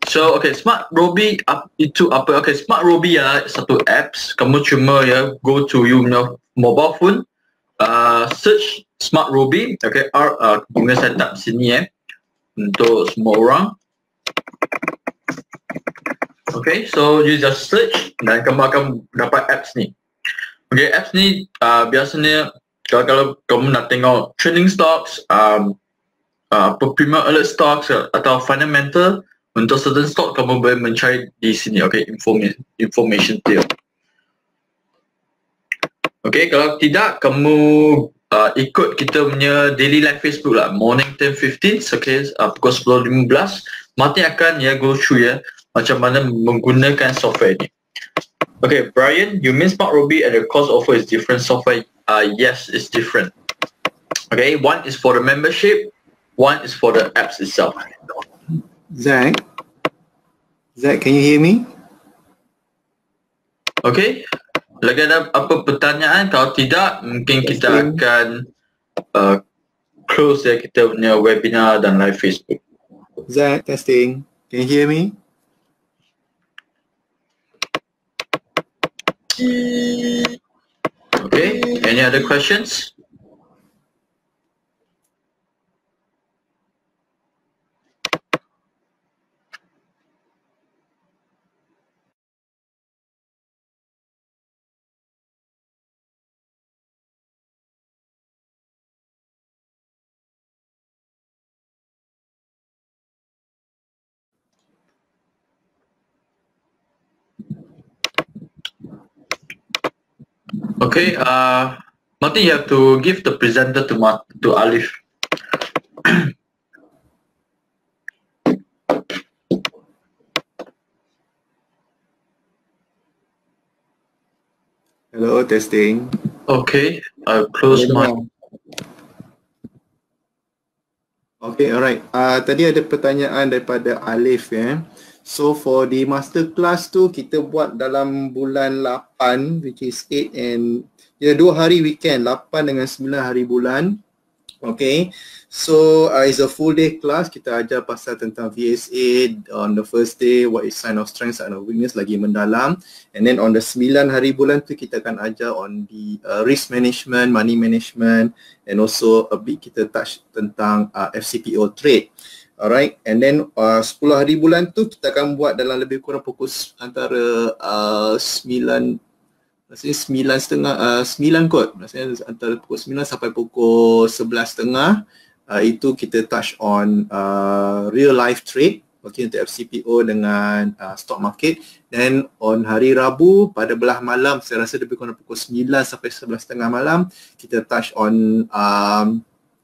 So, okay, Smart Robi itu apa? Okay, Smart Robi ya satu apps. Kamu cuma ya yeah, go to you know, mobile phone, uh, search Smart Robi. Okay, R, uh, guna saya tap sini ya. Yeah untuk semua orang Okay, so you just search dan kamu akan dapat apps ni. Okay, apps ni uh, biasanya kalau, kalau kamu nak tengok trading stocks, um, uh, premium alert stocks atau fundamental, untuk certain stock kamu boleh mencari di sini, okay, information, information tier. Okay, kalau tidak, kamu uh, ikut kita punya daily live Facebook lah, morning 10.15, okay, uh, pukul 10.15. Mati akan ya go through ya macam mana menggunakan software ni. Okay, Brian, you mean Smart Ruby and the course offer is different software? Uh, yes, it's different. Okay, one is for the membership, one is for the apps itself. Zach, Zach, can you hear me? Okay, lagi ada apa pertanyaan? Kalau tidak, mungkin kita akan uh, close ya kita punya webinar dan live Facebook. Zach testing. Can you hear me? Okay, any other questions? Okay, uh, Martin, you have to give the presenter to, Mar to Alif. Hello, testing. Okay, I'll close my... Okay, alright. Uh, tadi ada pertanyaan daripada Alif. Eh. So for the master class tu kita buat dalam bulan 8 which is 8 and ya yeah, dua hari weekend 8 dengan 9 hari bulan. Okay, so uh, it's a full day class. Kita ajar pasal tentang VSA on the first day, what is sign of strength, sign of weakness lagi mendalam. And then on the sembilan hari bulan tu kita akan ajar on the uh, risk management, money management and also a bit kita touch tentang uh, FCPO trade. Alright, and then uh, 10 hari bulan tu kita akan buat dalam lebih kurang pukul antara uh, 9 Maksudnya 9 setengah, uh, 9 kot Maksudnya antara pukul 9 sampai pukul 11 setengah uh, Itu kita touch on uh, real life trade Okay, untuk FCPO dengan uh, stock market Then on hari Rabu pada belah malam Saya rasa lebih kurang pukul 9 sampai 11 tengah malam Kita touch on um,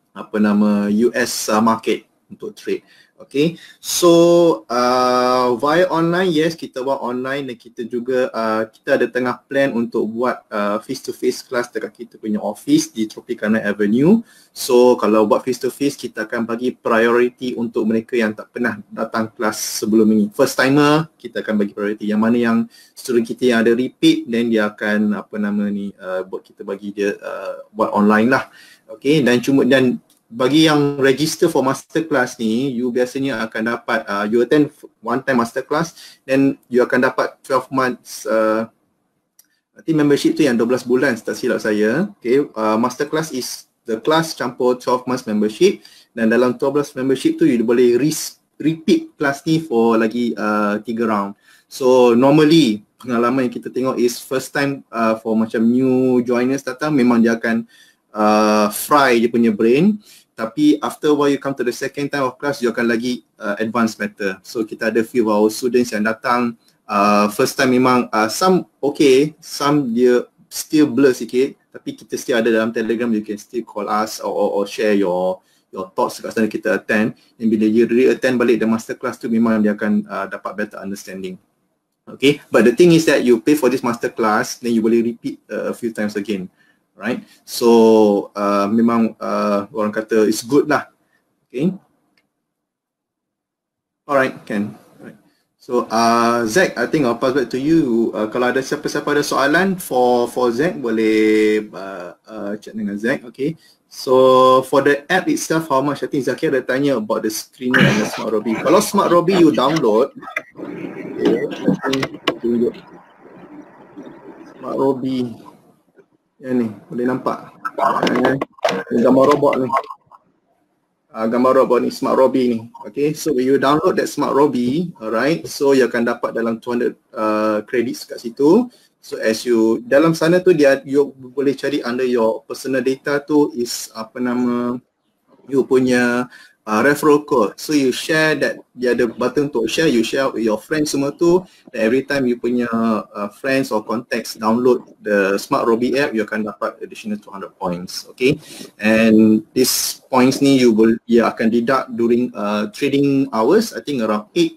apa nama US uh, market untuk trade. Okay. So uh, via online, yes kita buat online dan kita juga uh, kita ada tengah plan untuk buat face to face class dekat kita punya office di Tropicana Avenue. So kalau buat face to face, kita akan bagi priority untuk mereka yang tak pernah datang kelas sebelum ini. First timer, kita akan bagi priority. Yang mana yang student kita yang ada repeat, then dia akan apa nama ni uh, buat kita bagi dia uh, buat online lah. Okay, dan cuma dan bagi yang register for master class ni you biasanya akan dapat uh, you attend one time master class then you akan dapat 12 months uh, I think membership tu yang 12 bulan tak silap saya okay uh, master class is the class campur 12 months membership dan dalam 12 membership tu you boleh re- repeat class ni for lagi uh, 3 round so normally pengalaman yang kita tengok is first time uh, for macam new joiners datang memang dia akan uh, uh, fry dia punya brain tapi after while you come to the second time of class you akan lagi uh, advance better so kita ada few of our students yang datang uh, first time memang uh, some okay some dia still blur sikit tapi kita still ada dalam telegram you can still call us or, or, or share your your thoughts kat sana kita attend and bila you re-attend balik the master class tu memang dia akan uh, dapat better understanding Okay, but the thing is that you pay for this master class, then you boleh repeat uh, a few times again right so uh, memang uh, orang kata it's good lah okay alright can alright. so uh, Zach I think I'll pass back to you uh, kalau ada siapa-siapa ada soalan for for Zach boleh uh, uh, chat dengan Zach okay So for the app itself, how much? I think Zaki ada tanya about the screen and the Smart Robi. Kalau Smart Robi you download, okay, tunjuk. Smart Robi. Yang ni boleh nampak. Ini gambar robot ni. Uh, gambar robot ni smart robi ni okay so when you download that smart robi alright so you akan dapat dalam 200 uh, credits kat situ so as you dalam sana tu dia you boleh cari under your personal data tu is apa nama you punya uh, referral code. So you share that you ada button to share, you share with your friends semua tu that every time you punya uh, friends or contacts download the Smart Robi app, you akan dapat additional 200 points. Okay. And this points ni you will you akan deduct during uh, trading hours, I think around 8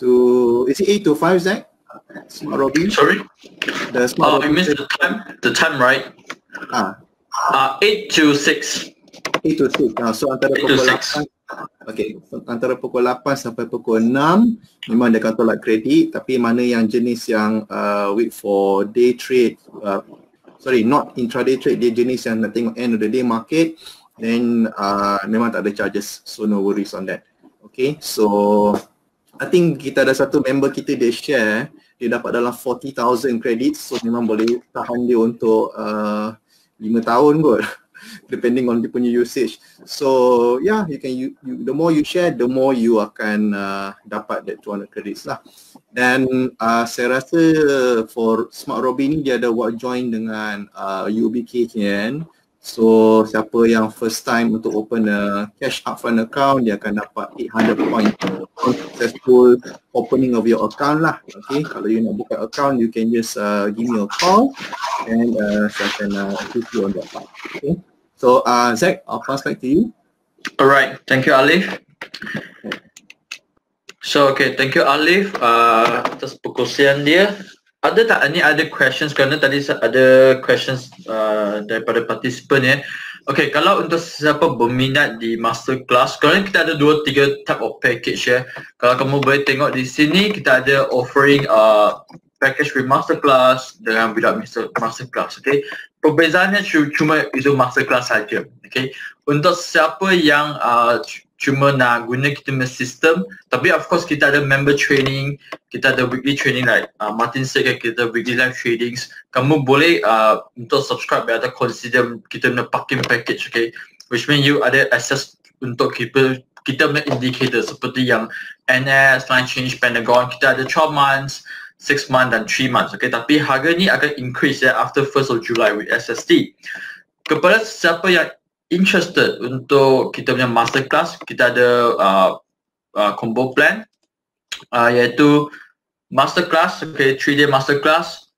to, is it 8 to 5 Zach? Smart Robi. Sorry? The Smart uh, oh, you missed the time, the time right? Ah. Uh, 8 to 6. 8 to 6. Uh, so antara pukul 8 to 6. Okey, antara pukul 8 sampai pukul 6 memang dia akan tolak kredit tapi mana yang jenis yang uh, wait for day trade uh, sorry, not intraday trade, dia jenis yang nak tengok end of the day market then uh, memang tak ada charges so no worries on that. Okay, so I think kita ada satu member kita dia share dia dapat dalam 40,000 credits so memang boleh tahan dia untuk uh, 5 tahun kot depending on the punya usage. So yeah, you can you, you the more you share, the more you akan uh, dapat that 200 credits lah. Dan uh, saya rasa for Smart Robin ni dia ada buat join dengan uh, UBK kan. So siapa yang first time untuk open a cash upfront account dia akan dapat 800 point successful opening of your account lah. Okay, kalau you nak buka account you can just uh, give me a call and uh, saya akan uh, you on that part. Okay. So uh, Zach, I'll pass back to you. All right. Thank you, Alif. So okay, thank you Alif uh, atas perkongsian dia. Ada tak any other questions? Kerana tadi ada questions uh, daripada participant ya. Okay, kalau untuk siapa berminat di masterclass, kerana kita ada dua tiga type of package ya. Kalau kamu boleh tengok di sini, kita ada offering uh, package with masterclass dengan without master masterclass. Okay, perbezaannya cuma itu masterclass saja. Okay. Untuk siapa yang uh, cuma nak guna kita punya sistem tapi of course kita ada member training kita ada weekly training like uh, Martin said kan, kita weekly live trainings kamu boleh uh, untuk subscribe atau consider kita punya parking package okay which mean you ada access untuk kita kita punya indicator seperti yang NS, Line Change, Pentagon kita ada 12 months six months dan three months. Okay, tapi harga ni akan increase ya after first of July with SST. Kepada siapa yang interested untuk kita punya masterclass, kita ada uh, uh, combo plan uh, iaitu masterclass, okay, 3 day masterclass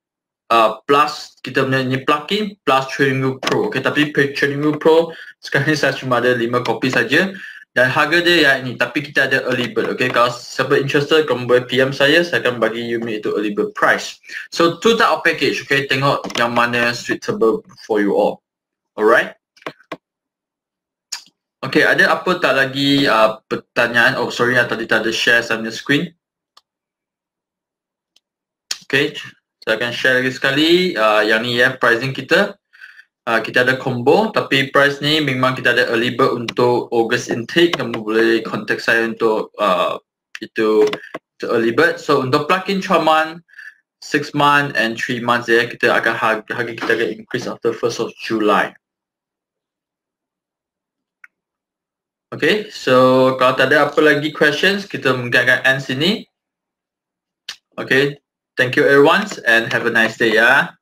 uh, plus kita punya ni plugin plus training pro. Okay, tapi training pro sekarang ni saya cuma ada lima copy saja dan harga dia yang ini tapi kita ada early bird okay kalau siapa interested kamu boleh PM saya saya akan bagi you me itu early bird price so two type of package okay tengok yang mana suitable for you all alright okay ada apa tak lagi uh, pertanyaan oh sorry yang tadi tak ada share sana screen okay saya akan share lagi sekali uh, yang ni ya yeah, pricing kita uh, kita ada combo tapi price ni memang kita ada early bird untuk August intake kamu boleh kontak saya untuk uh, itu to early bird so untuk plug-in 12 month 6 month and 3 months ya kita akan harga, harga kita akan increase after 1st of July Okay, so kalau tak ada apa lagi questions, kita mungkin akan end sini. Okay, thank you everyone and have a nice day ya. Yeah?